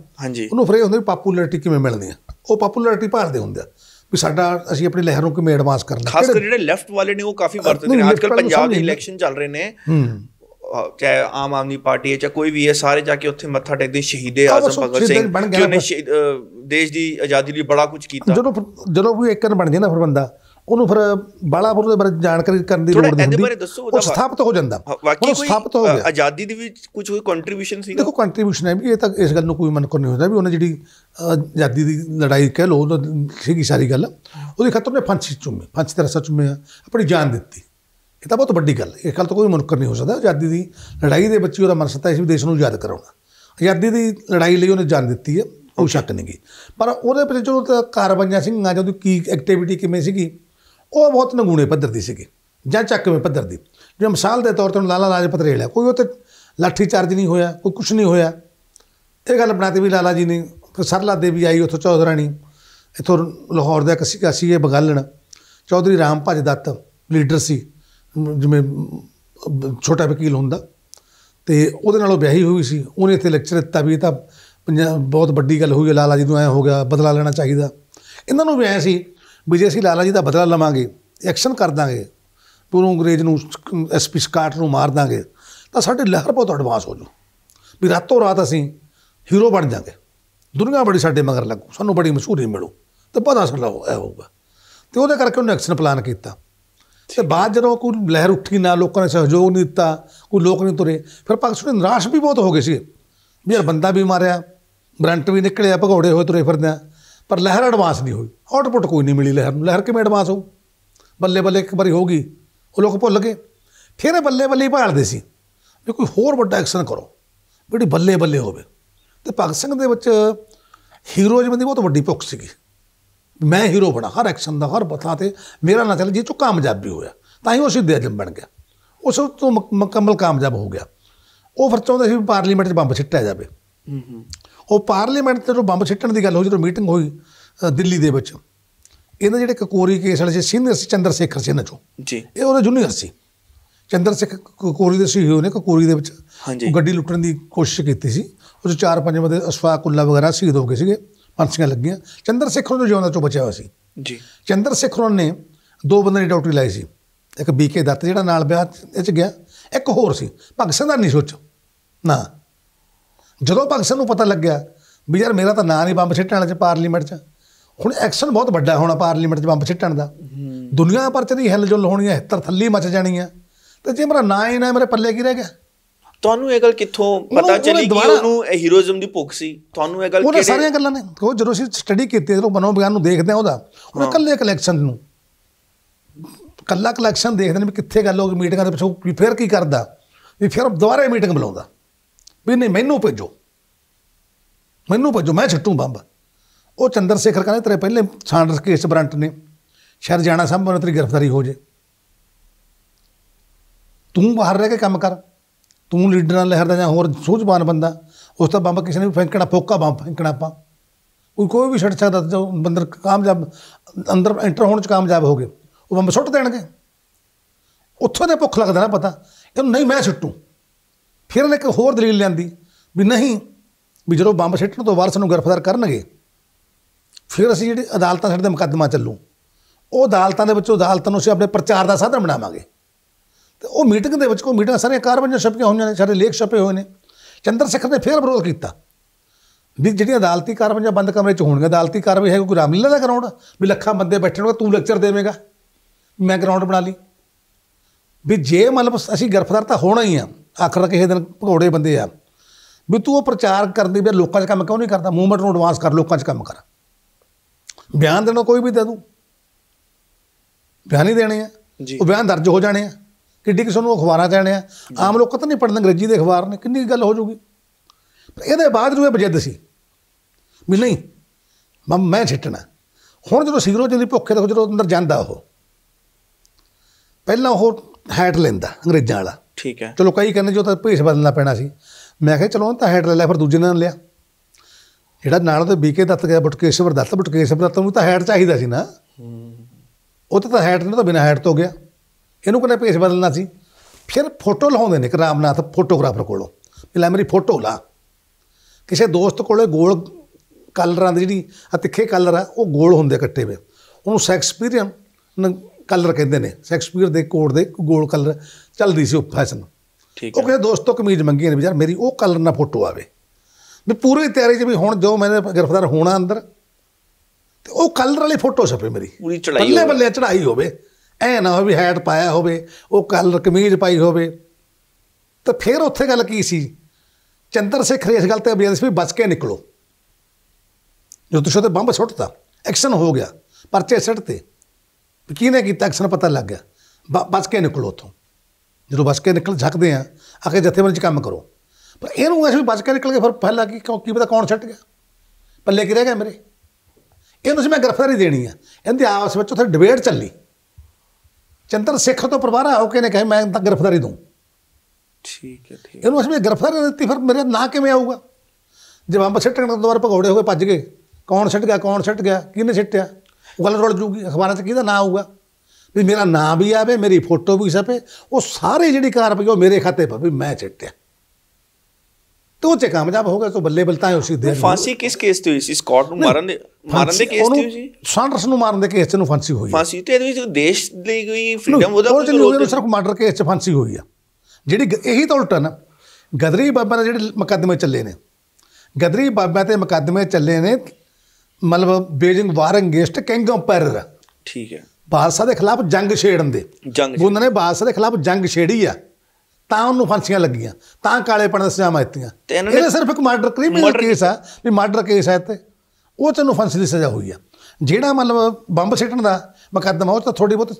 ਉਹਨੂੰ ਫਿਰ ਇਹ ਹੁੰਦਾ ਪਪੂਲੈਰਿਟੀ ਕਿਵੇਂ ਮਿਲਦੀ ਆ ਉਹ ਪਪੂਲੈਰਿਟੀ ਭਾਲਦੇ ਹੁੰਦੇ ਆ ਵੀ ਸਾਡਾ ਅਸੀਂ ਆਪਣੀ ਲਹਿਰ ਨੂੰ ਕਿਵੇਂ ਐਡਵਾਂਸ ਕਰਨਾ ਖਾਸ ਕਰ ਜਿਹੜੇ ਲੈਫਟ ਵਾਲੇ ਨੇ ਉਹ ਕਾਫੀ ਵਰਤਦੇ ਨੇ ਅੱਜ ਕੱਲ ਪੰਜਾਬ ਦੇ ਇਲੈਕਸ਼ਨ ਚੱਲ ਰਹੇ ਨੇ ਚਾਹੇ ਆਮ ਆਦਮੀ ਪਾਰਟੀ ਹੈ ਚਾਹੇ ਕੋਈ ਵੀ ਹੈ ਸਾਰੇ ਜਾ ਕੇ ਉੱਥੇ ਮੱਥਾ ਟੇਕਦੇ ਸ਼ਹੀਦੇ ਆਜ਼ਮ ਭਗਤ ਸਿੰਘ ਨੇ ਦੇਸ਼ ਦੀ ਆਜ਼ਾਦੀ ਲਈ ਬੜਾ ਕੁਝ ਕੀਤਾ ਜਦੋਂ ਜਦੋਂ ਕੋਈ ਇੱਕਨ ਬਣ ਜਾਂਦਾ ਫਿਰ ਬੰਦਾ ਉਹਨੂੰ ਫਿਰ ਬਾਲਾਪੁਰ ਦੇ ਬਾਰੇ ਜਾਣਕਾਰੀ ਕਰਨ ਦੀ ਲੋੜ ਨਹੀਂ ਹੁੰਦੀ ਉਹ ਸਥਾਪਿਤ ਹੋ ਜਾਂਦਾ ਵਾਕਈ ਸਥਾਪਿਤ ਹੋ ਗਿਆ ਆਜ਼ਾਦੀ ਦੇ ਵਿੱਚ ਕੁਝ ਕੋਈ ਕੰਟਰੀਬਿਊਸ਼ਨ ਸੀ ਦੇਖੋ ਕੰਟਰੀਬਿਊਸ਼ਨ ਹੈ ਇਹ ਤਾਂ ਇਸ ਗੱਲ ਨੂੰ ਕੋਈ ਮਨਕਰ ਨਹੀਂ ਹੁੰਦਾ ਵੀ ਉਹਨੇ ਜਿਹੜੀ ਆਜ਼ਾਦੀ ਦੀ ਲੜਾਈ ਕਹਿ ਲੋ ਉਹ ਸੀਗੀ ਸਾਰੀ ਗੱਲ ਉਹਦੇ ਖਾਤਰ ਨੇ ਫਾਂਸੀ ਚੁੰਮੇ ਫਾਂਸੀ ਤਰ੍ਹਾਂ ਰਸਾ ਚੁੰਮਿਆ ਆਪਣੀ ਜਾਨ ਦਿੱਤੀ ਇਹ ਤਾਂ ਬਹੁਤ ਵੱਡੀ ਗੱਲ ਇਹ ਕੱਲ ਤੋਂ ਕੋਈ ਮਨੁੱਖ ਨਹੀਂ ਹੋ ਸਕਦਾ ਆਜ਼ਾਦੀ ਦੀ ਲੜਾਈ ਦੇ ਬੱਚੀ ਉਹਦਾ ਮਨਸਤਾ ਇਸ ਦੇਸ਼ ਨੂੰ ਯਾਦ ਕਰਾਉਣਾ ਆਜ਼ਾਦੀ ਦੀ ਲੜਾਈ ਲਈ ਉਹਨੇ ਜਾਨ ਦਿੱਤੀ ਹੈ ਉਹ ਸ਼ੱਕ ਨਹੀਂ ਗਈ ਪਰ ਉਹਦੇ ਵਿੱਚ ਜਦੋਂ ਕਾਰਵਾਈਆਂ ਸਿੰਘਾਂ ਜਦੋਂ ਕੀ ਐਕਟੀਵਿਟੀ ਕਿਵੇਂ ਸੀਗੀ ਉਹ ਬਹੁਤ ਨਗੂਣੇ ਪੱਧਰ ਦੀ ਸੀਗੀ ਜਾਂ ਚੱਕਵੇਂ ਪੱਧਰ ਦੀ ਜਿਵੇਂ ਮਿਸਾਲ ਦੇ ਤੌਰ ਤੇ ਲਾਲਾ ਲਾਜਪਤ ਰੇਲ ਹੈ ਕੋਈ ਉਹ ਤੇ ਲਾਠੀ ਚਾਰਜ ਨਹੀਂ ਹੋਇਆ ਕੋਈ ਕੁਝ ਨਹੀਂ ਹੋਇਆ ਇਹ ਗੱਲ ਬਣਾਤੀ ਵੀ ਲਾਲਾ ਜੀ ਨੇ ਫਿਰ ਸਰਲਾ ਦੇਵੀ ਆਈ ਉੱਥੋਂ ਚੌਧਰਾਣੀ ਇਥੋਂ ਲਾਹੌਰ ਦਾ ਕਸੀ ਕਸੀਏ ਇਹ ਬਗਾਲਣ ਚੌਧਰੀ ਰਾਮ ਭਜ ਦੱਤ ਲੀਡਰ ਸੀ ਜਿਵੇਂ ਛੋਟਾ ਵਕੀਲ ਹੁੰਦਾ ਤੇ ਉਹਦੇ ਨਾਲ ਉਹ ਵਿਆਹੀ ਹੋਈ ਸੀ ਉਹਨੇ ਇੱਥੇ ਲੈਕਚਰ ਦਿੱਤਾ ਵੀ ਇਹ ਤਾਂ ਬਹੁਤ ਵੱਡੀ ਗੱਲ ਹੋਈ ਲਾਲਾ ਜੀ ਨੂੰ ਐ ਹੋ ਗਿਆ ਬਦਲਾ ਲੈਣਾ ਚਾਹੀਦਾ ਇਹਨਾਂ ਨੂੰ ਵੀ ਐ ਸੀ ਵੀ ਜੇ ਅਸੀਂ ਲਾਲਾ ਜੀ ਦਾ ਬਦਲਾ ਲਵਾਂਗੇ ਐਕਸ਼ਨ ਕਰ ਦਾਂਗੇ ਪੂਰੋਂ ਅੰਗਰੇਜ਼ ਨੂੰ ਐਸਪੀ ਸਕਾਟ ਨੂੰ ਮਾਰ ਦਾਂਗੇ ਤਾਂ ਸਾਡੇ ਲਹਿਰ ਬਹੁਤ ਐਡਵਾਂਸ ਹੋ ਜੂ ਵੀ ਰਾਤੋਂ ਰਾਤ ਅਸੀਂ ਹੀਰੋ ਬਣ ਜਾਾਂਗੇ ਦੁਨੀਆ ਬੜੀ ਸਾਡੇ ਮਗਰ ਲੱਗੂ ਸਾਨੂੰ ਬੜੀ ਮਸ਼ਹੂਰੀ ਮਿਲੂ ਤੇ ਪਤਾ ਸਾਡਾ ਹੋਇਆ ਹੋਊਗਾ ਤੇ ਉਹਦੇ ਕਰਕੇ ਉਹਨੇ ਐਕਸ਼ਨ ਪਲਾਨ ਕੀਤਾ ਤੇ ਬਾਅਦ ਜਦੋਂ ਕੋਈ ਲਹਿਰ ਉੱਠੀ ਨਾ ਲੋਕਾਂ ਨੇ ਸਹਿਯੋਗ ਨਹੀਂ ਦਿੱਤਾ ਕੋਈ ਲੋਕ ਨਹੀਂ ਤੁਰੇ ਫਿਰ ਪਾਕਿਸਤਾਨ ਨਿਰਾਸ਼ ਵੀ ਬਹੁਤ ਹੋ ਗਏ ਸੀ ਵੀ ਯਾਰ ਬੰਦਾ ਵੀ ਮਾਰਿਆ ਬ੍ਰੰਟ ਵੀ ਨਿਕਲਿਆ ਭਗੋੜੇ ਹੋਏ ਤੁਰੇ ਫਿਰਦੇ ਆ ਪਰ ਲਹਿਰ ਐਡਵਾਂਸ ਨਹੀਂ ਹੋਈ ਆਊਟਪੁੱਟ ਕੋਈ ਨਹੀਂ ਮਿਲੀ ਲਹਿਰ ਨੂੰ ਲਹਿਰ ਕਿਵੇਂ ਐਡਵਾਂਸ ਹੋ ਬੱਲੇ ਬੱਲੇ ਇੱਕ ਵਾਰੀ ਹੋ ਗਈ ਉਹ ਲੋਕ ਭੁੱਲ ਗਏ ਫਿਰ ਇਹ ਬੱਲੇ ਬੱਲੇ ਭਾਲਦੇ ਸੀ ਵੀ ਕੋਈ ਹੋਰ ਵੱਡਾ ਐਕਸ਼ਨ ਕਰੋ ਬੜੀ ਬੱਲੇ ਬੱਲੇ ਹੋਵੇ ਤੇ ਭਗਤ ਸਿੰਘ ਦੇ ਵਿੱਚ ਹੀਰੋਇਜ਼ਮ ਦੀ ਬਹੁਤ ਵੱਡੀ ਭੁੱਖ ਸੀਗੀ ਮੈਂ ਹੀਰੋ ਬਣਾ ਹਰ ਐਕਸ਼ਨ ਦਾ ਹਰ ਬਥਾ ਤੇ ਮੇਰਾ ਨਾਂ ਚੱਲ ਜੀ ਤੋਂ ਕਾਮਯਾਬੀ ਹੋਇਆ ਤਾਂ ਹੀ ਉਹ ਸਿੱਧੇ ਅਜਮ ਬਣ ਗਿਆ ਉਸ ਤੋਂ ਮੁਕੰਮਲ ਕਾਮਯਾਬ ਹੋ ਗਿਆ ਉਹ ਫਿਰ ਚਾਹੁੰਦਾ ਸੀ ਪਾਰਲੀਮੈਂਟ 'ਚ ਬੰਬ ਛਿੱਟਿਆ ਜਾਵੇ ਉਹ ਪਾਰਲੀਮੈਂਟ 'ਤੇ ਜੋ ਬੰਬ ਛਿੱਟਣ ਦੀ ਗੱਲ ਹੋਈ ਜਦੋਂ ਮੀਟਿੰਗ ਹੋਈ ਦਿੱਲੀ ਦੇ ਵਿੱਚ ਇਹਨਾਂ ਜਿਹੜੇ ਕਕੋਰੀ ਕੇਸ ਵਾਲੇ ਸੀ ਸੀਨੀਅਰ ਸੀ ਚੰਦਰ ਸ਼ੇਖਰ ਸੀ ਇਹਨਾਂ ਚੋਂ ਜੀ ਇਹ ਉਹਦੇ ਜੂਨੀਅਰ ਸੀ ਚੰਦਰ ਸਿੰਘ ਕਕੋਰੀ ਦੇ ਸੀ ਹੋਏ ਨੇ ਕਕੋਰੀ ਦੇ ਵਿੱਚ ਗੱਡੀ ਲੁੱਟਣ ਦੀ ਕੋਸ਼ਿਸ਼ ਕੀਤੀ ਸੀ ਉਹ ਚਾਰ ਪੰਜ ਬੰਦੇ ਅਸਫਾਕ ਉੱਲਾ ਵਗੈਰਾ ਸੀ ਹੋ ਸੀਗੇ ਫਾਂਸੀਆਂ ਲੱਗੀਆਂ ਚੰਦਰ ਸਿੱਖ ਨੂੰ ਜਿਉਂਦਾ ਚੋਂ ਬਚਾਇਆ ਸੀ ਜੀ ਚੰਦਰ ਸੇਖਰ ਨੇ ਦੋ ਬੰਦੇ ਦੀ ਡਿਊਟੀ ਲਾਈ ਸੀ ਇੱਕ ਬੀਕੇ ਦੱਤ ਜਿਹੜਾ ਨਾਲ ਵਿਆਹ ਇਹ ਚ ਗਿਆ ਇੱਕ ਹੋਰ ਸੀ ਭਗਤ ਸਿੰਘ ਦਾ ਨਹੀਂ ਸੋਚ ਨਾ ਜਦੋਂ ਭਗਤ ਸਿੰਘ ਨੂੰ ਪਤਾ ਲੱਗਿਆ ਵੀ ਯਾਰ ਮੇਰਾ ਤਾਂ ਨਾਂ ਨਹੀਂ ਬੰਬ ਛੱਟਣ ਵਾਲੇ ਚ ਪਾਰਲੀਮੈਂਟ ਚ ਹੁਣ ਐਕਸ਼ਨ ਬਹੁਤ ਵੱਡਾ ਹੋਣਾ ਪਾਰਲੀਮੈਂਟ ਚ ਬੰਬ ਛੱਟਣ ਦਾ ਦੁਨੀਆ ਪਰ ਚ ਦੀ ਹਿਲਜੁਲ ਹੋਣੀ ਹੈ 70 ਥੱਲੀ ਮਚ ਜਾਣੀ ਹੈ ਤੇ ਜੇ ਮੇਰਾ ਨਾਂ ਹੀ ਨਾ ਮੇਰੇ ਪੱਲੇ ਕੀ ਰਹਿ ਗਿਆ ਤੁਹਾਨੂੰ ਇਹ ਗੱਲ ਕਿੱਥੋਂ ਪਤਾ ਚੱਲੀ ਕਿ ਉਹਨੂੰ ਹੀਰੋਇਜ਼ਮ ਦੀ ਭੁੱਖ ਸੀ ਤੁਹਾਨੂੰ ਇਹ ਗੱਲ ਕਿਹੜੇ ਉਹ ਸਾਰੀਆਂ ਗੱਲਾਂ ਨੇ ਉਹ ਜਦੋਂ ਅਸੀਂ ਸਟੱਡੀ ਕੀਤੀ ਜਦੋਂ ਮਨੋਵਿਗਿਆਨ ਨੂੰ ਦੇਖਦੇ ਆ ਉਹਦਾ ਉਹ ਕੱਲੇ ਕਲੈਕਸ਼ਨ ਨੂੰ ਕੱਲਾ ਕਲੈਕਸ਼ਨ ਦੇਖਦੇ ਨੇ ਵੀ ਕਿੱਥੇ ਗੱਲ ਹੋ ਗਈ ਮੀਟਿੰਗਾਂ ਦੇ ਪਿੱਛੋਂ ਵੀ ਫੇਰ ਕੀ ਕਰਦਾ ਵੀ ਫੇਰ ਦੁਬਾਰਾ ਮੀਟਿੰਗ ਬੁਲਾਉਂਦਾ ਵੀ ਨਹੀਂ ਮੈਨੂੰ ਭੇਜੋ ਮੈਨੂੰ ਭੇਜੋ ਮੈਂ ਛੱਟੂ ਬੰਬ ਉਹ ਚੰਦਰ ਸ਼ੇਖਰ ਕਹਿੰਦੇ ਤੇਰੇ ਪਹਿਲੇ ਸਾਂਡਰਸ ਕੇਸ ਬਰੰਟ ਨੇ ਸ਼ਹਿਰ ਜਾਣਾ ਸੰਭਵ ਨਾ ਤੇਰੀ ਗ੍ਰਿਫਤਾਰੀ ਹੋ ਜੇ ਤੂੰ ਬਾਹਰ ਰਹਿ ਕੇ ਕੰਮ ਕਰ ਤੂੰ ਲੀਡਰ ਨਾਲ ਲਹਿਰਦਾ ਜਾਂ ਹੋਰ ਸੂਝਵਾਨ ਬੰਦਾ ਉਸ ਦਾ ਬੰਬ ਕਿਸੇ ਨੇ ਵੀ ਫੈਂਕਣਾ ਫੋਕਾ ਬੰਬ ਫੈਂਕਣਾ ਆਪਾਂ ਕੋਈ ਕੋਈ ਵੀ ਛੱਡ ਸਕਦਾ ਜੋ ਬੰਦਰ ਕਾਮਯਾਬ ਅੰਦਰ ਐਂਟਰ ਹੋਣ ਚ ਕਾਮਯਾਬ ਹੋ ਗਏ ਉਹ ਬੰਬ ਸੁੱਟ ਦੇਣਗੇ ਉੱਥੋਂ ਦੇ ਭੁੱਖ ਲੱਗਦਾ ਨਾ ਪਤਾ ਇਹਨੂੰ ਨਹੀਂ ਮੈਂ ਛੱਟੂ ਫਿਰ ਉਹਨੇ ਇੱਕ ਹੋਰ ਦਲੀਲ ਲਿਆਂਦੀ ਵੀ ਨਹੀਂ ਵੀ ਜਦੋਂ ਬੰਬ ਛੱਟਣ ਤੋਂ ਵਾਰਸ ਨੂੰ ਗ੍ਰਿਫਤਾਰ ਕਰਨਗੇ ਫਿਰ ਅਸੀਂ ਜਿਹੜੀ ਅਦਾਲਤਾਂ ਸਾਡੇ ਮੁਕੱਦਮਾ ਚੱਲੂ ਉਹ ਅਦਾਲਤਾਂ ਦੇ ਵਿੱਚੋਂ ਅਦਾਲਤਾਂ ਨੂੰ ਅਸੀਂ ਆਪਣੇ ਪ੍ਰਚਾਰ ਦਾ ਸਾਧਨ ਬਣਾਵਾਂਗੇ ਤੇ ਉਹ ਮੀਟਿੰਗ ਦੇ ਵਿੱਚ ਕੋਈ ਮੀਟਿੰਗ ਸਾਰੇ ਕਾਰਵਾਈਆਂ ਛਪੀਆਂ ਹੋਈਆਂ ਨੇ ਸਾਰੇ ਲੇਖ ਛਪੇ ਹੋਏ ਨੇ ਚੰਦਰ ਸ਼ੇਖਰ ਨੇ ਫੇਰ ਵਿਰੋਧ ਕੀਤਾ ਵੀ ਜਿਹੜੀਆਂ ਅਦਾਲਤੀ ਕਾਰਵਾਈਆਂ ਬੰਦ ਕਮਰੇ 'ਚ ਹੋਣਗੇ ਅਦਾਲਤੀ ਕਾਰਵਾਈ ਹੈ ਕੋਈ ਰਾਮਲੀਲਾ ਦਾ ਗਰਾਊਂਡ ਵੀ ਲੱਖਾਂ ਬੰਦੇ ਬੈਠਣਗੇ ਤੂੰ ਲੈਕਚਰ ਦੇਵੇਂਗਾ ਮੈਂ ਗਰਾਊਂਡ ਬਣਾ ਲਈ ਵੀ ਜੇ ਮਤਲਬ ਅਸੀਂ ਗ੍ਰਿਫਤਾਰ ਤਾਂ ਹੋਣਾ ਹੀ ਆ ਆਖਰ ਕਿਸੇ ਦਿਨ ਭਗੋੜੇ ਬੰਦੇ ਆ ਵੀ ਤੂੰ ਉਹ ਪ੍ਰਚਾਰ ਕਰਦੀ ਵੀ ਲੋਕਾਂ 'ਚ ਕੰਮ ਕਿਉਂ ਨਹੀਂ ਕਰਦਾ ਮੂਵਮੈਂਟ ਨੂੰ ਐਡਵਾਂਸ ਕਰ ਲੋਕਾਂ 'ਚ ਕੰਮ ਕਰ ਬਿਆਨ ਦੇਣਾ ਕੋਈ ਵੀ ਦੇ ਦੂੰ ਬਿਆਨ ਹੀ ਦੇਣੇ ਆ ਉਹ ਬਿਆਨ ਦਰਜ ਹੋ ਜਾਣੇ ਆ ਕਿੱਡੀ ਕਿਸ ਨੂੰ ਅਖਬਾਰਾਂ ਚਾਹਣੇ ਆ ਆਮ ਲੋਕ ਤਾਂ ਨਹੀਂ ਪੜ੍ਹਦੇ ਅੰਗਰੇਜ਼ੀ ਦੇ ਅਖਬਾਰ ਨੇ ਕਿੰਨੀ ਗੱਲ ਹੋ ਜੂਗੀ ਇਹਦੇ ਬਾਅਦ ਨੂੰ ਇਹ ਬਜਦ ਸੀ ਵੀ ਨਹੀਂ ਮੈਂ ਮੈਂ ਛੱਟਣਾ ਹੁਣ ਜਦੋਂ ਸਿਗਰੋ ਜਿੰਦੀ ਭੁੱਖੇ ਤੋਂ ਜਦੋਂ ਅੰਦਰ ਜਾਂਦਾ ਉਹ ਪਹਿਲਾਂ ਉਹ ਹੈਟ ਲੈਂਦਾ ਅੰਗਰੇਜ਼ਾਂ ਵਾਲਾ ਠੀਕ ਹੈ ਚਲੋ ਕਈ ਕਹਿੰਦੇ ਜੋ ਤਾਂ ਭੇਸ ਬਦਲਣਾ ਪੈਣਾ ਸੀ ਮੈਂ ਕਿਹਾ ਚਲੋ ਤਾਂ ਹੈਟ ਲੈ ਲਿਆ ਫਿਰ ਦੂਜੇ ਨਾਲ ਲਿਆ ਜਿਹੜਾ ਨਾਲ ਤੇ ਬੀਕੇ ਦੱਤ ਗਿਆ ਬਟਕੇਸ਼ਵਰ ਦੱਤ ਬਟਕੇਸ਼ਵਰ ਦੱਤ ਨੂੰ ਤਾਂ ਹੈਟ ਚਾਹੀਦਾ ਸੀ ਨਾ ਉਹ ਤਾਂ ਹੈਟ ਨੇ ਤਾਂ ਬਿਨਾ ਹੈਟ ਤੋਂ ਗਿਆ ਇਹਨੂੰ ਕਹਿੰਦੇ ਭੇਸ ਬਦਲਣਾ ਸੀ ਫਿਰ ਫੋਟੋ ਲਾਉਂਦੇ ਨੇ ਕਿ ਰਾਮਨਾਥ ਫੋਟੋਗ੍ਰਾਫਰ ਕੋਲੋਂ ਵੀ ਲੈ ਮੇਰੀ ਫੋਟੋ ਲਾ ਕਿਸੇ ਦੋਸਤ ਕੋਲੇ ਗੋਲ ਕਲਰਾਂ ਦੀ ਜਿਹੜੀ ਆ ਤਿੱਖੇ ਕਲਰ ਆ ਉਹ ਗੋਲ ਹੁੰਦੇ ਕੱਟੇ ਵੇ ਉਹਨੂੰ ਸ਼ੈਕਸਪੀਰੀਅਨ ਕਲਰ ਕਹਿੰਦੇ ਨੇ ਸ਼ੈਕਸਪੀਅਰ ਦੇ ਕੋਡ ਦੇ ਗੋਲ ਕਲਰ ਚੱਲਦੀ ਸੀ ਉਹ ਫੈਸ਼ਨ ਠੀਕ ਹੈ ਉਹ ਕਿਸੇ ਦੋਸਤੋ ਕਮੀਜ਼ ਮੰਗੀ ਨੇ ਵੀ ਯਾਰ ਮੇਰੀ ਉਹ ਕਲਰ ਨਾਲ ਫੋਟੋ ਆਵੇ ਵੀ ਪੂਰੀ ਤਿਆਰੀ ਚ ਵੀ ਹੁਣ ਜੋ ਮੈਨੇ ਗ੍ਰਿਫਤਾਰ ਹੋਣਾ ਅੰਦਰ ਤੇ ਉਹ ਕਲਰ ਵਾਲੀ ਫੋਟੋ ਛਪੇ ਮੇਰੀ ਪੂਰੀ ਚੜਾਈ ਬੱਲੇ ਬੱਲੇ ਚੜਾਈ ਹੋਵੇ ਐ ਨਾ ਹੋਵੇ ਹੈਟ ਪਾਇਆ ਹੋਵੇ ਉਹ ਕਲਰ ਕਮੀਜ਼ ਪਾਈ ਹੋਵੇ ਤਾਂ ਫਿਰ ਉੱਥੇ ਗੱਲ ਕੀ ਸੀ ਚੰਦਰ ਸਿੱਖ ਇਸ ਗੱਲ ਤੇ ਅਭਿਆਨ ਵੀ ਬਚ ਕੇ ਨਿਕਲੋ ਜੋ ਤੁਸੀਂ ਤੇ ਬੰਬ ਸੁੱਟਤਾ ਐਕਸ਼ਨ ਹੋ ਗਿਆ ਪਰਚੇ ਸੜ ਤੇ ਕਿਹਨੇ ਕੀਤਾ ਐਕਸ਼ਨ ਪਤਾ ਲੱਗ ਗਿਆ ਬਚ ਕੇ ਨਿਕਲੋ ਉਥੋਂ ਜਦੋਂ ਬਚ ਕੇ ਨਿਕਲ ਝੱਕਦੇ ਆ ਆਖੇ ਜਥੇਬੰਦੀ ਚ ਕੰਮ ਕਰੋ ਪਰ ਇਹਨੂੰ ਐਸੇ ਵੀ ਬਚ ਕੇ ਨਿਕਲ ਕੇ ਫਿਰ ਫੈਲਾ ਕਿ ਕੀ ਪਤਾ ਕੌਣ ਛੱਟ ਗਿਆ ਪੱਲੇ ਰਹਿ ਗਿਆ ਮੇਰੇ ਇਹਨੂੰ ਸੀ ਮੈਂ ਗ੍ਰਫਤਾਰੀ ਦੇਣੀ ਆ ਇਹਦੇ ਆਪਸ ਵਿੱਚ ਉੱਥੇ ਡਿਬੇਟ ਚੱਲੀ ਚੰਦਰ ਸਿੱਖ ਤੋਂ ਪਰਵਾਰਾ ਹੋ ਕੇ ਨੇ ਕਹੇ ਮੈਂ ਤਾਂ ਗ੍ਰਿਫਤਾਰੀ ਦੂੰ ਠੀਕ ਹੈ ਠੀਕ ਇਹਨੂੰ ਅਸਮੇ ਗ੍ਰਿਫਤਾਰੀ ਦਿੱਤੀ ਫਿਰ ਮੇਰੇ ਨਾਂ ਕਿਵੇਂ ਆਊਗਾ ਜੇ ਬੰਬ ਸਿੱਟਣ ਤੋਂ ਦੁਬਾਰਾ ਭਗੌੜੇ ਹੋਏ ਭੱਜ ਗਏ ਕੌਣ ਸਿੱਟ ਗਿਆ ਕੌਣ ਸਿੱਟ ਗਿਆ ਕਿਹਨੇ ਸਿੱਟਿਆ ਉਹ ਗੱਲ ਰੋਲ ਜੂਗੀ ਅਖਬਾਰਾਂ 'ਚ ਕਿਹਦਾ ਨਾਂ ਆਊਗਾ ਵੀ ਮੇਰਾ ਨਾਂ ਵੀ ਆਵੇ ਮੇਰੀ ਫੋਟੋ ਵੀ ਛਪੇ ਉਹ ਸਾਰੇ ਜਿਹੜੀ ਕਾਰਪੀ ਉਹ ਮੇਰੇ ਖਾਤੇ ਵੀ ਮੈਂ ਸਿੱਟਿਆ ਤੋ ਉਹ ਚ ਕਾਮਯਾਬ ਹੋ ਗਿਆ ਸੋ ਬੱਲੇ ਹੈ ਉਸੇ ਦੇ ਫਾਂਸੀ ਕਿਸ ਕੇਸ ਤੇ ਹੋਈ ਸੀ ਸਕਾਟ ਨੂੰ ਮਾਰਨ ਦੇ ਮਾਰਨ ਦੇ ਕੇਸ ਤੇ ਹੋਈ ਸੀ ਸਾਂਡਰਸ ਨੂੰ ਮਾਰਨ ਦੇ ਕੇਸ ਤੇ ਨੂੰ ਫਾਂਸੀ ਹੋਈ ਫਾਂਸੀ ਤੇ ਇਹਦੇ ਵਿੱਚ ਦੇਸ਼ ਲਈ ਕੋਈ ਫ੍ਰੀडम ਉਹਦਾ ਕੋਈ ਨਹੀਂ ਸਿਰਫ ਮਰਡਰ ਕੇਸ ਚ ਫਾਂਸੀ ਹੋਈ ਆ ਜਿਹੜੀ ਇਹੀ ਤਾਂ ਉਲਟਾ ਨਾ ਗਦਰੀ ਬਾਬਾ ਦੇ ਜਿਹੜੇ ਮੁਕੱਦਮੇ ਚੱਲੇ ਨੇ ਗਦਰੀ ਬਾਬਾ ਤੇ ਮੁਕੱਦਮੇ ਚੱਲੇ ਨੇ ਮਤਲਬ waging war against king emperor ਠੀਕ ਹੈ ਬਾਦਸ਼ਾਹ ਦੇ ਖਿਲਾਫ ਜੰਗ ਛੇੜਨ ਦੇ ਜੰਗ ਉਹਨਾਂ ਨੇ ਬਾਦਸ਼ਾਹ ਦੇ ਖਿਲਾਫ ਜੰਗ ਛੇੜੀ ਆ ਤਾਂ ਉਹਨੂੰ ਫਾਂਸੀਆਂ ਲੱਗੀਆਂ ਤਾਂ ਕਾਲੇ ਪਣ ਦਾ ਸਜ਼ਾ ਮਿਲਤੀਆਂ ਇਹ ਸਿਰਫ ਇੱਕ ਮਰਡਰ ਕ੍ਰਿਮੀਨਲ ਕੇਸ ਆ ਵੀ ਮਰਡਰ ਕੇਸ ਹੈ ਤੇ ਉਹ ਤੈਨੂੰ ਫਾਂਸੀ ਦੀ ਸਜ਼ਾ ਹੋਈ ਆ ਜਿਹੜਾ ਮਤਲਬ ਬੰਬ ਸਿੱਟਣ ਦਾ ਮੁਕੱਦਮਾ ਉਹ ਤਾਂ ਥੋੜੀ ਬਹੁਤ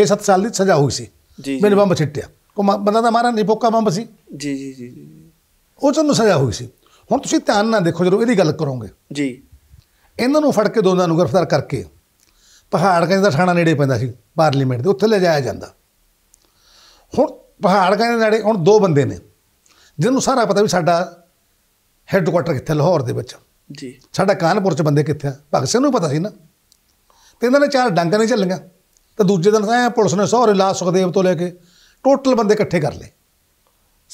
6-7 ਸਾਲ ਦੀ ਸਜ਼ਾ ਹੋਈ ਸੀ ਜੀ ਮੈਨੂੰ ਬੰਬ ਸਿੱਟਿਆ ਉਹ ਬੰਦਾ ਤਾਂ ਮਾਰਾ ਨਹੀਂ ਪੋਕਾ ਬੰਬ ਸੀ ਜੀ ਜੀ ਜੀ ਉਹ ਤੈਨੂੰ ਸਜ਼ਾ ਹੋਈ ਸੀ ਹੁਣ ਤੁਸੀਂ ਧਿਆਨ ਨਾਲ ਦੇਖੋ ਜਦੋਂ ਇਹਦੀ ਗੱਲ ਕਰੋਗੇ ਜੀ ਇਹਨਾਂ ਨੂੰ ਫੜ ਕੇ ਦੋਨਾਂ ਨੂੰ ਗ੍ਰਿਫਤਾਰ ਕਰਕੇ ਪਹਾੜ ਦਾ ਥਾਣਾ ਨੇੜੇ ਪੈਂਦਾ ਸੀ ਪਾਰਲੀਮੈਂਟ ਦੇ ਉੱਥੇ ਲੈ ਜਾਇਆ ਜਾਂਦਾ ਹੁਣ ਪਹਾੜਾਂ ਦੇ ਨਾੜੇ ਹੁਣ ਦੋ ਬੰਦੇ ਨੇ ਨੂੰ ਸਾਰਾ ਪਤਾ ਵੀ ਸਾਡਾ ਹੈੱਡਕੁਆਟਰ ਕਿੱਥੇ ਲਾਹੌਰ ਦੇ ਵਿੱਚ ਜੀ ਸਾਡਾ ਕਾਨਪੁਰ ਚ ਬੰਦੇ ਕਿੱਥੇ ਆ ਭਗਤ ਸਿੰਘ ਨੂੰ ਪਤਾ ਸੀ ਨਾ ਤੇ ਇਹਨਾਂ ਨੇ ਚਾਰ ਡਾਂਗਾਂ ਨੇ ਚੱਲੀਆਂ ਤੇ ਦੂਜੇ ਦਿਨ ਤਾਂ ਪੁਲਿਸ ਨੇ ਸਹੁਰੇ ਲਾ ਸੁਖਦੇਵ ਤੋਂ ਲੈ ਕੇ ਟੋਟਲ ਬੰਦੇ ਇਕੱਠੇ ਕਰ ਲਏ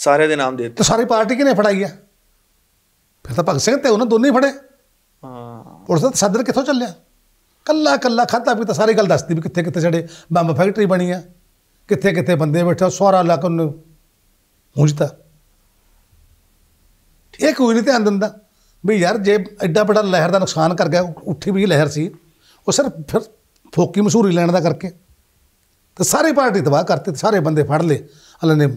ਸਾਰੇ ਦੇ ਨਾਮ ਦੇ ਦਿੱਤੇ ਤੇ ਸਾਰੀ ਪਾਰਟੀ ਕਿਨੇ ਫੜਾਈ ਆ ਫਿਰ ਤਾਂ ਭਗਤ ਸਿੰਘ ਤੇ ਉਹਨਾਂ ਦੋਨੇ ਫੜੇ ਹਾਂ ਪੁਲਿਸ ਦਾ ਸਦਰ ਕਿੱਥੋਂ ਚੱਲਿਆ ਕੱਲਾ ਕੱਲਾ ਖਾਤਾ ਵੀ ਤਾਂ ਸਾਰੀ ਗੱਲ ਦੱਸਦੀ ਵੀ ਕਿੱਥੇ ਕਿੱਥੇ ਛੜੇ ਬੰਬ ਫੈਕਟਰੀ ਬਣੀ ਆ ਕਿੱਥੇ ਕਿੱਥੇ ਬੰਦੇ ਬੈਠਾ ਸਾਰਾ ਲੱਕ ਨੂੰ ਪਹੁੰਚਦਾ ਇਹ ਕੋਈ ਨਹੀਂ ਧਿਆਨ ਦਿੰਦਾ ਵੀ ਯਾਰ ਜੇ ਐਡਾ ਬੜਾ ਲਹਿਰ ਦਾ ਨੁਕਸਾਨ ਕਰ ਗਿਆ ਉੱਠੀ ਵੀ ਲਹਿਰ ਸੀ ਉਹ ਸਿਰਫ ਫਿਰ ਫੋਕੀ ਮਸ਼ਹੂਰੀ ਲੈਣ ਦਾ ਕਰਕੇ ਤੇ ਸਾਰੇ ਪਾਰਟੀ ਤਬਾਹ ਕਰਤੇ ਸਾਰੇ ਬੰਦੇ ਫੜ ਲਏ ਅੱਲਾ ਨੇ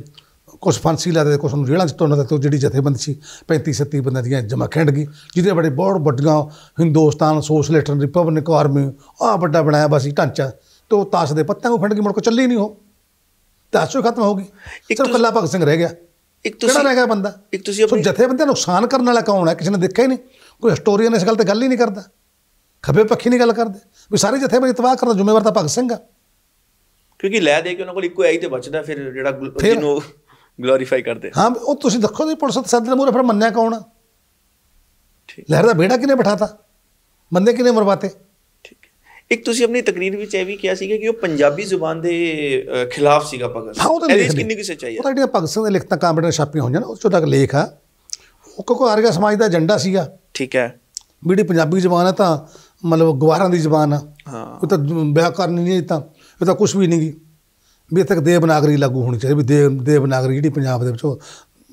ਕੁਝ ਫਾਂਸੀ ਲਾ ਦੇ ਕੁਝ ਨੂੰ ਜੇਲਾਂ ਚ ਟੋਨਾ ਦਿੱਤੇ ਜਿਹੜੀ ਜਥੇਬੰਦੀ ਸੀ 35 37 ਬੰਦਿਆਂ ਦੀਆਂ ਜਮਾ ਖੰਡ ਗਈ ਜਿਹਦੇ ਬੜੇ ਬਹੁਤ ਵੱਡੀਆਂ ਹਿੰਦੁਸਤਾਨ ਸੋਸ਼ਲਿਸਟ ਰਿਪਬਲਿਕ ਆਰਮੀ ਆ ਵੱਡਾ ਬਣਾਇਆ ਬਸ ਢਾਂਚਾ ਤੋ ਤਾਸ਼ ਦੇ ਪੱਤਿਆਂ ਨੂੰ ਫੜ ਕੇ ਮੁੜ ਕੇ ਚੱਲੀ ਨਹੀਂ ਉਹ ਧਾਸੂ ਖਤਮ ਹੋ ਗਈ ਇੱਕ ਤੋਂ ਕੱਲਾ ਭਗਤ ਸਿੰਘ ਰਹਿ ਗਿਆ ਇੱਕ ਤੁਸੀਂ ਕਿਹੜਾ ਰਹਿ ਗਿਆ ਬੰਦਾ ਇੱਕ ਤੁਸੀਂ ਆਪਣੇ ਜਥੇ ਬੰਦੇ ਨੁਕਸਾਨ ਕਰਨ ਵਾਲਾ ਕੌਣ ਹੈ ਕਿਸੇ ਨੇ ਦੇਖਿਆ ਹੀ ਨਹੀਂ ਕੋਈ ਹਿਸਟੋਰੀਅਨ ਇਸ ਗੱਲ ਤੇ ਗੱਲ ਹੀ ਨਹੀਂ ਕਰਦਾ ਖੱਬੇ ਪੱਖੀ ਨਹੀਂ ਗੱਲ ਕਰਦੇ ਵੀ ਸਾਰੇ ਜਥੇ ਤਬਾਹ ਕਰਨ ਦਾ ਜ਼ਿੰਮੇਵਾਰ ਤਾਂ ਭਗਤ ਸਿੰਘ ਆ ਕਿਉਂਕਿ ਲੈ ਦੇ ਕੇ ਉਹਨਾਂ ਕੋਲ ਇੱਕੋ ਆਈ ਤੇ ਬਚਦਾ ਫਿਰ ਜਿਹੜਾ ਜਿਹਨੂੰ ਗਲੋਰੀਫਾਈ ਕਰਦੇ ਹਾਂ ਉਹ ਤੁਸੀਂ ਦੇਖੋ ਜੀ ਪੁਲਿਸ ਸੱਦ ਦੇ ਮੂਰੇ ਫਿਰ ਮੰਨਿਆ ਕੌਣ ਠੀਕ ਲਹਿਰ ਦਾ ਬੇੜਾ ਕਿਨੇ ਬਿਠਾਤਾ ਬੰਦੇ ਕਿਨੇ ਮਰਵਾਤੇ ਇੱਕ ਤੁਸੀਂ ਆਪਣੀ ਤਕਰੀਰ ਵਿੱਚ ਇਹ ਵੀ ਕਿਹਾ ਸੀਗਾ ਕਿ ਉਹ ਪੰਜਾਬੀ ਜ਼ੁਬਾਨ ਦੇ ਖਿਲਾਫ ਸੀਗਾ ਭਗਤ ਸਿੰਘ ਇਹ ਤਾਂ ਲੇਖ ਕਿੰਨੀ ਕਿਸੇ ਚਾਹੀਏ ਉਹ ਜਿਹੜੀਆਂ ਭਗਤ ਸਿੰਘ ਦੇ ਲਿਖਤਾਂ ਕਾਂਬੜੇ ਛਾਪੀਆਂ ਹੋਈਆਂ ਨਾ ਉਸ ਚੋਂ ਤੱਕ ਲੇਖ ਆ ਉਹ ਕੋ ਆਰਗਾ ਸਮਾਜ ਦਾ ਏਜੰਡਾ ਸੀਗਾ ਠੀਕ ਹੈ ਮੇਰੀ ਪੰਜਾਬੀ ਜ਼ੁਬਾਨ ਆ ਤਾਂ ਮਤਲਬ ਗਵਾਰਾਂ ਦੀ ਜ਼ੁਬਾਨ ਆ ਉਹ ਤਾਂ ਵਿਆਹ ਕਰਨੀ ਨਹੀਂ ਤਾਂ ਇਹ ਤਾਂ ਕੁਝ ਵੀ ਨਹੀਂ ਗੀ ਵੀ ਤੱਕ ਦੇਵਨਾਗਰੀ ਲਾਗੂ ਹੋਣੀ ਚਾਹੀਦੀ ਵੀ ਦੇਵ ਦੇਵਨਾਗਰੀ ਜਿਹੜੀ ਪੰਜਾਬ ਦੇ ਵਿੱਚੋਂ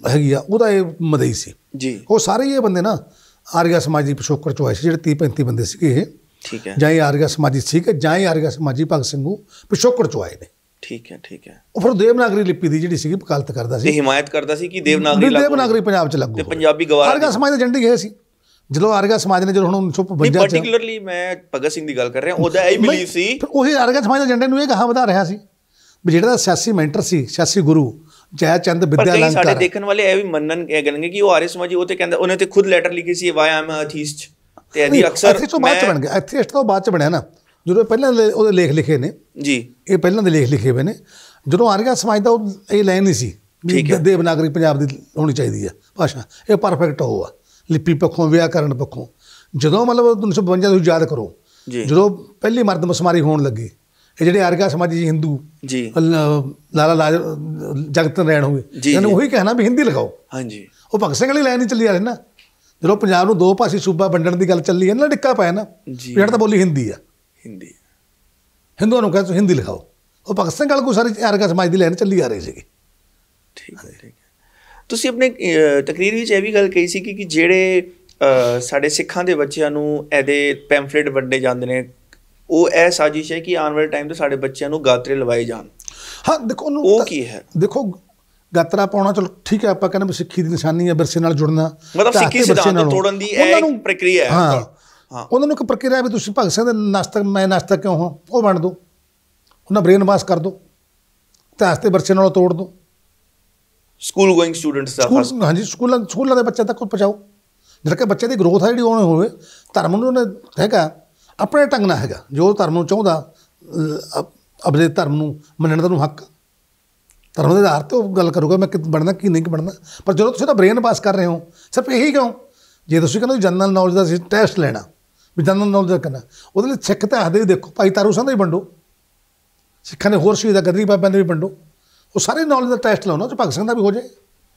ਹੈਗੀ ਆ ਉਹਦਾ ਇਹ ਮਦਈ ਸੀ ਜੀ ਉਹ ਸਾਰੇ ਇਹ ਬੰਦੇ ਨਾ ਆਰਗਾ ਸਮਾਜ ਦੀ ਪਿਛੋਕੜ ਚੋਂ ਸੀ ਜਿਹੜੇ 30 35 ਬੰਦੇ ਸੀਗੇ ਠੀਕ ਹੈ ਜਾਈ ਆਰਗਾ ਸਮਾਜੀ ਕਿ ਜਾਈ ਆਰਗਾ ਸਮਾਜੀ ਭਗਤ ਸਿੰਘ ਨੂੰ ਪਿਛੋਕੜ ਚੋਂ ਆਏ ਨੇ ਠੀਕ ਹੈ ਠੀਕ ਹੈ ਉਹ ਫਿਰ ਦੇਵਨਾਗਰੀ ਲਿਪੀ ਦੀ ਜਿਹੜੀ ਸੀਗੀ ਵਕਾਲਤ ਕਰਦਾ ਸੀ ਤੇ ਹਿਮਾਇਤ ਕਰਦਾ ਸੀ ਕਿ ਦੇਵਨਾਗਰੀ ਲੱਗੂ ਦੇਵਨਾਗਰੀ ਪੰਜਾਬ ਚ ਲੱਗੂ ਤੇ ਪੰਜਾਬੀ ਗਵਾਰ ਆਰਗਾ ਸਮਾਜ ਦਾ ਝੰਡੀ ਹੈ ਸੀ ਜਦੋਂ ਆਰਗਾ ਸਮਾਜ ਨੇ ਜਦੋਂ ਹੁਣ 1952 ਚ ਪਾਰਟਿਕੂਲਰਲੀ ਮੈਂ ਭਗਤ ਸਿੰਘ ਦੀ ਗੱਲ ਕਰ ਰਿਹਾ ਉਹਦਾ ਇਹ ਬਿਲੀਵ ਸੀ ਉਹੀ ਆਰਗਾ ਸਮਾਜ ਦਾ ਝੰਡੇ ਨੂੰ ਇਹ ਕਹਾ ਵਧਾ ਰਿਹਾ ਸੀ ਵੀ ਜਿਹੜਾ ਸਿਆਸੀ ਮੈਂਟਰ ਸੀ ਸਿਆਸੀ ਗੁਰੂ ਜੈ ਚੰਦ ਵਿਦਿਆ ਕਈ ਸਾਡੇ ਦੇਖਣ ਵਾਲੇ ਇਹ ਵੀ ਮੰਨਣ ਕਹਿਣਗੇ ਕਿ ਉਹ ਆਰਐਸ ਸਮਾਜੀ ਉਹ ਤੇ ਕਹਿੰਦਾ ਉਹਨੇ ਤੇ ਖੁਦ ਲੈਟਰ ਲਿਖੀ ਸੀ ਵਾਈ ਆਮ ਅਥੀਸਟ ਤੇ ਇਹਦੀ ਅਕਸਰ ਐਥੀਸਟ ਤੋਂ ਬਾਅਦ ਚ ਬਣ ਗਿਆ ਇਸ ਤੋਂ ਬਾਅਦ ਚ ਬਣਿਆ ਨਾ ਜਦੋਂ ਪਹਿਲਾਂ ਉਹਦੇ ਲੇਖ ਲਿਖੇ ਨੇ ਜੀ ਇਹ ਪਹਿਲਾਂ ਦੇ ਲੇਖ ਲਿਖੇ ਹੋਏ ਨੇ ਜਦੋਂ ਆਰੀਆ ਸਮਾਜ ਦਾ ਇਹ ਲਾਈਨ ਨਹੀਂ ਸੀ ਠੀਕ ਹੈ ਦੇਵਨਾਗਰੀ ਪੰਜਾਬ ਦੀ ਹੋਣੀ ਚਾਹੀਦੀ ਆ ਭਾਸ਼ਾ ਇਹ ਪਰਫੈਕਟ ਆ ਲਿਪੀ ਪੱਖੋਂ ਵਿਆਕਰਨ ਪੱਖੋਂ ਜਦੋਂ ਮਤਲਬ 1952 ਤੋਂ ਯਾਦ ਕਰੋ ਜਦੋਂ ਪਹਿਲੀ ਮਰਦ ਮਸਮਾਰੀ ਹੋਣ ਲੱਗੀ ਇਹ ਜਿਹੜੇ ਆਰਗਾ ਸਮਾਜੀ ਹਿੰਦੂ ਜੀ ਲਾਲਾ ਲਾਜ ਜਗਤ ਰਹਿਣ ਹੋਏ ਇਹਨਾਂ ਨੂੰ ਉਹੀ ਕਹਿਣਾ ਵੀ ਹਿੰਦੀ ਲਿਖਾਓ ਹਾਂਜੀ ਉਹ ਭਗਤ ਸਿੰਘ ਵਾਲੀ ਲਾਈਨ ਹੀ ਚੱਲੀ ਆ ਰਹੀ ਨਾ ਜਦੋਂ ਪੰਜਾਬ ਨੂੰ ਦੋ ਭਾਸ਼ੀ ਸੂਬਾ ਵੰਡਣ ਦੀ ਗੱਲ ਚੱਲੀ ਹੈ ਨਾ ਡਿੱਕਾ ਪਾਇਆ ਨਾ ਜਿਹੜਾ ਤਾਂ ਬੋਲੀ ਹਿੰਦੀ ਆ ਹਿੰਦੀ ਹਿੰਦੂਆਂ ਨੂੰ ਕਹਿੰਦੇ ਹਿੰਦੀ ਲਿਖਾਓ ਉਹ ਭਗਤ ਸਿੰਘ ਵਾਲ ਕੋ ਸਾਰੀ ਯਾਰ ਸਮਾਜ ਦੀ ਲੈਣ ਚੱਲੀ ਆ ਰਹੀ ਸੀਗੀ ਠੀਕ ਠੀਕ ਤੁਸੀਂ ਆਪਣੇ ਤਕਰੀਰ ਵਿੱਚ ਇਹ ਵੀ ਗੱਲ ਕਹੀ ਸੀ ਕਿ ਜਿਹੜੇ ਸਾਡੇ ਸਿੱਖਾਂ ਦੇ ਬੱਚਿਆਂ ਨੂੰ ਇਹਦੇ ਪੈਂਫਲੇਟ ਵੰਡੇ ਜਾਂਦੇ ਨੇ ਉਹ ਇਹ ਸਾਜ਼ਿਸ਼ ਹੈ ਕਿ ਆਉਣ ਵਾਲੇ ਟਾਈਮ ਤੇ ਸਾਡੇ ਬੱਚਿਆਂ ਨੂੰ ਗਾਤਰੇ ਲਵਾਏ ਜਾਣ ਹਾਂ ਦੇਖੋ ਉਹ ਕੀ ਹੈ ਦੇਖੋ ਗਾਤਰਾ ਪਾਉਣਾ ਚਲੋ ਠੀਕ ਹੈ ਆਪਾਂ ਕਹਿੰਦੇ ਵੀ ਸਿੱਖੀ ਦੀ ਨਿਸ਼ਾਨੀ ਹੈ ਵਿਰਸੇ ਨਾਲ ਜੁੜਨਾ ਮਤਲਬ ਸਿੱਖੀ ਸਿਧਾਂਤ ਤੋੜਨ ਦੀ ਇਹ ਪ੍ਰਕਿਰਿਆ ਹੈ ਹਾਂ ਉਹਨਾਂ ਨੂੰ ਇੱਕ ਪ੍ਰਕਿਰਿਆ ਵੀ ਤੁਸੀਂ ਭਗਤ ਸਿੰਘ ਦੇ ਨਾਸਤਕ ਮੈਂ ਨਾਸਤਕ ਕਿਉਂ ਹਾਂ ਉਹ ਬਣ ਦੋ ਉਹਨਾਂ ਬ੍ਰੇਨ ਵਾਸ਼ ਕਰ ਦੋ ਇਤਿਹਾਸ ਤੇ ਵਿਰਸੇ ਨਾਲ ਤੋੜ ਦੋ ਸਕੂਲ ਗoing ਸਟੂਡੈਂਟਸ ਦਾ ਹਾਂਜੀ ਸਕੂਲਾਂ ਸਕੂਲਾਂ ਦੇ ਬੱਚਿਆਂ ਤੱਕ ਪਹੁੰਚਾਓ ਜਿਹੜਾ ਕਿ ਬੱਚੇ ਦੀ ਗਰੋਥ ਹੈ ਜਿਹੜੀ ਉਹਨੇ ਹੋਵੇ ਧਰਮ ਨੂੰ ਉਹਨੇ ਹੈਗਾ ਆਪਣੇ ਟੰਗਣਾ ਹੈਗਾ ਜੋ ਧਰਮ ਨੂੰ ਚਾਹੁੰਦਾ ਆਪਣੇ ਧਰਮ ਨੂੰ ਮੰਨਣ ਦਾ ਨੂੰ ਹੱਕ ਧਰਮ ਦੇ ਆਧਾਰ ਤੇ ਉਹ ਗੱਲ ਕਰੂਗਾ ਮੈਂ ਕਿ ਬਣਨਾ ਕੀ ਨਹੀਂ ਕਿ ਬਣਨਾ ਪਰ ਜਦੋਂ ਤੁਸੀਂ ਤਾਂ ਬ੍ਰੇਨ ਪਾਸ ਕਰ ਰਹੇ ਹੋ ਸਿਰਫ ਇਹੀ ਕਿਉਂ ਜੇ ਤੁਸੀਂ ਕਹਿੰਦੇ ਜਨਰਲ ਨੌਲੇਜ ਦਾ ਟੈਸਟ ਲੈਣਾ ਵੀ ਜਨਰਲ ਨੌਲੇਜ ਦਾ ਕਰਨਾ ਉਹਦੇ ਲਈ ਸਿੱਖ ਤਾਂ ਆਦੇ ਦੇਖੋ ਭਾਈ ਤਾਰੂ ਸਿੰਘ ਦਾ ਹੀ ਵੰਡੋ ਸਿੱਖਾਂ ਨੇ ਹੋਰ ਸ਼ਹੀਦਾਂ ਗਦਰੀ ਬਾਬਿਆਂ ਦੇ ਵੀ ਵੰਡੋ ਉਹ ਸਾਰੇ ਨੌਲੇਜ ਦਾ ਟੈਸਟ ਲਾਉਣਾ ਤੇ ਭਗਤ ਸਿੰਘ ਦਾ ਵੀ ਹੋ ਜਾਏ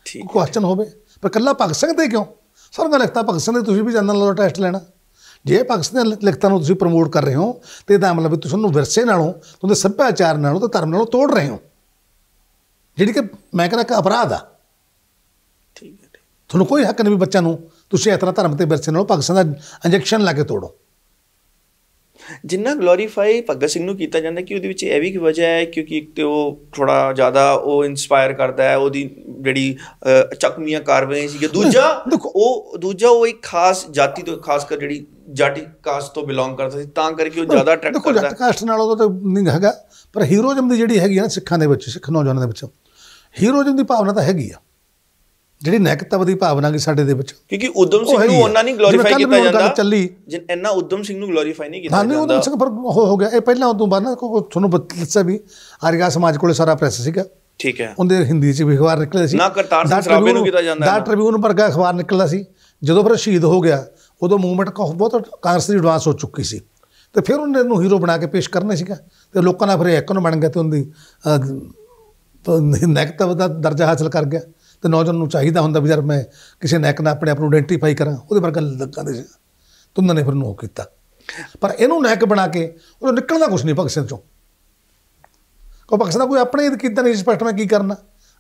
ਠੀਕ ਕੁਐਸਚਨ ਹੋਵੇ ਪਰ ਕੱਲਾ ਭਗਤ ਸਿੰਘ ਦੇ ਕਿਉਂ ਸਰ ਮੈਂ ਲਿਖਤਾ ਭਗਤ ਸਿੰਘ ਦੇ ਤੁਸੀਂ ਵੀ ਜਨਰਲ ਨੌਲੇਜ ਦਾ ਟੈਸਟ ਲੈਣਾ ਜੇ ਪਾਕਿਸਤਾਨ ਦੇ ਲਿਖਤਾਂ ਨੂੰ ਤੁਸੀਂ ਪ੍ਰਮੋਟ ਕਰ ਰਹੇ ਹੋ ਤੇ ਇਹਦਾ ਮਤਲਬ ਤੁਸੀਂ ਉਹਨੂੰ ਵਿਰਸੇ ਨਾਲੋਂ ਤੁਹਾਡੇ ਸੱਭਿਆਚਾਰ ਨਾਲੋਂ ਤੇ ਧਰਮ ਨਾਲੋਂ ਤੋੜ ਰਹੇ ਹੋ ਜਿਹੜੀ ਕਿ ਮੈਂ ਕਹਿੰਦਾ ਇੱਕ ਅਪਰਾਧ ਆ ਠੀਕ ਹੈ ਤੁਹਾਨੂੰ ਕੋਈ ਹੱਕ ਨਹੀਂ ਵੀ ਬੱਚਾ ਨੂੰ ਤੁਸੀਂ ਇਸ ਤਰ੍ਹਾਂ ਧਰਮ ਤੇ ਵਿਰਸੇ ਨਾਲ ਭਗਤ ਸਿੰਘ ਦਾ ਇੰਜੈਕਸ਼ਨ ਲਾ ਕੇ ਤੋੜੋ ਜਿੰਨਾ ਗਲੋਰੀਫਾਈ ਭਗਤ ਸਿੰਘ ਨੂੰ ਕੀਤਾ ਜਾਂਦਾ ਕਿ ਉਹਦੇ ਵਿੱਚ ਇਹ ਵੀ ਕਿ ਵਜ੍ਹਾ ਹੈ ਕਿਉਂਕਿ ਇੱਕ ਤੇ ਉਹ ਥੋੜਾ ਜ਼ਿਆਦਾ ਉਹ ਇਨਸਪਾਇਰ ਕਰਦਾ ਹੈ ਉਹਦੀ ਜਿਹੜੀ ਚੱਕਮੀਆਂ ਕਾਰਵਾਈਆਂ ਸੀ ਕਿ ਦੂਜਾ ਉਹ ਦੂਜਾ ਉਹ ਇੱਕ ਖਾਸ ਜਾਤੀ ਤੋਂ ਖਾਸ ਕਰ ਜਿਹੜੀ ਜਾਟੀ ਕਾਸਟ ਤੋਂ ਬਿਲੋਂਗ ਕਰਦਾ ਸੀ ਤਾਂ ਕਰਕੇ ਉਹ ਜ਼ਿਆਦਾ ਅਟਰੈਕਟ ਕਰਦਾ ਦੇਖੋ ਜਾਟ ਕਾਸਟ ਨਾਲ ਤਾਂ ਨਹੀਂ ਹੈਗਾ ਪਰ ਹੀਰੋਇਜ਼ਮ ਦੀ ਜਿਹੜੀ ਹੈਗੀ ਨਾ ਸਿੱਖਾਂ ਦੇ ਵਿੱਚ ਸਿੱਖ ਨੌਜਵਾਨਾਂ ਦੇ ਵਿੱਚ ਹੀਰੋਇਜ਼ਮ ਦੀ ਭਾਵਨਾ ਤਾਂ ਹੈਗੀ ਆ ਜਿਹੜੀ ਨੈਤਿਕਤਾ ਦੀ ਭਾਵਨਾ ਕਿ ਸਾਡੇ ਦੇ ਵਿੱਚ ਕਿਉਂਕਿ ਉਦਮ ਸਿੰਘ ਨੂੰ ਉਹਨਾਂ ਨਹੀਂ ਗਲੋਰੀਫਾਈ ਕੀਤਾ ਜਾਂਦਾ ਚੱਲੀ ਜਿੰਨ ਇੰਨਾ ਉਦਮ ਸਿੰਘ ਨੂੰ ਗਲੋਰੀਫਾਈ ਨਹੀਂ ਕੀਤਾ ਜਾਂਦਾ ਨਹੀਂ ਉਦਮ ਸਿੰਘ ਪਰ ਹੋ ਗਿਆ ਇਹ ਪਹਿਲਾਂ ਉਦੋਂ ਬਾਅਦ ਨਾ ਤੁਹਾਨੂੰ ਦੱਸਿਆ ਵੀ ਆਰੀਆ ਸਮਾਜ ਕੋਲੇ ਸਾਰਾ ਪ੍ਰੈਸ ਸੀਗਾ ਠੀਕ ਹੈ ਉਹਦੇ ਹਿੰਦੀ ਚ ਵੀ ਅਖਬਾਰ ਨਿਕਲੇ ਸੀ ਨਾ ਕਰਤਾਰ ਸਿੰਘ ਸਰਾਬੇ ਨੂੰ ਕੀਤਾ ਜਾਂਦਾ ਦਾ ਟ੍ਰਿਬਿਊਨ ਵਰਗਾ ਅਖਬਾਰ ਨਿਕਲਦਾ ਸੀ ਜਦੋਂ ਫਿਰ ਸ਼ਹੀਦ ਹੋ ਗਿਆ ਉਦੋਂ ਮੂਵਮੈਂਟ ਬਹੁਤ ਕਾਂਗਰਸ ਦੀ ਐਡਵਾਂਸ ਹੋ ਚੁੱਕੀ ਸੀ ਤੇ ਫਿਰ ਉਹਨੇ ਨੂੰ ਹੀਰੋ ਬਣਾ ਕੇ ਪੇਸ਼ ਕਰਨਾ ਸੀਗਾ ਤੇ ਲੋਕਾਂ ਦਾ ਫਿਰ ਇੱਕ ਨੂੰ ਬਣ ਗਿਆ ਤੇ ਉਹਦੀ ਤਾਂ ਨੈਕਤਾ ਦਾ ਦਰਜਾ ਹਾਸਲ ਕਰ ਗਿਆ ਤੇ ਨੌਜਵਾਨ ਨੂੰ ਚਾਹੀਦਾ ਹੁੰਦਾ ਵੀ ਯਾਰ ਮੈਂ ਕਿਸੇ ਨੈਕ ਨਾਲ ਆਪਣੇ ਆਪ ਨੂੰ ਆਇਡੈਂਟੀਫਾਈ ਕਰਾਂ ਉਹਦੇ ਵਰਗਾ ਲੱਗਾਂ ਦੇ ਤੁੰਨਾ ਨੇ ਫਿਰ ਨੂੰ ਉਹ ਕੀਤਾ ਪਰ ਇਹਨੂੰ ਨੈਕ ਬਣਾ ਕੇ ਉਹ ਨਿਕਲਦਾ ਕੁਝ ਨਹੀਂ ਭਗਤ ਚੋਂ ਕੋ ਭਗਤ ਕੋਈ ਆਪਣੇ ਇਹ ਕੀਤਾ ਨਹੀਂ ਸਪਸ਼ਟ ਮੈਂ ਕੀ ਕਰਨਾ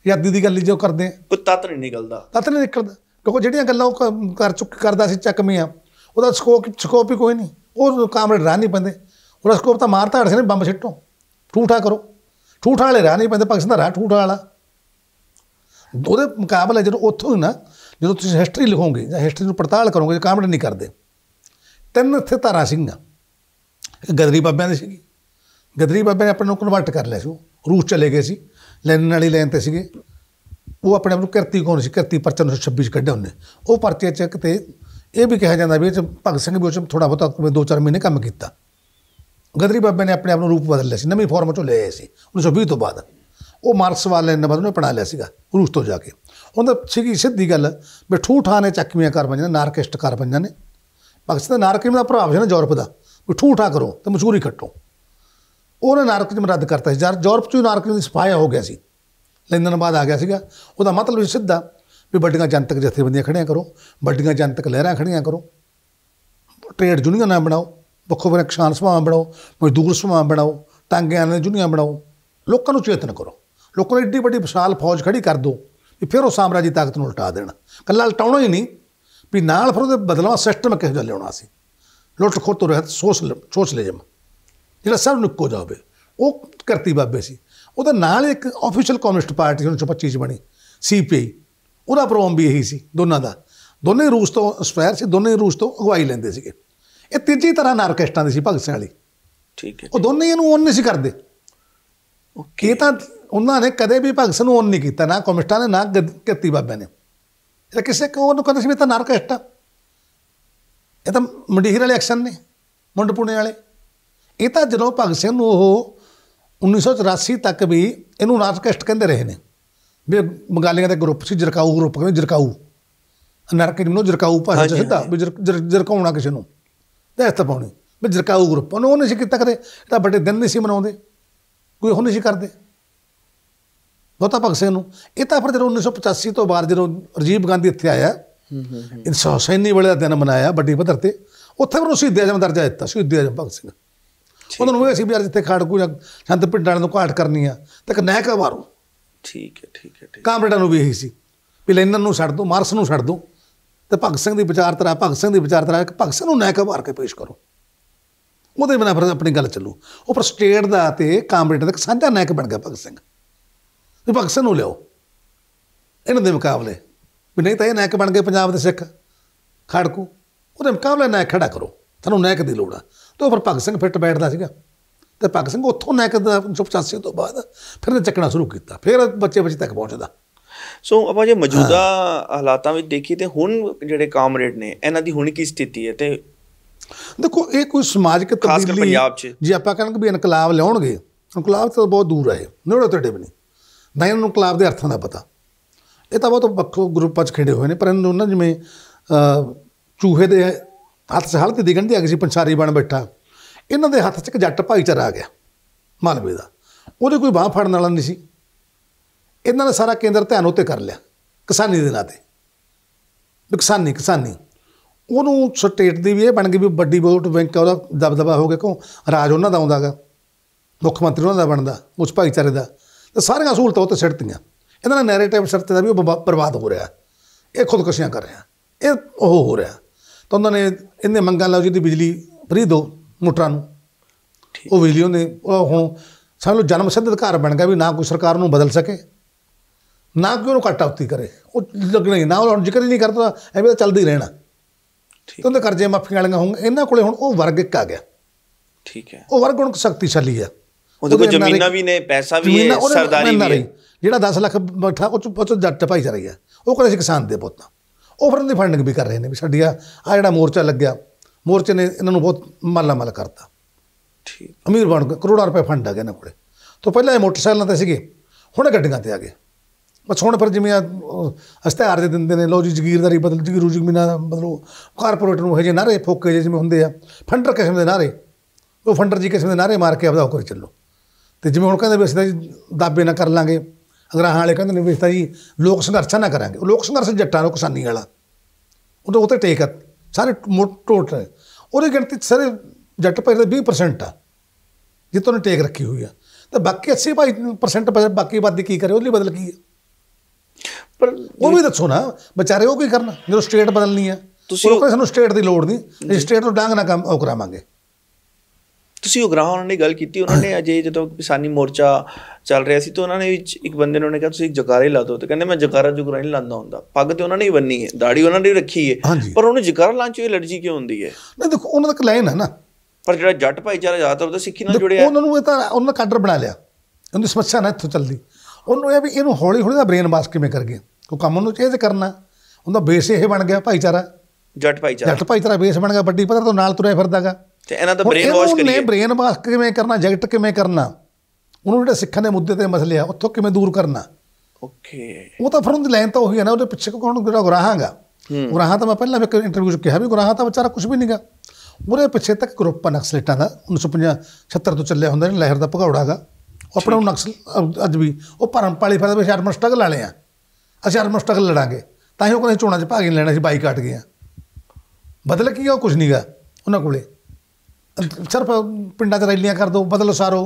ਯਾਦੀ ਦੀ ਗੱਲ ਜੋ ਕਰਦੇ ਆ ਕੋਈ ਤਤ ਨਹੀਂ ਨਿਕਲਦਾ ਤਤ ਨਹੀਂ ਨਿਕਲਦਾ ਕਿਉਂਕਿ ਜਿਹੜੀਆਂ ਗੱਲਾਂ ਉਹ ਕਰ ਚੁੱਕ ਕਰਦਾ ਸੀ ਚੱਕਵੇਂ ਆ ਉਹਦਾ ਸਕੋਪ ਸਕੋਪ ਹੀ ਕੋਈ ਨਹੀਂ ਉਹ ਕਾਮਰੇਡ ਰਹਿ ਨਹੀਂ ਪੈਂਦੇ ਉਹਦਾ ਸਕੋਪ ਤਾਂ ਮਾਰਤਾ ਹੜ ਨੇ ਬੰਬ ਛਿੱਟੋ ਠੂਠਾ ਕਰੋ ਠੂਠ ਵਾਲੇ ਰਹਿ ਨਹੀਂ ਪੈਂਦੇ ਪਾਕਿਸਤਾਨ ਦਾ ਰਾਹ ਠੂਠ ਵਾਲਾ ਉਹਦੇ ਮੁਕਾਬਲੇ ਜਦੋਂ ਉੱਥੋਂ ਨਾ ਜਦੋਂ ਤੁਸੀਂ ਹਿਸਟਰੀ ਲਿਖੋਗੇ ਜਾਂ ਹਿਸਟਰੀ ਨੂੰ ਪੜਤਾਲ ਕਰੋਗੇ ਕੰਮ ਨਹੀਂ ਕਰਦੇ ਤਿੰਨ ਇੱਥੇ ਧਾਰਾ ਸਿੰਘ ਇੱਕ ਗਦਰੀ ਬਾਬਿਆਂ ਦੀ ਸੀਗੇ ਗਦਰੀ ਬਾਬਿਆਂ ਨੇ ਆਪਣੇ ਨੂੰ ਕਨਵਰਟ ਕਰ ਲਿਆ ਸੀ ਰੂਸ ਚਲੇ ਗਏ ਸੀ ਲੈਨਨ ਵਾਲੀ ਲੈਨ ਤੇ ਸੀਗੇ ਉਹ ਆਪਣੇ ਆਪ ਨੂੰ ਕਿਰਤੀ ਕੌਣ ਸੀ ਕਿਰਤੀ ਪਰਚਾ 1926 ਕੱਢਿਆ ਉਹਨੇ ਉਹ ਪਰਚੇ ਚ ਕਿਤੇ ਇਹ ਵੀ ਕਿਹਾ ਜਾਂਦਾ ਵੀ ਇਹ ਚ ਭਗਤ ਸਿੰਘ ਵੀ ਉਸ ਚ ਥੋੜਾ ਬਹੁਤਾ ਦੋ ਚਾਰ ਮਹੀਨੇ ਕੰਮ ਕੀਤਾ ਗਦਰੀ ਬਾਬੇ ਨੇ ਆਪਣੇ ਆਪ ਨੂੰ ਰੂਪ ਬਦਲ ਲਿਆ ਸੀ ਨਵੀਂ ਫਾਰਮ ਚੋਂ ਆਏ ਸੀ 1920 ਤੋਂ ਬਾਅਦ ਉਹ ਮਾਰਕਸ ਵਾਲੇ ਨੇ ਬਾਅਦ ਉਹਨੇ ਪੜਾ ਲਿਆ ਸੀਗਾ ਰੂਸ ਤੋਂ ਜਾ ਕੇ ਉਹਦਾ ਸਿੱਧੀ ਸਿੱਧੀ ਗੱਲ ਵੀ ਠੂਠਾ ਨੇ ਚੱਕਵੀਆਂ ਕਰ ਬੰਜਣਾ ਨਾਰਕਿਸਟ ਕਰ ਬੰਜਣਾ ਨੇ ਪਾਕਿਸਤਾਨ ਨਾਰਕਿਸਮ ਦਾ ਪ੍ਰਭਾਵ ਹੈ ਨਾ ਯੂਰਪ ਦਾ ਵੀ ਠੂਠਾ ਕਰੋ ਤੇ ਮਸ਼ਹੂਰੀ ਕੱਟੋ ਉਹਨੇ ਨਾਰਕਿਮ ਰੱਦ ਕਰਤਾ ਸੀ ਯਾਰ ਯੂਰਪ ਚੋਂ ਨਾਰਕਿਮ ਦੀ ਸਫਾਇਆ ਹੋ ਗਿਆ ਸੀ ਲੰਡਨ ਬਾਅਦ ਆ ਗਿਆ ਸੀਗਾ ਉਹਦਾ ਮਤਲਬ ਇਹ ਸਿੱਧਾ ਵੀ ਵੱਡੀਆਂ ਜਨਤਕ ਜਥੇਬੰਦੀਆਂ ਖੜੀਆਂ ਕਰੋ ਵੱਡੀਆਂ ਜਨਤਕ ਲਹਿਰਾਂ ਖੜੀਆਂ ਕਰੋ ਟ੍ਰੇਡ ਜੁਨੀਅਨਾਂ ਬਣਾਓ ਵੱਖੋ ਵੱਖ ਕਿਸਾਨ ਸਭਾਵਾਂ ਬਣਾਓ ਮਜ਼ਦੂਰ ਸਭਾਵਾਂ ਬਣਾਓ ਤੰਗਿਆਂ ਨੇ ਜੁਨੀਆਂ ਬਣਾਓ ਲੋਕਾਂ ਨੂੰ ਚੇਤਨ ਕਰੋ ਲੋਕਾਂ ਨੂੰ ਇੱਡੀ ਵੱਡੀ ਵਿਸ਼ਾਲ ਫੌਜ ਖੜੀ ਕਰ ਦੋ ਵੀ ਫਿਰ ਉਹ ਸਾਮਰਾਜੀ ਤਾਕਤ ਨੂੰ ਉਲਟਾ ਦੇਣਾ ਕੱਲਾ ਲਟਾਉਣਾ ਹੀ ਨਹੀਂ ਵੀ ਨਾਲ ਫਿਰ ਉਹਦੇ ਬਦਲਾਅ ਸਿਸਟਮ ਕਿਹੋ ਜਿਹਾ ਲਿਆਉਣਾ ਸੀ ਲੁੱਟ ਖੋਤ ਰਹਿਤ ਸੋਚ ਸੋਚ ਲੈ ਜਮ ਜਿਹੜਾ ਸਭ ਨੂੰ ਕੋ ਜਾਵੇ ਉਹ ਕਰਤੀ ਬਾਬੇ ਸੀ ਉਹਦਾ ਨਾਲ ਇੱਕ ਆਫੀਸ਼ੀਅਲ ਕਮਿਊਨਿਸਟ ਪਾਰਟੀ ਚੁਪਚੀ ਚ ਬਣੀ ਸੀਪੀਆਈ ਉਹਦਾ ਪ੍ਰੋਗਰਾਮ ਵੀ ਇਹੀ ਸੀ ਦੋਨਾਂ ਦਾ ਦੋਨੇ ਰੂਸ ਤੋਂ ਸਪੈਰ ਸੀ ਦੋਨੇ ਰੂਸ ਤੋਂ ਅਗਵਾਈ ਲੈਂਦੇ ਸੀਗੇ ਇਹ ਤੀਜੀ ਤਰ੍ਹਾਂ ਨਾਰਕੈਸਟਾਂ ਦੀ ਸੀ ਭਗਤ ਸਿੰਘ ਵਾਲੀ ਠੀਕ ਹੈ ਉਹ ਦੋਨੇ ਇਹਨੂੰ ਓਨ ਨਹੀਂ ਸੀ ਕਰਦੇ ਕੀ ਤਾਂ ਉਹਨਾਂ ਨੇ ਕਦੇ ਵੀ ਭਗਤ ਸਿੰਘ ਨੂੰ ਓਨ ਨਹੀਂ ਕੀਤਾ ਨਾ ਕਮਿਸਟਾਂ ਨੇ ਨਾ ਕਿੱਤੀ ਬਾਬੇ ਨੇ ਇਹ ਕਿਸੇ ਕੋ ਉਹਨੂੰ ਕਹਿੰਦੇ ਸੀ ਵੀ ਤਾਂ ਨਾਰਕੈਸਟ ਇਹ ਤਾਂ ਮੰਡੀਹਰ ਵਾਲੇ ਐਕਸ਼ਨ ਨੇ ਮੁੰਡ ਪੁਣੇ ਵਾਲੇ ਇਹ ਤਾਂ ਜਦੋਂ ਭਗਤ ਸਿੰਘ ਨੂੰ ਉਹ 1984 ਤੱਕ ਵੀ ਇਹਨੂੰ ਨਾਰਕੈਸਟ ਕਹਿੰਦੇ ਰਹੇ ਨੇ ਵੀ ਬੰਗਾਲੀਆਂ ਦਾ ਗਰੁੱਪ ਸੀ ਜਰਕਾਊ ਗਰੁੱਪ ਕਹਿੰਦੇ ਜਰਕਾਊ ਨਰਕ ਜਿਹਨੂੰ ਜਰਕਾਊ ਭਾਸ਼ਾ ਚ ਸਿੱਧਾ ਵੀ ਜਰਕਾਉਣਾ ਕਿਸੇ ਨੂੰ ਦਹਿਤ ਪਾਉਣੀ ਵੀ ਜਰਕਾਊ ਗਰੁੱਪ ਉਹਨੂੰ ਉਹ ਨਹੀਂ ਸੀ ਕੀਤਾ ਕਦੇ ਤਾਂ ਬੜੇ ਦਿਨ ਨਹੀਂ ਸੀ ਮਨਾਉਂਦੇ ਕੋਈ ਹੁਣ ਨਹੀਂ ਸੀ ਕਰਦੇ ਬਹੁਤਾ ਭਗਤ ਸਿੰਘ ਨੂੰ ਇਹ ਤਾਂ ਫਿਰ ਜਦੋਂ 1985 ਤੋਂ ਬਾਅਦ ਜਦੋਂ ਰਜੀਵ ਗਾਂਧੀ ਇੱਥੇ ਆਇਆ ਇਨਸਾਨ ਸੈਨੀ ਵਾਲੇ ਦਾ ਦਿਨ ਮਨਾਇਆ ਵੱਡੀ ਪੱਧਰ ਤੇ ਉੱਥੇ ਫਿਰ ਉਸੇ ਦੇਜਮ ਦਰਜਾ ਦਿੱਤਾ ਸ਼ਹੀਦ ਦੇਜਮ ਭਗਤ ਸਿੰਘ ਉਹਨਾਂ ਨੂੰ ਵੀ ਸੀ ਵੀ ਅੱਜ ਇੱਥੇ ਖਾੜਕੂ ਜਾਂ ਸੰਤ ਪਿੰਡਾਂ ਨੂੰ ਘਾਟ ਕਰਨੀ ਆ ਤੱਕ ਇੱਕ ਮਾਰੋ ਠੀਕ ਹੈ ਠੀਕ ਹੈ ਠੀਕ ਕਾਮਰੇਡਾਂ ਨੂੰ ਵੀ ਇਹੀ ਸੀ ਵੀ ਲੈਨਨ ਨੂੰ ਛੱਡ ਦੋ ਮਾਰਸ ਨੂੰ ਛੱਡ ਦੋ ਤੇ ਭਗਤ ਸਿੰਘ ਦੀ ਵਿਚਾਰਧਾਰਾ ਭਗਤ ਸਿੰਘ ਦੀ ਵਿਚਾਰਧਾਰਾ ਭਗਤ ਸਿੰਘ ਨੂੰ ਨਾਇਕ ਉਭਾਰ ਕੇ ਪੇਸ਼ ਕਰੋ ਉਹਦੇ ਬਿਨਾਂ ਫਿਰ ਆਪਣੀ ਗੱਲ ਚੱਲੂ ਉਹ ਪਰ ਸਟੇਟ ਦਾ ਤੇ ਕਾਮਰੇਡ ਦਾ ਸਾਂਝਾ ਨਾਇਕ ਬਣ ਗਿਆ ਭਗਤ ਸਿੰਘ ਤੇ ਭਗਤ ਸਿੰਘ ਨੂੰ ਲਿਓ ਇਹਨਾਂ ਦੇ ਮੁਕਾਬਲੇ ਵੀ ਨਹੀਂ ਤਾਂ ਇਹ ਨਾਇਕ ਬਣ ਗਏ ਪੰਜਾਬ ਦੇ ਸਿੱਖ ਖੜਕੂ ਉਹਦੇ ਮੁਕਾਬਲੇ ਨਾਇਕ ਖੜਾ ਕਰੋ ਤੁਹਾਨੂੰ ਨਾਇਕ ਦੀ ਲੋੜ ਆ ਤੇ ਉਪਰ ਭਗਤ ਸਿੰਘ ਫਿੱਟ ਬੈਠਦਾ ਸੀਗਾ ਤੇ ਭਗਤ ਸਿੰਘ ਉੱਥੋਂ ਨਾਇਕ ਦਾ 85 ਤੋਂ ਬਾਅਦ ਫਿਰ ਚੱਕਣਾ ਸ਼ੁਰੂ ਕੀਤਾ ਫਿਰ ਬੱਚੇ ਬੱਚੇ ਤੱਕ ਪਹੁੰਚਦਾ ਸੋ ਆਪਾਂ ਜੇ ਮੌਜੂਦਾ ਹਾਲਾਤਾਂ ਵਿੱਚ ਦੇਖੀ ਤੇ ਹੁਣ ਜਿਹੜੇ ਕਾਮਰੇਡ ਨੇ ਇਹਨਾਂ ਦੀ ਹੁਣ ਕੀ ਸਥਿਤੀ ਹੈ ਤੇ ਦੇਖੋ ਇਹ ਕੋਈ ਸਮਾਜਿਕ ਤਬਦੀਲੀ ਜੇ ਆਪਾਂ ਕਹਿੰਦੇ ਵੀ ਇਨਕਲਾਬ ਲਿਆਉਣਗੇ ਇਨਕਲਾਬ ਤਾਂ ਬਹੁਤ ਦੂਰ ਹੈ ਨੇੜੇ ਤੇੜੇ ਵੀ ਨਹੀਂ ਨਾ ਇਹਨਾਂ ਨੂੰ ਇਨਕਲਾਬ ਦੇ ਅਰਥਾਂ ਦਾ ਪਤਾ ਇਹ ਤਾਂ ਬਹੁਤ ਵੱਖੋ ਗਰੁੱਪਾਂ 'ਚ ਖੜੇ ਹੋਏ ਨੇ ਪਰ ਇਹਨਾਂ ਨੂੰ ਜਿਵੇਂ ਚੂਹੇ ਦੇ ਹੱਥ 'ਚ ਹਲ ਤੇ ਦਿਖਣ ਦੀ ਸੀ ਪੰਛਾਰੀ ਬਣ ਬੈਠਾ ਇਹਨਾਂ ਦੇ ਹੱਥ 'ਚ ਇੱਕ ਜੱਟ ਭਾਈਚਾਰਾ ਆ ਗਿਆ ਮਾਲਵੇ ਦਾ ਉਹਦੇ ਕੋਈ ਬਾਹ ਫੜਨ ਵਾਲਾ ਨਹੀਂ ਸੀ ਇਹਨਾਂ ਨੇ ਸਾਰਾ ਕੇਂਦਰ ਧਿਆਨ ਉੱਤੇ ਕਰ ਲਿਆ ਕਿਸਾਨੀ ਦੇ ਨਾਂ ਤੇ ਕਿਸਾਨੀ ਕਿਸਾਨੀ ਉਹਨੂੰ ਸਟੇਟ ਦੀ ਵੀ ਇਹ ਬਣ ਗਈ ਵੀ ਵੱਡੀ ਵੋਟ ਬੈਂਕ ਉਹਦਾ ਦਬਦਬਾ ਹੋ ਗਿਆ ਕਿਉਂ ਰਾਜ ਉਹਨਾਂ ਦਾ ਆਉਂਦਾਗਾ ਮੁੱਖ ਮੰਤਰੀ ਉਹਨਾਂ ਦਾ ਬਣਦਾ ਉਸ ਭਾਈਚਾਰੇ ਦਾ ਤੇ ਸਾਰੀਆਂ ਸਹੂਲਤਾਂ ਉੱਤੇ ਸਿੱਟਤੀਆਂ ਇਹਨਾਂ ਦਾ ਨੈਰੇਟਿਵ ਸਿਰ ਦਾ ਵੀ ਉਹ ਬਰਬਾਦ ਹੋ ਰਿਹਾ ਇਹ ਖੁਦਕਸ਼ੀਆਂ ਕਰ ਰਿਹਾ ਇਹ ਉਹ ਹੋ ਰਿਹਾ ਤਾਂ ਉਹਨਾਂ ਨੇ ਇਹਨੇ ਮੰਗਾਂ ਲਾਉ ਜੀ ਦੀ ਬਿਜਲੀ ਫਰੀ ਦੋ ਮੋਟਰਾਂ ਨੂੰ ਉਹ ਬਿਜਲੀ ਉਹਨੇ ਹੁਣ ਸਾਨੂੰ ਜਨਮ ਸਿੱਧ ਅਧਿਕਾਰ ਬਣ ਗਿਆ ਵੀ ਨਾ ਕੋਈ ਸਰਕਾਰ ਨੂੰ ਬਦਲ ਸਕੇ ਨਾ ਕੋਈ ਉਹਨੂੰ ਕੱਟ ਕਰੇ ਉਹ ਲੱਗਣਾ ਹੀ ਨਾ ਉਹ ਜ਼ਿਕਰ ਹੀ ਨਹੀਂ ਕਰਦਾ ਐਵੇਂ ਤਾਂ ਚੱਲਦਾ ਹੀ ਰਹਿਣਾ ਠੀਕ ਉਹਦੇ ਕਰਜ਼ੇ ਮਾਫੀਆਂ ਵਾਲੀਆਂ ਹੋਣ ਇਹਨਾਂ ਕੋਲੇ ਹੁਣ ਉਹ ਵਰਗ ਇੱਕ ਆ ਗਿਆ ਠੀਕ ਹੈ ਉਹ ਵਰਗ ਹੁਣ ਸ਼ਕਤੀਸ਼ਾਲੀ ਆ ਉਹਦੇ ਕੋਲ ਜ਼ਮੀਨਾਂ ਵੀ ਨੇ ਪੈਸਾ ਵੀ ਹੈ ਸਰਦਾਰੀ ਵੀ ਜਿਹੜਾ 10 ਲੱਖ ਬੈਠਾ ਉਹ ਚ ਉਹ ਚ ਜੱਟ ਭਾਈਚਾਰਾ ਆ ਉਹ ਕੋਲੇ ਸੀ ਕਿਸਾਨ ਦੇ ਪੁੱਤ ਉਹ ਫਿਰ ਦੀ ਫੰਡਿੰਗ ਵੀ ਕਰ ਰਹੇ ਨੇ ਵੀ ਸਾਡੀ ਆ ਜਿਹੜਾ ਮੋਰਚਾ ਲੱਗਿਆ ਮੋਰਚੇ ਨੇ ਇਹਨਾਂ ਨੂੰ ਬਹੁਤ ਮਾਲਾ ਮਾਲ ਕਰਤਾ ਠੀਕ ਅਮੀਰ ਬਣ ਕੇ ਕਰੋੜਾਂ ਰੁਪਏ ਫੰਡ ਆ ਗਏ ਇਹਨਾਂ ਕੋਲੇ ਤੋਂ ਪਹਿਲਾਂ ਇਹ ਮੋਟਰਸਾਈਕਲਾਂ ਤੇ ਸੀਗੇ ਹੁਣ ਗੱਡੀਆਂ ਤੇ ਆ ਗਏ ਬਸ ਹੁਣ ਫਿਰ ਜਿਵੇਂ ਹਸਤਿਆਰ ਦੇ ਦਿੰਦੇ ਨੇ ਲੋ ਜੀ ਜ਼ਗੀਰਦਾਰੀ ਬਦਲ ਜ਼ਗੀਰੂ ਜ਼ਮੀਨਾ ਮਤਲਬ ਕਾਰਪੋਰੇਟ ਨੂੰ ਹਜੇ ਨਾਰੇ ਫੋਕੇ ਜੇ ਜਿਵੇਂ ਹੁੰਦੇ ਆ ਫੰਡਰ ਕਿਸਮ ਦੇ ਨਾਰੇ ਉਹ ਫੰਡਰ ਜੀ ਕਿਸਮ ਦੇ ਨਾਰੇ ਮਾਰ ਕੇ ਆਪਦਾ ਕੇ ਚੱਲੋ ਤੇ ਜਿਵੇਂ ਹੁਣ ਕਹਿੰਦੇ ਵੀ ਅਸੀਂ ਜੀ ਦਾਬੇ ਨਾ ਕਰ ਲਾਂਗੇ ਅਗਰਾਹਾਂ ਵਾਲੇ ਕਹਿੰਦੇ ਨੇ ਵੀ ਤਾਂ ਜੀ ਲੋਕ ਸੰਘਰਸ਼ ਨਾ ਕਰਾਂਗੇ ਲੋਕ ਸੰਘਰਸ਼ ਜੱਟਾਂ ਨੂੰ ਕਿਸਾਨੀ ਵਾਲਾ ਉਹ ਤਾਂ ਉੱਤੇ ਟੇਕ ਸਾਰੇ ਟੋਟ ਉਹਦੇ ਗਿਣਤੀ ਸਾਰੇ ਜੱਟ ਭਾਈ 20% ਆ ਜਿੱਤੋਂ ਨੇ ਟੇਕ ਰੱਖੀ ਹੋਈ ਆ ਤਾਂ ਬਾਕੀ 80% ਬਾਕੀ ਬਾਦੀ ਕੀ ਕਰੇ ਉਹਦੇ ਲਈ ਬਦਲ ਕੀ ਹੈ ਪਰ ਉਹ ਵੀ ਦੱਸੋ ਨਾ ਵਿਚਾਰੇ ਉਹ ਕੀ ਕਰਨਾ ਜਦੋਂ ਸਟੇਟ ਬਦਲਣੀ ਹੈ ਤੁਸੀਂ ਉਹ ਸਾਨੂੰ ਸਟੇਟ ਦੀ ਲੋੜ ਨਹੀਂ ਸਟੇਟ ਤੋਂ ਡਾਂਗ ਨਾ ਕੰਮ ਉਹ ਕਰਾਵਾਂਗੇ ਤੁਸੀਂ ਗਰਾਹ ਉਹਨਾਂ ਨੇ ਗੱਲ ਕੀਤੀ ਉਹਨਾਂ ਨੇ ਅਜੇ ਜਦੋਂ ਕਿਸਾਨੀ ਮੋਰਚਾ ਚੱਲ ਰਿਹਾ ਸੀ ਤਾਂ ਉਹਨਾਂ ਨੇ ਵਿੱਚ ਇੱਕ ਬੰਦੇ ਨੇ ਉਹਨੇ ਕਿਹਾ ਤੁਸੀਂ ਜਕਾਰੇ ਲਾ ਦਿਓ ਤੇ ਕਹਿੰਦੇ ਮੈਂ ਜਕਾਰਾ ਜੁਗਰਾ ਨਹੀਂ ਲਾਂਦਾ ਹੁੰਦਾ ਪੱਗ ਤੇ ਉਹਨਾਂ ਨੇ ਹੀ ਬੰਨੀ ਹੈ ਦਾੜੀ ਉਹਨਾਂ ਨੇ ਰੱਖੀ ਹੈ ਪਰ ਉਹਨੂੰ ਜਕਾਰਾ ਲਾਂਚ ਚ ਇਹ ਅਲਰਜੀ ਕਿਉਂ ਹੁੰਦੀ ਹੈ ਨਹੀਂ ਦੇਖੋ ਉਹਨਾਂ ਦਾ ਲਾਈਨ ਹੈ ਨਾ ਪਰ ਜਿਹੜਾ ਜੱਟ ਭਾਈਚਾਰਾ ਜ਼ਿਆਦਾਤਰ ਉਹਦਾ ਸਿੱਖੀ ਨਾਲ ਜੁੜਿਆ ਉਹਨਾਂ ਨੂੰ ਇਹ ਤਾਂ ਉਹਨਾਂ ਦਾ ਕਾਡਰ ਬਣਾ ਲਿਆ ਦੀ ਸਮੱਸਿਆ ਨਾ ਇੱਥੋਂ ਚੱਲਦੀ ਉਹਨੂੰ ਇਹ ਵੀ ਇਹਨੂੰ ਹੌਲੀ ਹੌਲੀ ਦਾ ਬ੍ਰੇਨ ਵਾਸ਼ ਕਿਵੇਂ ਕਰਗੇ ਉਹ ਕੰਮ ਉਹਨੂੰ ਚੇਂਜ ਕਰਨਾ ਉਹਦਾ ਬੇਸ ਇਹ ਬਣ ਗਿਆ ਭਾਈਚਾਰਾ ਜੱਟ ਭਾਈਚਾਰਾ ਜੱਟ ਭਾਈਚਾਰਾ ਬੇਸ ਬਣ ਗਿਆ ਵੱਡੀ ਪੱਧਰ ਤੋਂ ਨਾਲ ਤੁਰਿਆ ਫਿਰਦਾਗਾ ਤੇ ਇਹਨਾਂ ਦਾ ਬ੍ਰੇਨ ਵਾਸ਼ ਕਰੀਏ ਉਹਨੇ ਬ੍ਰੇਨ ਵਾਸ਼ ਕਿਵੇਂ ਕਰਨਾ ਜੈਕਟ ਕਿਵੇਂ ਕਰਨਾ ਉਹਨੂੰ ਜਿਹੜੇ ਸਿੱਖਾਂ ਦੇ ਮੁੱਦੇ ਤੇ ਮਸਲੇ ਆ ਉੱਥੋਂ ਕਿਵੇਂ ਦੂਰ ਕਰਨਾ ਓਕੇ ਉਹ ਤਾਂ ਫਿਰ ਉਹਦੀ ਲਾਈਨ ਤਾਂ ਉਹੀ ਹੈ ਨਾ ਉਹਦੇ ਪਿੱਛੇ ਕੌਣ ਜਿਹੜਾ ਗੁਰਾਹਾਂਗਾ ਗੁਰਾਹਾਂ ਤਾਂ ਮੈਂ ਪਹਿਲਾਂ ਵੀ ਇੱਕ ਇੰਟਰਵਿਊ 'ਚ ਕਿਹਾ ਵੀ ਗੁਰਾਹਾਂ ਤਾਂ ਵਿਚਾਰਾ ਕੁਝ ਵੀ ਨਹੀਂਗਾ ਉਹਦੇ ਪਿੱਛੇ ਤੱਕ ਗਰੁੱਪ ਨਕਸਲੇਟਾਂ ਦਾ 1956 76 ਤੋਂ ਚੱਲਿਆ ਹੁੰਦਾ ਜਿਹੜਾ ਲਹਿਰ ਦਾ ਭਗੌੜਾਗਾ ਆਪਣਾ ਨਕਸਲ ਅੱਜ ਵੀ ਉਹ ਭਰਮ ਪਾਲੀ ਫਿਰ ਅਸੀਂ ਅਰਮਨ ਸਟਰਗਲ ਲਿਆ ਆ ਅਸੀਂ ਅਰਮਨ ਸਟਰਗਲ ਲੜਾਂਗੇ ਤਾਂ ਹੀ ਉਹ ਕਹਿੰਦੇ ਚੋਣਾਂ 'ਚ ਭਾਗ ਨਹੀਂ ਲੈਣਾ ਸੀ ਬਾਈ ਕੱਟ ਗਿਆ ਬਦਲ ਕੀ ਉਹ ਕੁਝ ਨਹੀਂਗਾ ਉਹਨਾਂ ਕੋਲੇ ਸਿਰਫ ਪਿੰਡਾਂ 'ਚ ਰੈਲੀਆਂ ਕਰ ਦੋ ਬਦਲ ਸਾਰੋ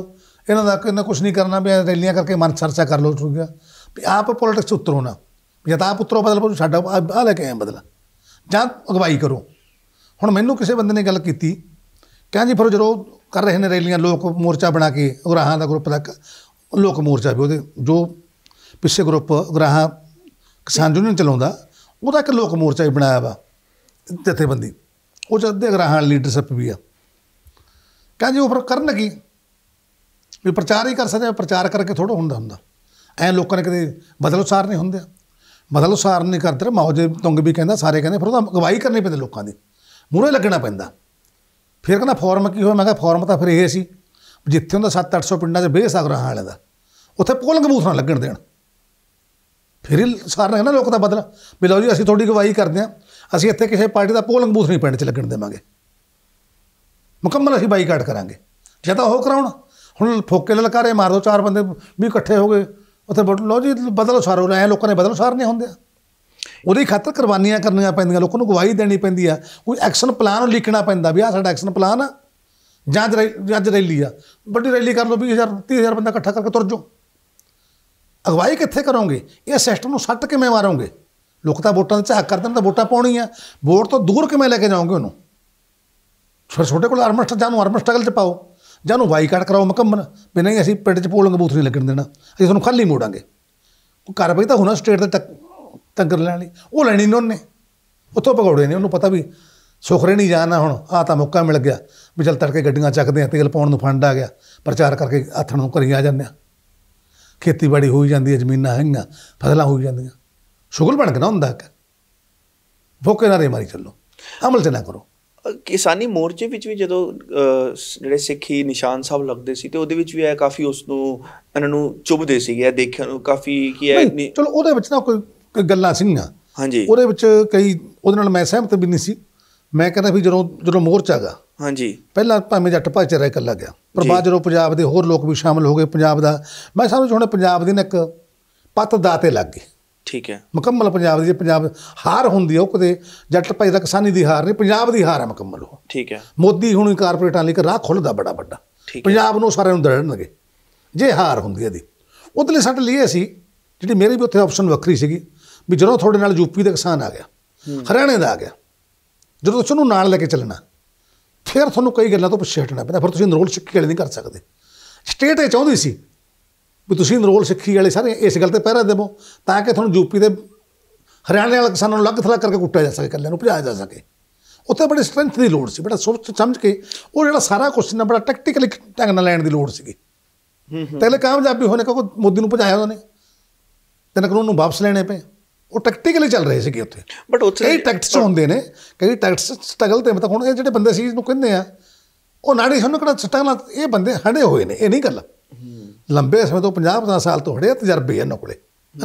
ਇਹਨਾਂ ਦਾ ਇਹਨਾਂ ਕੁਝ ਨਹੀਂ ਕਰਨਾ ਵੀ ਰੈਲੀਆਂ ਕਰਕੇ ਮਨ ਸਰਚਾ ਕਰ ਲਓ ਠੀਕ ਵੀ ਆਪ ਪੋਲਿਟਿਕਸ ਉਤਰੋ ਨਾ ਜਾਂ ਤਾਂ ਆਪ ਉਤਰੋ ਬਦਲ ਸਾਡਾ ਆ ਲੈ ਕੇ ਆਇਆ ਬਦਲ ਜਾਂ ਅਗਵਾਈ ਕਰੋ ਹੁਣ ਮੈਨੂੰ ਕਿਸੇ ਬੰਦੇ ਨੇ ਗੱਲ ਕੀਤੀ ਕਹਿੰਦਾ ਜੀ ਫਿਰ ਜਦੋਂ ਕਰ ਰਹੇ ਨੇ ਰੈਲੀਆਂ ਲੋਕ ਮੋਰਚਾ ਬਣਾ ਕੇ ਉਗਰਾਹਾਂ ਦਾ ਗਰੁੱਪ ਤੱਕ ਲੋਕ ਮੋਰਚਾ ਵੀ ਉਹਦੇ ਜੋ ਪਿੱਛੇ ਗਰੁੱਪ ਉਗਰਾਹਾਂ ਕਿਸਾਨ ਯੂਨੀਅਨ ਚਲਾਉਂਦਾ ਉਹਦਾ ਇੱਕ ਲੋਕ ਮੋਰਚਾ ਹੀ ਬਣਾਇਆ ਵਾ ਜਥੇਬੰਦੀ ਉਹ ਜਦ ਗ੍ਰਾਹਾਂ ਉਗਰਾਹਾਂ ਲੀਡਰਸ਼ਿਪ ਵੀ ਆ ਕਹਿੰਦੇ ਉਹ ਫਿਰ ਕਰਨ ਕੀ ਵੀ ਪ੍ਰਚਾਰ ਹੀ ਕਰ ਸਕਦੇ ਪ੍ਰਚਾਰ ਕਰਕੇ ਥੋੜਾ ਹੁੰਦਾ ਹੁੰਦਾ ਐ ਲੋਕਾਂ ਨੇ ਕਦੇ ਬਦਲ ਉਸਾਰ ਨਹੀਂ ਹੁੰਦੇ ਬਦਲ ਉਸਾਰ ਨਹੀਂ ਕਰਦੇ ਮੌਜੇ ਤੁੰਗ ਵੀ ਕਹਿੰਦਾ ਸਾਰੇ ਕਹਿੰਦੇ ਫਿਰ ਉਹਦਾ ਗਵਾਹੀ ਕਰਨੀ ਪੈਂਦੀ ਲੋਕਾਂ ਦੀ ਮੂਹਰੇ ਲੱਗਣਾ ਪੈਂਦਾ ਫਿਰ ਕਹਿੰਦਾ ਫਾਰਮ ਕੀ ਹੋਇਆ ਮੈਂ ਕਿਹਾ ਫਾਰਮ ਤਾਂ ਫਿਰ ਇਹ ਸੀ ਜਿੱਥੇ ਹੁੰਦਾ 7-800 ਪਿੰਡਾਂ 'ਚ ਬੇਸਾਗਰਾ ਵਾਲੇ ਦਾ ਉੱਥੇ ਪੋਲਿੰਗ ਬੂਥ ਨਾ ਲੱਗਣ ਦੇਣ ਫਿਰ ਸਾਰ ਨੇ ਲੋਕ ਦਾ ਬਦਲਾ ਵੀ ਲਓ ਜੀ ਅਸੀਂ ਤੁਹਾਡੀ ਗਵਾਹੀ ਕਰਦੇ ਆ ਅਸੀਂ ਇੱਥੇ ਕਿਸੇ ਪਾਰਟੀ ਦਾ ਪੋਲਿੰਗ ਬੂਥ ਨਹੀਂ ਪਿੰਡ 'ਚ ਲੱਗਣ ਦੇਵਾਂਗੇ ਮੁਕੰਮਲ ਅਸੀਂ ਬਾਈਕਾਟ ਕਰਾਂਗੇ ਜੇ ਤਾਂ ਉਹ ਕਰਾਉਣ ਹੁਣ ਫੋਕੇ ਲਲਕਾਰੇ ਮਾਰ ਦੋ ਚਾਰ ਬੰਦੇ ਵੀ ਇਕੱਠੇ ਹੋ ਗਏ ਉੱਥੇ ਲਓ ਜੀ ਬਦਲ ਸਾਰੋ ਲੈ ਲੋਕਾਂ ਨੇ ਬਦਲ ਸਾਰ ਨਹੀਂ ਹੁੰਦੇ ਆ ਉਹਦੇ ਖਾਤਰ ਕੁਰਬਾਨੀਆਂ ਕਰਨੀਆਂ ਪੈਂਦੀਆਂ ਲੋਕਾਂ ਨੂੰ ਗਵਾਹੀ ਦੇਣੀ ਪੈਂਦੀ ਆ ਕੋਈ ਐਕਸ਼ਨ ਪਲਾਨ ਲਿਖਣਾ ਪੈਂਦਾ ਵੀ ਆ ਸਾਡਾ ਐਕਸ਼ਨ ਪਲਾਨ ਆ ਜਾਂ ਅੱਜ ਰੈਲੀ ਆ ਵੱਡੀ ਰੈਲੀ ਕਰ ਲਓ 20000 30000 ਬੰਦਾ ਇਕੱਠਾ ਕਰਕੇ ਤੁਰ ਜਾਓ ਅਗਵਾਈ ਕਿੱਥੇ ਕਰੋਗੇ ਇਹ ਸਿਸਟਮ ਨੂੰ ਸੱਟ ਕਿਵੇਂ ਮਾਰੋਗੇ ਲੋਕ ਤਾਂ ਵੋਟਾਂ ਦੇ ਝਾਕ ਕਰਦੇ ਨੇ ਤਾਂ ਵੋਟਾਂ ਪਾਉਣੀ ਆ ਵੋਟ ਤੋਂ ਦੂਰ ਕਿਵੇਂ ਲੈ ਕੇ ਜਾਓਗੇ ਉਹਨੂੰ ਫਿਰ ਛੋਟੇ ਕੋਲ ਆਰਮ ਸਟਰਗਲ ਜਾਂ ਨੂੰ ਆਰਮ ਚ ਪਾਓ ਜਾਂ ਨੂੰ ਬਾਈਕਾਟ ਕਰਾਓ ਮੁਕੰਮਲ ਵੀ ਨਹੀਂ ਅਸੀਂ ਪਿੰਡ ਚ ਪੋਲਿੰਗ ਬੂਥ ਨਹੀਂ ਲੱਗਣ ਦੇਣਾ ਅਸੀਂ ਤੁਹਾਨੂੰ ਖਾਲੀ ਮੋੜਾਂਗੇ ਕੋਈ ਕਾਰਵਾਈ ਤਾਂ ਹੋਣਾ ਸਟੇਟ ਦੇ ਤੱਕ ਟੱਕਰ ਲੈਣ ਲਈ ਉਹ ਲੈਣੀ ਨੇ ਉਹਨੇ ਉੱਥੋਂ ਪਕੌੜੇ ਨੇ ਉਹਨੂੰ ਪਤਾ ਵੀ ਸੁਖਰੇ ਨਹੀਂ ਜਾਣਾ ਹੁਣ ਆ ਤਾਂ ਮੌਕਾ ਮਿਲ ਗਿਆ ਵੀ ਚਲ ਤੜਕੇ ਗੱਡੀਆਂ ਚੱਕਦੇ ਆ ਤੇਲ ਪਾਉਣ ਨੂੰ ਫੰਡ ਆ ਗਿਆ ਪ੍ਰਚਾਰ ਕਰਕੇ ਆਥਣ ਨੂੰ ਕਰੀ ਆ ਜਾਂਦੇ ਆ ਖੇਤੀਬਾੜੀ ਹੋਈ ਜਾਂਦੀ ਹੈ ਜ਼ਮੀਨਾਂ ਹੈਗੀਆਂ ਫਸਲਾਂ ਹੋਈ ਜਾਂਦੀਆਂ ਸ਼ੁਗਲ ਬਣ ਕੇ ਨਾ ਹੁੰਦਾ ਕਿ ਭੋਕੇ ਨਾ ਮਾਰੀ ਚੱਲੋ ਅਮਲ ਤੇ ਨਾ ਕਰੋ ਕਿਸਾਨੀ ਮੋਰਚੇ ਵਿੱਚ ਵੀ ਜਦੋਂ ਜਿਹੜੇ ਸਿੱਖੀ ਨਿਸ਼ਾਨ ਸਾਹਿਬ ਲੱਗਦੇ ਸੀ ਤੇ ਉਹਦੇ ਵਿੱਚ ਵੀ ਆ ਕਾਫੀ ਉਸ ਨੂੰ ਇਹਨਾਂ ਨੂੰ ਚੁਭਦੇ ਸੀਗੇ ਇਹ ਦੇਖਿਆ ਨੂੰ ਕਾਫੀ ਕੀ ਹੈ ਚਲੋ ਉਹਦੇ ਵਿੱਚ ਨਾ ਕੋਈ ਗੱਲਾਂ ਸੀਗੀਆਂ ਹਾਂਜੀ ਉਹਦੇ ਵਿੱਚ ਕਈ ਉਹਦੇ ਨਾਲ ਮੈਂ ਸਹਿਮਤ ਵੀ ਨਹੀਂ ਸੀ ਮੈਂ ਕਹਿੰਦਾ ਵੀ ਜਦੋਂ ਜਦੋਂ ਮੋਰਚਾਗਾ ਹਾਂਜੀ ਪਹਿਲਾਂ ਭਾਵੇਂ ਜੱਟ ਭਾਈਚਾਰਾ ਇਕੱਲਾ ਗਿਆ ਪਰ ਬਾਅਦ ਜਦੋਂ ਪੰਜਾਬ ਦੇ ਹੋਰ ਲੋਕ ਵੀ ਸ਼ਾਮਲ ਹੋ ਗਏ ਪੰਜਾਬ ਦਾ ਮੈਂ ਸਮਝ ਹੁਣ ਪੰਜਾਬ ਦੀ ਨਾ ਇੱਕ ਪੱਤ ਦਾਤੇ ਲੱਗ ਗਈ ਠੀਕ ਹੈ ਮੁਕੰਮਲ ਪੰਜਾਬ ਦੀ ਪੰਜਾਬ ਹਾਰ ਹੁੰਦੀ ਹੈ ਉਹ ਕਦੇ ਜੱਟ ਭਾਈ ਦਾ ਕਿਸਾਨੀ ਦੀ ਹਾਰ ਨਹੀਂ ਪੰਜਾਬ ਦੀ ਹਾਰ ਹੈ ਮੁਕੰਮਲ ਉਹ ਠੀਕ ਹੈ ਮੋਦੀ ਹੁਣ ਕਾਰਪੋਰੇਟਾਂ ਲਈ ਇੱਕ ਰਾਹ ਖੁੱਲਦਾ ਬੜਾ ਵੱਡਾ ਪੰਜਾਬ ਨੂੰ ਸਾਰਿਆਂ ਨੂੰ ਦੜਨਗੇ ਜੇ ਹਾਰ ਹੁੰਦੀ ਹੈ ਦੀ ਉਹਦੇ ਸਾਡੇ ਲਈ ਸੀ ਜਿਹੜੀ ਮੇਰੀ ਵੀ ਉੱਥੇ ਆਪਸ਼ਨ ਵੱਖਰੀ ਸੀਗੀ ਵੀ ਜਦੋਂ ਤੁਹਾਡੇ ਨਾਲ ਯੂਪੀ ਦਾ ਕਿਸਾਨ ਆ ਗਿਆ ਹਰਿਆਣੇ ਦਾ ਆ ਗਿਆ ਜਦੋਂ ਤੁਸੀਂ ਉਹਨੂੰ ਨਾਲ ਲੈ ਕੇ ਚੱਲਣਾ ਫਿਰ ਤੁਹਾਨੂੰ ਕਈ ਗੱਲਾਂ ਤੋਂ ਪਿੱਛੇ ਹਟਣਾ ਪੈਂਦਾ ਫਿਰ ਤੁਸੀਂ ਨਰੋਲ ਸਿੱਖੀ ਵਾਲੇ ਨਹੀਂ ਕਰ ਸਕਦੇ ਸਟੇਟ ਇਹ ਚਾਹੁੰਦੀ ਸੀ ਵੀ ਤੁਸੀਂ ਨਰੋਲ ਸਿੱਖੀ ਵਾਲੇ ਸਾਰੇ ਇਸ ਗੱਲ ਤੇ ਪਹਿਰਾ ਦੇਵੋ ਤਾਂ ਕਿ ਤੁਹਾਨੂੰ ਯੂਪੀ ਦੇ ਹਰਿਆਣੇ ਵਾਲੇ ਕਿਸਾਨਾਂ ਨੂੰ ਲੱਗ ਥਲਾ ਕਰਕੇ ਕੁੱਟਿਆ ਜਾ ਸਕੇ ਕੱਲਿਆਂ ਨੂੰ ਭਜਾਇਆ ਜਾ ਸਕੇ ਉੱਥੇ ਬੜੀ ਸਟਰੈਂਥ ਦੀ ਲੋੜ ਸੀ ਬੜਾ ਸੋਚ ਸਮਝ ਕੇ ਉਹ ਜਿਹੜਾ ਸਾਰਾ ਕੁਐਸਚਨ ਬੜਾ ਟੈਕਟੀਕਲੀ ਢੰਗ ਨਾਲ ਲੈਣ ਦੀ ਲੋੜ ਸੀਗੀ ਤੇ ਤੇਲੇ ਕਾਮਯਾਬੀ ਹੋਣੇ ਕੋ ਮੋਦੀ ਨੂੰ ਭਜਾਇਆ ਉਹਨੇ ਤਿੰਨ ਕਾਨੂੰਨ ਨੂੰ ਵਾਪਸ ਲੈਣੇ ਪਏ ਉਹ ਟੈਕਟੀਕਲੀ ਚੱਲ ਰਹੇ ਸੀਗੇ ਉੱਥੇ ਬਟ ਉੱਥੇ ਕਈ ਟੈਕਟਸ ਹੁੰਦੇ ਨੇ ਕਈ ਟੈਕਟਸ ਸਟਰਗਲ ਤੇ ਮਤਲਬ ਹੁਣ ਇਹ ਜਿਹੜੇ ਬੰਦੇ ਸੀ ਨੂੰ ਕਹਿੰਦੇ ਆ ਉਹ ਨਾੜੀ ਸਾਨੂੰ ਕਿਹੜਾ ਸਟਰਗਲ ਇਹ ਬੰਦੇ ਹੜੇ ਹੋਏ ਨੇ ਇਹ ਨਹੀਂ ਗੱਲ ਲੰਬੇ ਸਮੇਂ ਤੋਂ 50 50 ਸਾਲ ਤੋਂ ਹੜੇ ਤਜਰਬੇ ਇਹਨਾਂ ਕੋਲੇ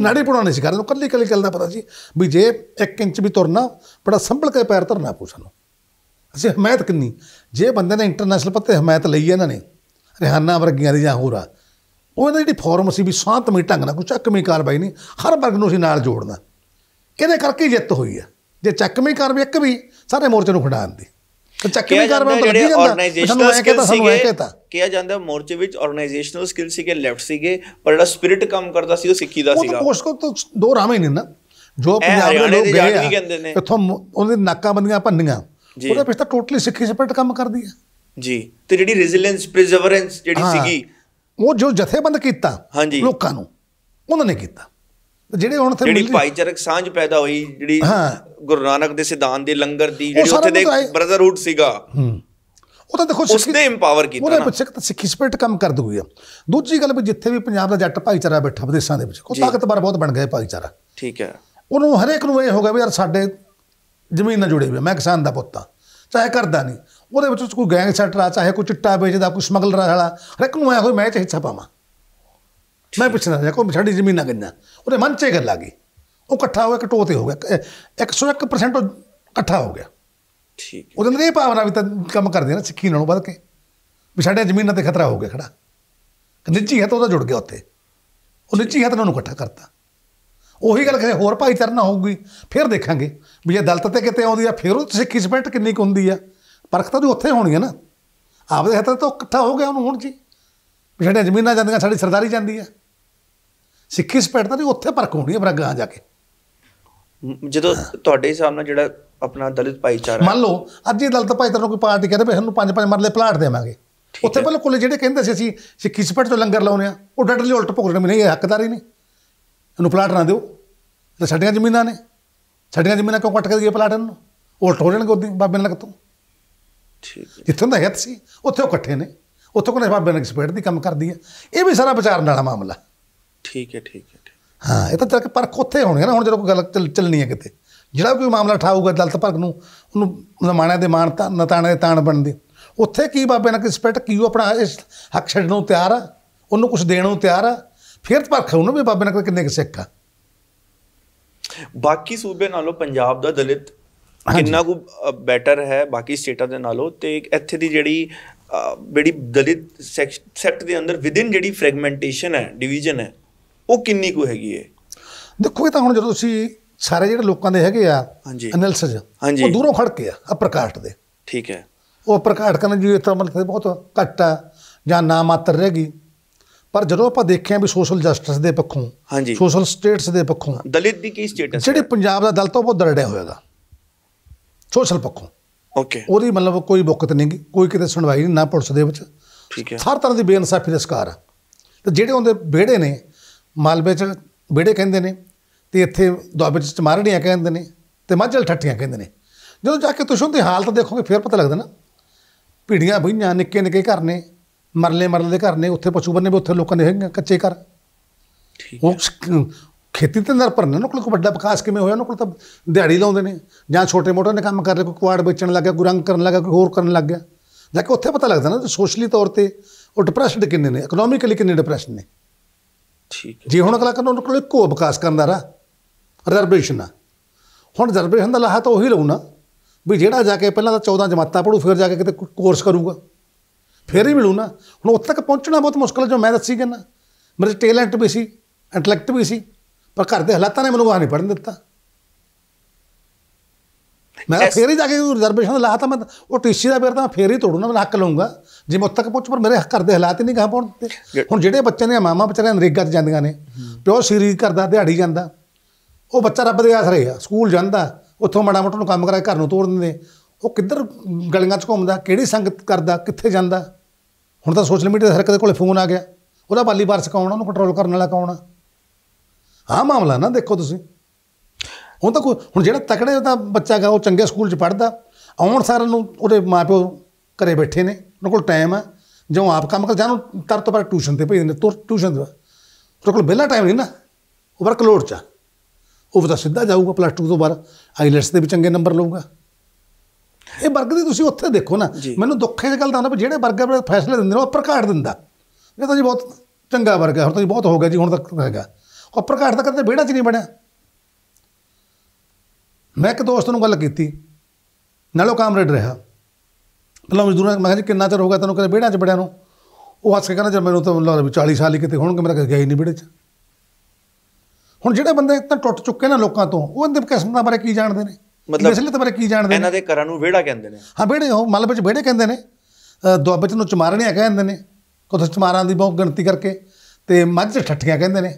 ਨਾੜੀ ਪੁਰਾਣੀ ਸੀ ਕਰਨ ਨੂੰ ਕੱਲੀ ਕੱਲੀ ਗੱਲ ਦਾ ਪਤਾ ਸੀ ਵੀ ਜੇ 1 ਇੰਚ ਵੀ ਤੁਰਨਾ ਬੜਾ ਸੰਭਲ ਕੇ ਪੈਰ ਧਰਨਾ ਪਊ ਸਾਨੂੰ ਅਸੀਂ ਹਮਾਇਤ ਕਿੰਨੀ ਜੇ ਬੰਦੇ ਨੇ ਇੰਟਰਨੈਸ਼ਨਲ ਪੱਤੇ ਹਮਾਇਤ ਲਈ ਇਹਨਾਂ ਨੇ ਰਿਹਾਨਾ ਵਰਗੀਆਂ ਦੀ ਜਾਂ ਹੋਰਾ ਉਹਨਾਂ ਦੀ ਜਿਹੜੀ ਫਾਰਮ ਸੀ ਵੀ ਸ਼ਾਂਤਮਈ ਢੰਗ ਨਾਲ ਕੋਈ ਚੱਕਮੀ ਕਾਰਵਾਈ ਨਹੀਂ ਹਰ ਵਰਗ ਨੂੰ ਅਸੀਂ ਨਾਲ ਜੋੜਨਾ ਕਿਹਦੇ ਕਰਕੇ ਜਿੱਤ ਹੋਈ ਹੈ ਜੇ ਚੱਕਵੀਂ ਕਰਵੇ ਇੱਕ ਵੀ ਸਾਰੇ ਮੋਰਚੇ ਨੂੰ ਖੜਾ ਦਿੰਦੀ ਤੇ ਚੱਕਵੀਂ ਕਰਵੇ ਤਾਂ ਲੱਗੀ ਜਾਂਦਾ ਸਾਨੂੰ ਐ ਕਹਤਾ ਸਾਨੂੰ ਐ ਕਹਤਾ ਕਿਹਾ ਜਾਂਦਾ ਮੋਰਚੇ ਵਿੱਚ ਆਰਗੇਨਾਈਜੇਸ਼ਨਲ ਸਕਿੱਲ ਸੀਗੇ ਲੈਫਟ ਸੀਗੇ ਪਰ ਜਿਹੜਾ ਸਪਿਰਿਟ ਕੰਮ ਕਰਦਾ ਸੀ ਉਹ ਸਿੱਖੀ ਦਾ ਸੀਗਾ ਉਹ ਤਾਂ ਤੋਂ ਦੋ ਰਾਮੇ ਨੇ ਨਾ ਜੋ ਪੰਜਾਬ ਦੇ ਲੋਕ ਗਏ ਆ ਇੱਥੋਂ ਉਹਦੇ ਬੰਦੀਆਂ ਭੰਨੀਆਂ ਉਹਦੇ ਪਿਛਤਾ ਤਾਂ ਟੋਟਲੀ ਸਿੱਖੀ ਸਪਿਰਿਟ ਕੰਮ ਕਰਦੀ ਹੈ ਜੀ ਤੇ ਜਿਹੜੀ ਰੈਜ਼ਿਲੈਂਸ ਪ੍ਰੀਜ਼ਰਵਰੈਂਸ ਜਿਹੜੀ ਸੀਗੀ ਉਹ ਜੋ ਜਥੇਬੰਦ ਕੀਤਾ ਲੋਕਾਂ ਨੂੰ ਉਹਨਾਂ ਨੇ ਕੀਤਾ ਜਿਹੜੇ ਹੁਣ ਤੇ ਜਿਹੜੀ ਭਾਈਚਾਰਕ ਸਾਂਝ ਪੈਦਾ ਹੋਈ ਜਿਹੜੀ ਗੁਰੂ ਨਾਨਕ ਦੇ ਸਿਧਾਂਤ ਦੇ ਲੰਗਰ ਦੀ ਜਿਹੜੀ ਉੱਥੇ ਦੇ ਬ੍ਰਦਰਹੂਡ ਸੀਗਾ ਉਹ ਤਾਂ ਦੇਖੋ ਉਸਨੇ ਇੰਪਾਵਰ ਕੀਤਾ ਨਾ ਉਹਨੇ ਤਾਂ ਸਿੱਖੀ ਸਪਿਰਟ ਕੰਮ ਕਰ ਦੂਗੀ ਆ ਦੂਜੀ ਗੱਲ ਵੀ ਜਿੱਥੇ ਵੀ ਪੰਜਾਬ ਦਾ ਜੱਟ ਭਾਈਚਾਰਾ ਬੈਠਾ ਵਿਦੇਸ਼ਾਂ ਦੇ ਵਿੱਚ ਉਹ ਤਾਕਤਵਰ ਬਹੁਤ ਬਣ ਗਏ ਭਾਈਚਾਰਾ ਠੀਕ ਹੈ ਉਹਨੂੰ ਹਰੇਕ ਨੂੰ ਇਹ ਹੋ ਗਿਆ ਵੀ ਯਾਰ ਸਾਡੇ ਜ਼ਮੀਨ ਨਾਲ ਜੁੜੇ ਹੋਏ ਮੈਂ ਕਿਸਾਨ ਦਾ ਪੁੱਤ ਆ ਚਾਹੇ ਕਰਦਾ ਨਹੀਂ ਉਹਦੇ ਵਿੱਚ ਕੋਈ ਗੈਂਗਸਟਰ ਆ ਚਾਹੇ ਕੋਈ ਚਿੱਟਾ ਵੇਚਦਾ ਕੋਈ ਸਮਗਲਰ ਵਾਲਾ ਹਰੇਕ ਨੂੰ ਇਹ ਹੋਇਆ ਮੈਂ ਤੇ ਹਿੱਸਾ ਪਾਵਾਂ ਮੈਂ ਪੁੱਛਣਾ ਜਾ ਕੋਈ ਜ਼ਮੀਨ ਜ਼ਮੀਨਾਂ ਗੰਨਾ ਉਹਦੇ ਮਨ 'ਚ ਇਹ ਗੱਲ ਆ ਗਈ ਉਹ ਇਕੱਠਾ ਹੋਇਆ ਤੇ ਹੋ ਗਿਆ 101% ਇਕੱਠਾ ਹੋ ਗਿਆ ਠੀਕ ਉਹਦੇ ਨਾਲ ਇਹ ਭਾਵਨਾ ਵੀ ਤਾਂ ਕੰਮ ਕਰਦੀ ਨਾ ਸਿੱਖੀ ਨਾਲੋਂ ਵੱਧ ਕੇ ਵੀ ਸਾਡੇ ਜ਼ਮੀਨਾਂ ਤੇ ਖਤਰਾ ਹੋ ਗਿਆ ਖੜਾ ਨਿੱਚੀ ਤਾਂ ਉਹਦਾ ਜੁੜ ਗਿਆ ਉੱਥੇ ਉਹ ਨਿੱਚੀ ਹੈ ਤਾਂ ਉਹਨੂੰ ਇਕੱਠਾ ਕਰਤਾ ਉਹੀ ਗੱਲ ਕਿਸੇ ਹੋਰ ਭਾਈ ਤਰਨਾ ਹੋਊਗੀ ਫਿਰ ਦੇਖਾਂਗੇ ਵੀ ਇਹ ਦਲਤ ਤੇ ਕਿਤੇ ਆਉਂਦੀ ਆ ਫਿਰ ਉਹ ਸਿੱਖੀ ਸਪੈਂਟ ਕਿੰਨੀ ਕੁ ਹੁੰਦੀ ਆ ਪਰਖ ਤਾਂ ਉੱਥੇ ਹੋਣੀ ਹੈ ਨਾ ਆਪਦੇ ਹੱਥ ਤਾਂ ਇਕੱਠਾ ਹੋ ਗਿਆ ਉਹਨੂੰ ਹੁਣ ਜੀ ਵੀ ਸਾਡੇ ਜ਼ਮੀਨਾਂ ਜਾਂਦੀਆਂ ਸਾਡੀ ਸਰਦਾਰੀ ਜਾਂਦੀ ਆ ਸਿੱਖੀ ਤਾਂ ਨਹੀਂ ਉੱਥੇ ਪਰਖ ਹੋਣੀ ਹੈ ਫਿਰ ਅੱਗੇ ਜਾ ਕੇ ਜਦੋਂ ਤੁਹਾਡੇ ਹਿਸਾਬ ਨਾਲ ਜਿਹੜਾ ਆਪਣਾ ਦਲਿਤ ਭਾਈਚਾਰਾ ਮੰਨ ਲਓ ਅੱਜ ਇਹ ਦਲਿਤ ਭਾਈਚਾਰਾ ਨੂੰ ਕੋਈ ਪਾਰਟੀ ਕਹਿੰਦੇ ਵੀ ਸਾਨੂੰ ਪੰਜ ਪੰਜ ਮਰਲੇ ਪਲਾਟ ਦੇਵਾਂਗੇ ਉੱਥੇ ਪਹਿਲਾਂ ਕੋਲੇ ਜਿਹੜੇ ਕਹਿੰਦੇ ਸੀ ਅਸੀਂ ਸਿੱਖੀ ਸਪੈਟ ਤੋਂ ਲੰਗਰ ਲਾਉਨੇ ਆ ਉਹ ਲਈ ਉਲਟ ਭੁਗਤਣ ਮਿਲੇ ਇਹ ਹੱਕਦਾਰ ਹੀ ਨਹੀਂ ਇਹਨੂੰ ਪਲਾਟ ਨਾ ਦਿਓ ਤੇ ਸਾਡੀਆਂ ਜ਼ਮੀਨਾਂ ਨੇ ਸਾਡੀਆਂ ਜ਼ਮੀਨਾਂ ਕਿਉਂ ਕੱਟ ਕੇ ਦਈਏ ਪਲਾਟ ਨੂੰ ਉਲਟ ਹੋ ਜਾਣਗੇ ਉਦੋਂ ਬਾਬੇ ਨਾਲ ਤੋਂ ਠੀਕ ਜਿੱਥੋਂ ਦਾ ਹੈ ਸੀ ਉੱਥੇ ਉਹ ਇਕੱਠੇ ਨੇ ਉੱਥੋਂ ਕੋਈ ਬਾਬੇ ਨਾਲ ਸਪੈਟ ਦੀ ਕੰਮ ਕਰਦੀ ਹੈ ਇਹ ਵੀ ਸਾਰਾ ਵਿਚਾਰਨ ਵਾਲਾ ਮਾਮਲਾ ਠੀਕ ਹੈ ਠੀਕ ਹੈ ਹਾਂ ਇਹ ਤਾਂ ਤੱਕ ਪਰ ਕੋਥੇ ਹੋਣਗੇ ਨਾ ਹੁਣ ਜਦੋਂ ਕੋਈ ਗੱਲ ਚੱਲਣੀ ਹੈ ਕਿਤੇ ਜਿਹੜਾ ਕੋਈ ਮਾਮਲਾ ਠਾਊਗਾ ਦਲਤ ਭਰਗ ਨੂੰ ਉਹਨੂੰ ਨਮਾਣਾ ਦੇ ਮਾਨਤਾ ਨਤਾਣੇ ਦੇ ਤਾਣ ਬਣਦੇ ਉੱਥੇ ਕੀ ਬਾਬੇ ਨਾਲ ਕਿ ਸਪੈਟ ਕੀ ਉਹ ਆਪਣਾ ਇਸ ਹੱਕ ਛੱਡਣ ਨੂੰ ਤਿਆਰ ਆ ਉਹਨੂੰ ਕੁਝ ਦੇਣ ਨੂੰ ਤਿਆਰ ਆ ਫਿਰ ਪਰਖ ਉਹਨੂੰ ਵੀ ਬਾਬੇ ਨਾਲ ਕਿੰਨੇ ਕਿ ਸਿੱਖ ਆ ਬਾਕੀ ਸੂਬੇ ਨਾਲੋਂ ਪੰਜਾਬ ਦਾ ਦਲਿਤ ਕਿੰਨਾ ਕੁ ਬੈਟਰ ਹੈ ਬਾਕੀ ਸਟੇਟਾਂ ਦੇ ਨਾਲੋਂ ਤੇ ਇੱਥੇ ਦੀ ਜਿਹੜੀ ਜਿਹੜੀ ਦਲਿਤ ਸੈਕਟ ਦੇ ਅੰਦਰ ਵਿਦਿਨ ਜਿਹੜੀ ਫ੍ਰੈਗਮੈਂਟੇਸ਼ਨ ਹੈ ਡਿਵੀਜ਼ਨ ਹੈ ਉਹ ਕਿੰਨੀ ਕੁ ਹੈਗੀ ਹੈ ਦੇਖੋ ਇਹ ਤਾਂ ਹੁਣ ਜਦੋਂ ਤੁਸੀਂ ਸਾਰੇ ਜਿਹੜੇ ਲੋਕਾਂ ਦੇ ਹੈਗੇ ਆ ਐਨਲਿਸਿਸ ਉਹ ਦੂਰੋਂ ਖੜ ਕੇ ਆ ਅਪਰ ਕਾਸਟ ਦੇ ਠੀਕ ਹੈ ਉਹ ਅਪਰ ਕਾਸਟ ਕਹਿੰਦੇ ਜੀ ਇਹ ਤਾਂ ਮਤਲਬ ਬਹੁਤ ਘੱਟ ਆ ਜਾਂ ਨਾ ਮਾਤਰ ਰਹਿ ਗਈ ਪਰ ਜਦੋਂ ਆਪਾਂ ਦੇਖਿਆ ਵੀ ਸੋਸ਼ਲ ਜਸਟਿਸ ਦੇ ਪੱਖੋਂ ਹਾਂਜੀ ਸੋਸ਼ਲ ਸਟੇਟਸ ਦੇ ਪੱਖੋਂ ਦਲਿਤ ਦੀ ਕੀ ਸਟੇਟਸ ਜਿਹੜੇ ਪੰਜਾਬ ਦਾ ਦਲ ਤੋਂ ਬਹੁਤ ਦਰੜਿਆ ਹੋਇਆਗਾ ਸੋਸ਼ਲ ਪੱਖੋਂ ਓਕੇ ਉਹਦੀ ਮਤਲਬ ਕੋਈ ਬੁੱਕਤ ਨਹੀਂ ਕੋਈ ਕਿਤੇ ਸੁਣਵਾਈ ਨਹੀਂ ਨਾ ਪੁਲਿਸ ਦੇ ਵਿੱਚ ਠੀਕ ਹੈ ਹਰ ਤਰ੍ਹਾਂ ਦੀ ਬੇਇਨਸਾਫੀ ਦਾ ਸ਼ਿਕਾਰ ਆ ਤੇ ਜਿਹੜੇ ਉਹਦੇ ਵਿਹੜੇ ਨੇ ਮਾਲਵੇ 'ਚ ਵਿੜੇ ਕਹਿੰਦੇ ਨੇ ਤੇ ਇੱਥੇ ਦੁਆਬੇ 'ਚ ਚਮਾਰੜੀਆਂ ਕਹਿੰਦੇ ਨੇ ਤੇ ਮਾਝਲ ਠੱਠੀਆਂ ਕਹਿੰਦੇ ਨੇ ਜਦੋਂ ਜਾ ਕੇ ਤੁਸੀਂ ਉਹਦੀ ਹਾਲਤ ਦੇਖੋਗੇ ਫਿਰ ਪਤਾ ਲੱਗਦਾ ਨਾ ਭੀੜੀਆਂ ਭਈਆਂ ਨਿੱਕੇ ਨਿੱਕੇ ਘਰ ਨੇ ਮਰਲੇ ਮਰਲੇ ਦੇ ਘਰ ਨੇ ਉੱਥੇ ਪਸ਼ੂ ਬੰਨੇ ਵੀ ਉੱਥੇ ਲੋਕਾਂ ਦੇ ਹੈਗੇ ਕੱਚੇ ਘਰ ਉਹ ਖੇਤੀ ਤੇ ਨਿਰਭਰ ਨੇ ਉਹਨਾਂ ਕੋਲ ਕੋਈ ਵੱਡਾ ਵਿਕਾਸ ਕਿਵੇਂ ਹੋਇਆ ਉਹਨਾਂ ਕੋਲ ਤਾਂ ਦਿਹਾੜੀ ਲਾਉਂਦੇ ਨੇ ਜਾਂ ਛੋਟੇ ਮੋਟੇ ਨੇ ਕੰਮ ਕਰ ਰਹੇ ਕੋਈ ਕੁਆੜ ਵੇਚਣ ਲੱਗਾ ਗਿਆ ਗੁਰੰਗ ਕਰਨ ਲੱਗਾ ਕੋਈ ਹੋਰ ਕਰਨ ਲੱਗ ਗਿਆ ਜਾ ਕੇ ਉੱਥੇ ਪਤਾ ਲੱਗਦਾ ਨਾ ਸੋਸ਼ਲੀ ਤੌਰ ਤੇ ਉਹ ਡਿਪਰੈਸਡ ਕਿੰਨੇ ਨੇ ਇਕਨੋਮਿਕਲੀ ਕਿੰਨੇ ਡਿਪਰੈਸਡ ਨੇ ਠੀਕ ਜੇ ਹੁਣ ਅਗਲਾ ਕਰਨ ਕੋਲ ਇੱਕੋ ਵਿਕਾਸ ਕਰਨ ਦਾ ਰਾਹ ਰਿਜ਼ਰਵੇਸ਼ਨ ਆ ਹੁਣ ਰਿਜ਼ਰਵੇਸ਼ਨ ਦਾ ਲਾਹਾ ਤਾਂ ਉਹੀ ਲਊ ਨਾ ਵੀ ਜਿਹੜਾ ਜਾ ਕੇ ਪਹਿਲਾਂ ਤਾਂ 14 ਜਮਾਤਾਂ ਪੜੂ ਫਿਰ ਜਾ ਕੇ ਕਿਤੇ ਕੋਰਸ ਕਰੂਗਾ ਫਿਰ ਹੀ ਮਿਲੂ ਨਾ ਹੁਣ ਉੱਥੇ ਤੱਕ ਪਹੁੰਚਣਾ ਬਹੁਤ ਮੁਸ਼ਕਲ ਜੋ ਮੈਂ ਦੱਸੀ ਕਿੰਨਾ ਮੇਰੇ ਟੈਲੈਂਟ ਵੀ ਸੀ ਇੰਟੈਲੈਕਟ ਵੀ ਸੀ ਪਰ ਘਰ ਦੇ ਹਾਲਾਤਾਂ ਨੇ ਮੈਨੂੰ ਬਾਹਰ ਨਹੀਂ ਪੜਨ ਦਿੱਤਾ ਮੈਂ ਫੇਰ ਹੀ ਜਾ ਕੇ ਰਿਜ਼ਰਵੇਸ਼ਨ ਲਾਹ ਤਾਂ ਮੈਂ ਉਹ ਟੀਸੀ ਦਾ ਫੇਰ ਤਾਂ ਫੇਰ ਹੀ ਨਾ ਮੈਂ ਹੱਕ ਲਊਂਗਾ ਜੇ ਮੁੱਤ ਤੱਕ ਪੁੱਛ ਪਰ ਮੇਰੇ ਘਰ ਦੇ ਹਾਲਾਤ ਹੀ ਨਹੀਂ ਕਹਾ ਪਾਉਣ ਹੁਣ ਜਿਹੜੇ ਬੱਚੇ ਨੇ ਮਾਮਾ ਵਿਚਾਰੇ ਨਰੇਗਾ 'ਚ ਜਾਂਦੀਆਂ ਨੇ ਪਿਓ ਸਰੀਰ ਕਰਦਾ ਦਿਹਾੜੀ ਜਾਂਦਾ ਉਹ ਬੱਚਾ ਰੱਬ ਦੇ ਆਸਰੇ ਆ ਸਕੂਲ ਜਾਂਦਾ ਉੱਥੋਂ ਮਾੜਾ ਮੋਟਾ ਨੂੰ ਕੰਮ ਕਰਾ ਕੇ ਘਰ ਨੂੰ ਤੋੜ ਦਿੰਦੇ ਉਹ ਕਿੱਧਰ ਗਲੀਆਂ 'ਚ ਘੁੰਮਦਾ ਕਿਹੜੀ ਸੰਗਤ ਕਰਦਾ ਕਿੱਥੇ ਜਾਂਦਾ ਹੁਣ ਤਾਂ ਸੋਸ਼ਲ ਮੀਡੀਆ ਦੇ ਹਰ ਕਦੇ ਕੋਲੇ ਫੋਨ ਆ ਗਿਆ ਉਹਦਾ ਬਾਲੀ ਬਾਰਸ ਕੌਣ ਉਹਨੂੰ ਕੰਟਰੋਲ ਕਰਨ ਵਾਲਾ ਕੌਣ ਆ ਆਹ ਮਾਮਲਾ ਨਾ ਦੇਖੋ ਤੁਸੀਂ ਹੁਣ ਤਾਂ ਕੋਈ ਹੁਣ ਜਿਹੜਾ ਤਕੜੇ ਦਾ ਬੱਚਾ ਗਾ ਉਹ ਚੰਗੇ ਸਕੂਲ 'ਚ ਪੜਦਾ ਆਉਣ ਸਾਰਿਆਂ ਨੂੰ ਉਹਦੇ ਮਾਪਿਓ ਘਰੇ ਬੈਠੇ ਨੇ ਉਹਨਾਂ ਕੋਲ ਟਾਈਮ ਆ ਜਿਉਂ ਆਪ ਕੰਮ ਕਰ ਜਾਣੋ ਤਰ ਤੋਂ ਪਰ ਟਿਊਸ਼ਨ ਤੇ ਭੇਜਦੇ ਨੇ ਤੁਰ ਟਿਊਸ਼ਨ ਤੇ ਉਹ ਕੋਲ ਬਿਲਾ ਟਾਈਮ ਨਹੀਂ ਨਾ ਉਹ ਵਰਕ ਲੋਡ 'ਚ ਉਹ ਤਾਂ ਸਿੱਧਾ ਜਾਊਗਾ ਪਲੱਸ 2 ਤੋਂ ਬਾਅਦ ਆਈਲੈਟਸ ਦੇ ਵੀ ਚੰਗੇ ਨੰਬਰ ਲਊਗਾ ਇਹ ਵਰਗ ਦੀ ਤੁਸੀਂ ਉੱਥੇ ਦੇਖੋ ਨਾ ਮੈਨੂੰ ਦੁੱਖ ਇਸ ਗੱਲ ਦਾ ਹੁੰਦਾ ਜਿਹੜੇ ਵਰਗ ਆਪਣੇ ਫੈਸਲੇ ਦਿੰਦੇ ਨੇ ਉਹ ਪ੍ਰਕਾਟ ਦਿੰਦਾ ਇਹ ਤਾਂ ਜੀ ਬਹੁਤ ਚੰਗਾ ਵਰਗ ਹੈ ਹੁਣ ਤਾਂ ਜੀ ਬਹੁਤ ਹੋ ਗਿਆ ਜੀ ਹੁਣ ਤੱਕ ਹੈਗਾ ਉਹ ਪ੍ਰਕਾਟ ਤਾਂ ਕਦੇ ਵਿਹੜਾ 'ਚ ਨਹੀਂ ਬਣਿਆ ਮੈਂ ਇੱਕ ਦੋਸਤ ਨੂੰ ਗੱਲ ਕੀਤੀ ਨਾਲੋਂ ਕਾਮਰੇਡ ਰਿਹਾ ਪਹਿਲਾਂ ਮਜ਼ਦੂਰ ਮੈਂ ਕਿਹਾ ਜੀ ਕਿੰਨਾ ਚਿਰ ਹੋ ਗਿਆ ਤੈਨੂੰ ਕਦੇ ਵਿਹੜਾ 'ਚ ਬੜਿਆਂ ਨੂੰ ਉਹ ਹੱਸ ਕੇ ਕਹਿੰਦਾ ਜੇ ਮੈਨੂੰ ਤਾਂ ਲੱਗਦਾ ਵੀ 40 ਸਾਲ ਹੀ ਕਿਤੇ ਹੋਣਗੇ ਮੇਰਾ ਕਦੇ ਗਿਆ ਹੀ ਨਹੀਂ ਵਿਹੜੇ 'ਚ ਹੁਣ ਜਿਹੜੇ ਬੰਦੇ ਤਾਂ ਟੁੱਟ ਚੁੱਕੇ ਨੇ ਲੋਕਾਂ ਤੋਂ ਉਹ ਇਹਦੇ ਕਿਸਮਤਾਂ ਬਾਰੇ ਕੀ ਜਾਣਦੇ ਨੇ ਮਤਲਬ ਇਸ ਲਈ ਤਾਂ ਬਾਰੇ ਕੀ ਜਾਣਦੇ ਨੇ ਇਹਨਾਂ ਦੇ ਘਰਾਂ ਨੂੰ ਵਿਹੜਾ ਕਹਿੰਦੇ ਨੇ ਹਾਂ ਵਿਹੜੇ ਉਹ ਮਲ ਵਿੱਚ ਵਿਹੜੇ ਕਹਿੰਦੇ ਨੇ ਦੁਆਬੇ ਚ ਨੂੰ ਚਮਾਰਣਿਆ ਕਹਿੰਦੇ ਨੇ ਕੁਝ ਚਮਾਰਾਂ ਦੀ ਬਹੁਤ ਗਿਣਤੀ ਕਰਕੇ ਤੇ ਮੱਝ ਠੱਠੀਆਂ ਕਹਿੰਦੇ ਨੇ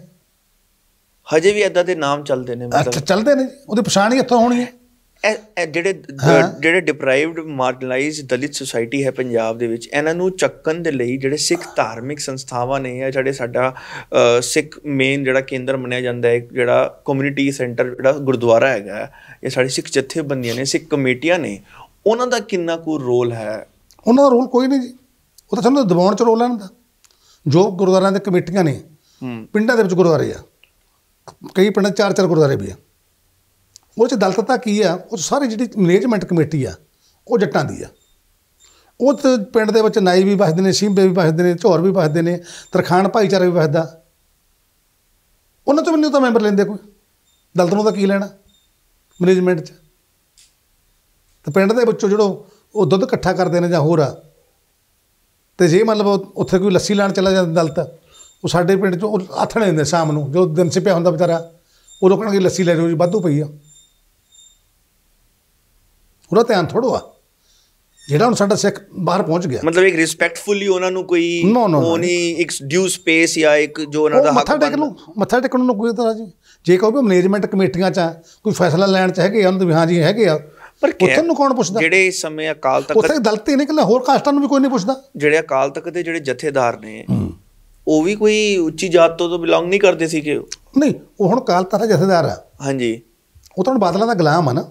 ਹਜੇ ਵੀ ਇਦਾਂ ਦੇ ਨਾਮ ਚੱਲਦੇ ਨੇ ਮਤਲਬ ਚੱਲਦੇ ਨੇ ਉਹਦੀ ਪਛਾਣ ਹੀ ਇੱਥੋਂ ਹੋਣੀ ਹੈ ਜਿਹੜੇ ਜਿਹੜੇ ਡਿਪਰਾਈਵਡ ਮਾਰਜਨਲਾਈਜ਼ਡ ਦਲਿਤ ਸੋਸਾਇਟੀ ਹੈ ਪੰਜਾਬ ਦੇ ਵਿੱਚ ਇਹਨਾਂ ਨੂੰ ਚੱਕਣ ਦੇ ਲਈ ਜਿਹੜੇ ਸਿੱਖ ਧਾਰਮਿਕ ਸੰਸਥਾਵਾਂ ਨੇ ਜਾਂ ਜਿਹੜੇ ਸਾਡਾ ਸਿੱਖ ਮੇਨ ਜਿਹੜਾ ਕੇਂਦਰ ਮੰਨਿਆ ਜਾਂਦਾ ਹੈ ਜਿਹੜਾ ਕਮਿਊਨਿਟੀ ਸੈਂਟਰ ਜਿਹੜਾ ਗੁਰਦੁਆਰਾ ਹੈਗਾ ਇਹ ਸਾਡੇ ਸਿੱਖ ਜਥੇਬੰਦੀਆਂ ਨੇ ਸਿੱਖ ਕਮੇਟੀਆਂ ਨੇ ਉਹਨਾਂ ਦਾ ਕਿੰਨਾ ਕੋ ਰੋਲ ਹੈ ਉਹਨਾਂ ਦਾ ਰੋਲ ਕੋਈ ਨਹੀਂ ਜੀ ਉਹ ਤਾਂ ਸਾਨੂੰ ਦਬਾਉਣ ਚ ਰੋਲ ਲੈਣ ਦਾ ਜੋ ਗੁਰਦੁਆਰਿਆਂ ਦੇ ਕਮੇਟੀਆਂ ਨੇ ਪਿੰਡਾਂ ਦੇ ਵਿੱਚ ਗੁਰਦੁਆਰੇ ਆ ਕਈ ਪਿੰਡਾਂ ਚਾਰ ਚਾਰ ਗੁਰਦਾਰੇ ਵੀ ਆ ਉਹ ਚ ਦਲਤਤਾ ਕੀ ਆ ਉਹ ਸਾਰੇ ਜਿਹੜੀ ਮੈਨੇਜਮੈਂਟ ਕਮੇਟੀ ਆ ਉਹ ਜੱਟਾਂ ਦੀ ਆ ਉਹ ਤੇ ਪਿੰਡ ਦੇ ਵਿੱਚ ਨਾਈ ਵੀ ਵਸਦੇ ਨੇ ਸਿੰਬੇ ਵੀ ਵਸਦੇ ਨੇ ਝੋਰ ਵੀ ਵਸਦੇ ਨੇ ਤਰਖਾਨ ਭਾਈਚਾਰਾ ਵੀ ਵਸਦਾ ਉਹਨਾਂ ਤੋਂ ਮੈਨੂੰ ਤਾਂ ਮੈਂਬਰ ਲੈਂਦੇ ਕੋਈ ਦਲਤ ਨੂੰ ਤਾਂ ਕੀ ਲੈਣਾ ਮੈਨੇਜਮੈਂਟ 'ਚ ਤੇ ਪਿੰਡ ਦੇ ਵਿੱਚੋਂ ਜਿਹੜੋ ਉਹ ਦੁੱਧ ਇਕੱਠਾ ਕਰਦੇ ਨੇ ਜਾਂ ਹੋਰ ਆ ਤੇ ਜੇ ਮਤਲਬ ਉੱਥੇ ਕੋਈ ਲੱਸੀ ਲੈਣ ਚਲਾ ਜਾਂਦਾ ਦਲਤ ਉਹ ਸਾਡੇ ਪਿੰਡ ਚ ਉਹ ਆਥਣੇ ਨੇ ਸ਼ਾਮ ਨੂੰ ਜੋ ਦਿਨ ਸਿਪਿਆ ਹੁੰਦਾ ਵਿਚਾਰਾ ਉਹ ਰੋਕਣਗੇ ਲੱਸੀ ਲੈ ਜਾਓ ਜੀ ਵਾਧੂ ਪਈ ਆ ਉਹਦਾ ਧਿਆਨ ਥੋੜੋ ਆ ਜਿਹੜਾ ਹੁਣ ਸਾਡਾ ਸਿੱਖ ਬਾਹਰ ਪਹੁੰਚ ਗਿਆ ਮਤਲਬ ਇੱਕ ਰਿਸਪੈਕਟਫੁਲੀ ਉਹਨਾਂ ਨੂੰ ਕੋਈ ਉਹ ਨਹੀਂ ਇੱਕ ਡਿਊ ਸਪੇਸ ਜਾਂ ਇੱਕ ਜੋ ਉਹਨਾਂ ਦਾ ਹੱਕ ਮੱਥਾ ਟੇਕ ਲਓ ਮੱਥਾ ਟੇਕਣ ਨੂੰ ਕੋਈ ਤਰ੍ਹਾਂ ਜੀ ਜੇ ਕਹੋ ਵੀ ਮੈਨੇਜਮੈਂਟ ਕਮੇਟੀਆਂ ਚ ਕੋਈ ਫੈਸਲਾ ਲੈਣ ਚ ਹੈਗੇ ਉਹਨਾਂ ਦੇ ਹਾਂ ਜੀ ਹੈਗੇ ਆ ਪਰ ਉੱਥੇ ਨੂੰ ਕੌਣ ਪੁੱਛਦਾ ਜਿਹੜੇ ਸਮੇਂ ਅਕਾਲ ਤਖਤ ਉੱਥੇ ਦਲਤੀ ਨਿਕਲਣਾ ਹੋਰ ਕਾਸਟਾਂ ਨੂੰ ਵੀ ਕੋਈ ਨਹੀਂ ਪੁੱਛਦਾ ਜਿਹੜੇ ਅਕਾਲ ਤਖਤ ਦੇ ਜਿਹੜੇ ਜਥੇਦਾਰ ਨੇ ਉਹ ਵੀ ਕੋਈ ਉੱਚੀ ਜਾਤ ਤੋਂ ਬਿਲੋਂਗ ਨਹੀਂ ਕਰਦੇ ਸੀ ਕਿ ਨਹੀਂ ਉਹ ਹੁਣ ਕਾਲ ਤਖਤ ਜਥੇਦਾਰ ਆ ਹਾਂਜੀ ਉਹ ਤਾਂ ਬਾਦਲਾਂ ਦਾ ਗੁਲਾਮ ਆ ਨਾ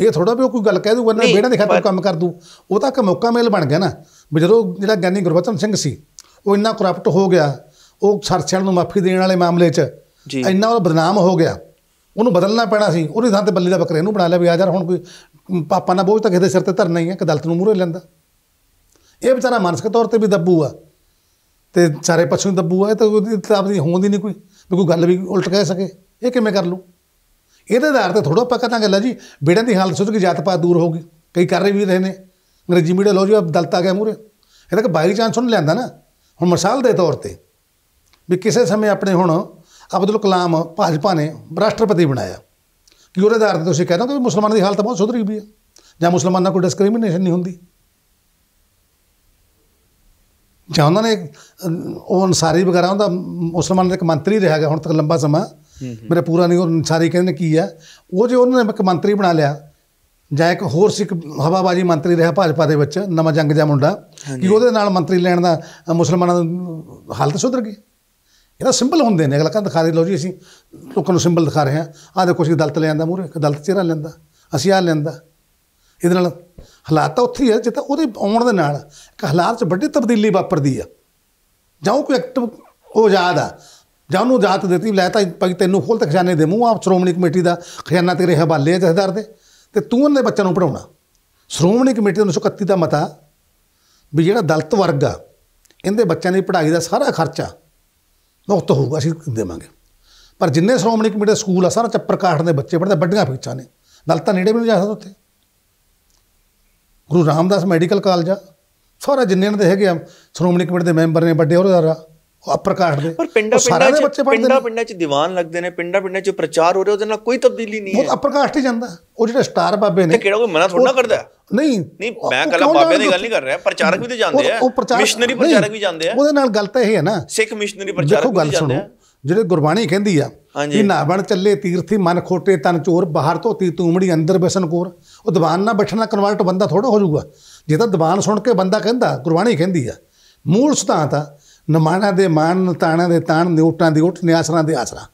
ਇਹ ਥੋੜਾ ਵੀ ਕੋਈ ਗੱਲ ਕਹਿ ਦੂਗਾ ਨਾ ਬੇੜਾ ਦੇਖਾ ਤੂੰ ਕੰਮ ਕਰ ਦੂ ਉਹ ਤਾਂ ਇੱਕ ਮੌਕਾ ਮੇਲ ਬਣ ਗਿਆ ਨਾ ਵੀ ਜਦੋਂ ਜਿਹੜਾ ਗਿਆਨੀ ਗੁਰਬਚਨ ਸਿੰਘ ਸੀ ਉਹ ਇੰਨਾ ਕਰਪਟ ਹੋ ਗਿਆ ਉਹ ਸਰਸਿਆਂ ਨੂੰ ਮਾਫੀ ਦੇਣ ਵਾਲੇ ਮਾਮਲੇ 'ਚ ਇੰਨਾ ਉਹ ਬਦਨਾਮ ਹੋ ਗਿਆ ਉਹਨੂੰ ਬਦਲਣਾ ਪੈਣਾ ਸੀ ਉਹਦੀ ਥਾਂ ਤੇ ਬੱਲੇ ਦਾ ਬੱਕਰੇ ਨੂੰ ਬਣਾ ਲਿਆ ਵੀ ਆ ਜਾ ਹੁਣ ਕੋਈ ਪਾਪਾ ਨਾ ਬੋਝ ਤਾਂ ਕਿਸੇ ਸਿਰ ਤੇ ਧਰਨਾ ਹੀ ਹੈ ਕਿ ਦਲਤ ਨੂੰ ਮੂਹਰੇ ਲੈਂਦਾ ਇਹ ਵਿਚਾਰਾ ਮਾਨਸਿਕ ਤੌਰ ਤੇ ਵੀ ਦੱਬੂ ਆ ਤੇ ਸਾਰੇ ਪਛੋਂ ਦੱਬੂ ਆ ਤਾਂ ਉਹਦੀ ਤਾਂ ਆਪਣੀ ਹੋਂਦ ਹੀ ਨਹੀਂ ਕੋਈ ਵੀ ਕੋਈ ਗੱਲ ਵੀ ਉਲਟ ਕਹਿ ਸਕੇ ਇਹ ਕਿਵੇਂ ਕਰ ਲੂ ਇਹਦੇ ਆਧਾਰ ਤੇ ਥੋੜਾ ਪੱਕਾ ਤਾਂ ਗੱਲਾਂ ਜੀ ਬੇੜਾਂ ਦੀ ਹਾਲਤ ਸੁਧ ਕੇ ਜਾਤ ਪਾਤ ਦੂਰ ਹੋ ਗਈ ਕਈ ਕਰ ਰਹੇ ਵੀ ਰਹੇ ਨੇ ਅੰਗਰੇਜ਼ੀ ਮੀਡੀਆ ਲੋ ਜੀ ਦਲਤ ਗਿਆ ਮੂਰੇ ਇਹ ਤਾਂ ਕਿ ਬਾਈ ਚਾਂਸ ਨੂੰ ਲਿਆਂਦਾ ਨਾ ਹੁਣ ਮਿਸਾਲ ਦੇ ਤੌਰ ਤੇ ਵੀ ਕਿਸੇ ਸਮੇਂ ਆਪਣੇ ਹੁਣ ਅਬਦੁਲ ਕਲਾਮ ਭਾਜਪਾ ਨੇ ਰਾਸ਼ਟਰਪਤੀ ਬਣਾਇਆ ਕਿ ਉਹਦੇ ਆਧਾਰ ਤੇ ਤੁਸੀਂ ਕਹਿੰਦੇ ਹੋ ਕਿ ਮੁਸਲਮਾਨਾਂ ਦੀ ਹਾਲਤ ਬਹੁਤ ਸੁਧਰੀ ਵੀ ਹੈ ਜਾਂ ਮੁਸਲਮਾਨਾਂ ਕੋਈ ਡਿਸਕ੍ਰਿਮੀਨੇਸ਼ਨ ਨਹੀਂ ਹੁੰਦੀ ਜਾਂ ਉਹਨਾਂ ਨੇ ਉਹ ਅਨਸਾਰੀ ਵਗੈਰਾ ਉਹਦਾ ਮੁਸਲਮਾਨ ਦਾ ਇੱਕ ਮੰਤਰੀ ਰਿਹਾ ਹੈਗਾ ਹੁਣ ਤੱਕ ਲੰਬਾ ਸਮਾਂ ਮੇਰੇ ਪੂਰਾ ਨਹੀਂ ਉਹ ਅਨਸਾਰੀ ਕਹਿੰਦੇ ਕੀ ਆ ਉਹ ਜੇ ਉਹਨਾਂ ਨੇ ਇੱਕ ਮੰਤਰੀ ਬਣਾ ਲਿਆ ਜਾਂ ਇੱਕ ਹੋਰ ਸਿੱਖ ਹਵਾਬਾਜੀ ਮੰਤਰੀ ਰਿਹਾ ਭਾਜਪਾ ਦੇ ਵਿੱਚ ਨਵਾਂ ਜੰਗ ਜਾ ਮੁੰਡਾ ਕਿ ਉਹਦੇ ਨਾਲ ਮੰਤਰੀ ਲੈਣ ਦਾ ਮੁਸਲਮਾਨਾਂ ਦੀ ਹਾਲਤ ਸੁਧਰ ਗਈ ਇਹਦਾ ਸਿੰਪਲ ਹੁੰਦੇ ਨੇ ਅਗਲਾ ਕੰਦ ਦਿਖਾ ਲਓ ਜੀ ਅਸੀਂ ਲੋਕਾਂ ਨੂੰ ਸਿੰਬਲ ਦਿਖਾ ਰਹੇ ਆ ਆਹ ਦੇਖੋ ਅਸੀਂ ਦਲਤ ਲੈ ਆਂਦਾ ਮੂਰੇ ਦਲਤ ਚਿਹਰਾ ਲੈਂਦਾ ਅਸੀਂ ਆ ਲੈਂਦਾ ਇਹਦੇ ਨਾਲ ਹਾਲਾਤ ਤਾਂ ਉੱਥੇ ਹੀ ਆ ਜਿੱਥੇ ਉਹਦੇ ਆਉਣ ਦੇ ਨਾਲ ਇੱਕ ਹਾਲਾਤ 'ਚ ਵੱਡੀ ਤਬਦੀਲੀ ਵਾਪਰਦੀ ਆ ਜਾਂ ਉਹ ਕੋਈ ਐਕਟਿਵ ਉਹ ਆਜ਼ਾਦ ਆ ਜਾਂ ਉਹਨੂੰ ਜਾਤ ਦਿੱਤੀ ਲੈ ਤਾਂ ਭਾਈ ਤੈਨੂੰ ਖੋਲ ਤੱਕ ਜਾਣੇ ਦੇ ਮੂੰਹ ਆ ਸ਼੍ਰੋਮਣੀ ਕਮੇਟੀ ਦਾ ਖਜ਼ਾਨਾ ਤੇਰੇ ਹਵਾਲੇ ਆ ਜਥੇਦਾਰ ਦੇ ਤੇ ਤੂੰ ਉਹਨਾਂ ਦੇ ਬੱਚਿਆਂ ਨੂੰ ਪੜਾਉਣਾ ਸ਼੍ਰੋਮਣੀ ਕਮੇਟੀ 1931 ਦਾ ਮਤਾ ਵੀ ਜਿਹੜਾ ਦਲਤ ਵਰਗ ਆ ਇਹਦੇ ਬੱਚਿਆਂ ਦੀ ਪੜ੍ਹਾਈ ਦਾ ਸਾਰਾ ਖਰਚਾ ਮੁਕਤ ਹੋਊਗਾ ਅਸੀਂ ਦੇਵਾਂਗੇ ਪਰ ਜਿੰਨੇ ਸ਼੍ਰੋਮਣੀ ਕਮੇਟੀ ਦੇ ਸਕੂਲ ਆ ਸਾਰਾ ਚੱਪਰ ਕਾਠ ਦੇ ਬੱਚੇ ਪੜ੍ਹਦੇ ਵੱਡੀਆਂ ਫੀਸਾਂ ਨੇ ਦਲਤਾਂ ਨੇੜੇ ਵੀ ਨਹੀਂ ਜਾ ਸਕਦੇ ਉੱਥੇ ਗੁਰੂ ਰਾਮਦਾਸ ਮੈਡੀਕਲ ਕਾਲਜ ਆ ਸਾਰਾ ਜਿੰਨੇ ਨੇ ਦੇ ਹੈਗੇ ਆ ਸ਼੍ਰੋਮਣੀ ਕਮੇਟੀ ਦੇ ਮੈਂਬਰ ਨੇ ਵੱਡੇ ਹੋਰ ਆ ਉਹ ਅਪਰ ਦੇ ਪਰ ਪਿੰਡਾਂ ਪਿੰਡਾਂ ਦੇ ਬੱਚੇ ਪੜਦੇ ਪਿੰਡਾਂ ਪਿੰਡਾਂ ਚ ਦੀਵਾਨ ਲੱਗਦੇ ਨੇ ਪਿੰਡਾਂ ਪਿੰਡਾਂ ਚ ਪ੍ਰਚਾਰ ਹੋ ਰਿਹਾ ਉਹਦੇ ਨਾਲ ਕੋਈ ਤਬਦੀਲੀ ਨਹੀਂ ਹੈ ਉਹ ਅਪਰ ਕਾਟ ਹੀ ਜਾਂਦਾ ਉਹ ਜਿਹੜਾ ਸਟਾਰ ਬਾਬੇ ਨੇ ਤੇ ਕਿਹੜਾ ਕੋਈ ਮਨਾ ਥੋੜਾ ਕਰਦਾ ਨਹੀਂ ਨਹੀਂ ਮੈਂ ਕੱਲਾ ਬਾਬੇ ਦੀ ਗੱਲ ਨਹੀਂ ਕਰ ਰਿਹਾ ਪ੍ਰਚਾਰਕ ਵੀ ਤੇ ਜਾਂਦੇ ਆ ਮਿਸ਼ਨਰੀ ਪ੍ਰਚਾਰਕ ਵੀ ਜਾਂਦੇ ਆ ਉਹਦੇ ਨਾਲ ਗੱਲ ਤਾਂ ਇਹ ਹੈ ਨਾ ਸਿੱਖ ਮਿਸ਼ਨਰੀ ਪ੍ਰਚਾਰਕ ਵੀ ਜਾਂਦੇ ਆ ਜਿਹੜੇ ਗੁਰਬਾਣੀ ਕਹਿੰਦੀ ਆ ਕਿ ਨਾ ਬਣ ਚੱਲੇ ਤੀਰਥੀ ਮਨ ਖੋਟੇ ਤਨ ਚੋਰ ਬਾਹਰ ਤੋਂ ਤੀ ਤੂਮੜੀ ਅੰਦਰ ਬਸਨ ਕੋਰ ਉਹ ਦੀਵਾਨ ਨਾ ਬੈਠਣਾ ਕਨਵਰਟ ਬੰਦਾ ਥੋੜਾ ਹੋ ਜਾਊਗਾ ਜੇ ਤਾਂ ਦੀਵਾਨ ਸੁਣ ਕੇ ਬੰਦਾ ਕਹਿੰਦਾ ਗੁਰਬਾਣੀ ਕਹਿੰਦੀ ਆ ਮੂਲ ਸਿਧਾਂਤ ਆ ਨਮਾਣਾ ਦੇ ਮਾਨ ਤਾਣਾ ਦੇ ਤਾਣ ਨਿਉਟਾਂ ਦੀ ਉਟ ਨਿਆਸਰਾਂ ਦੇ ਆਸਰਾ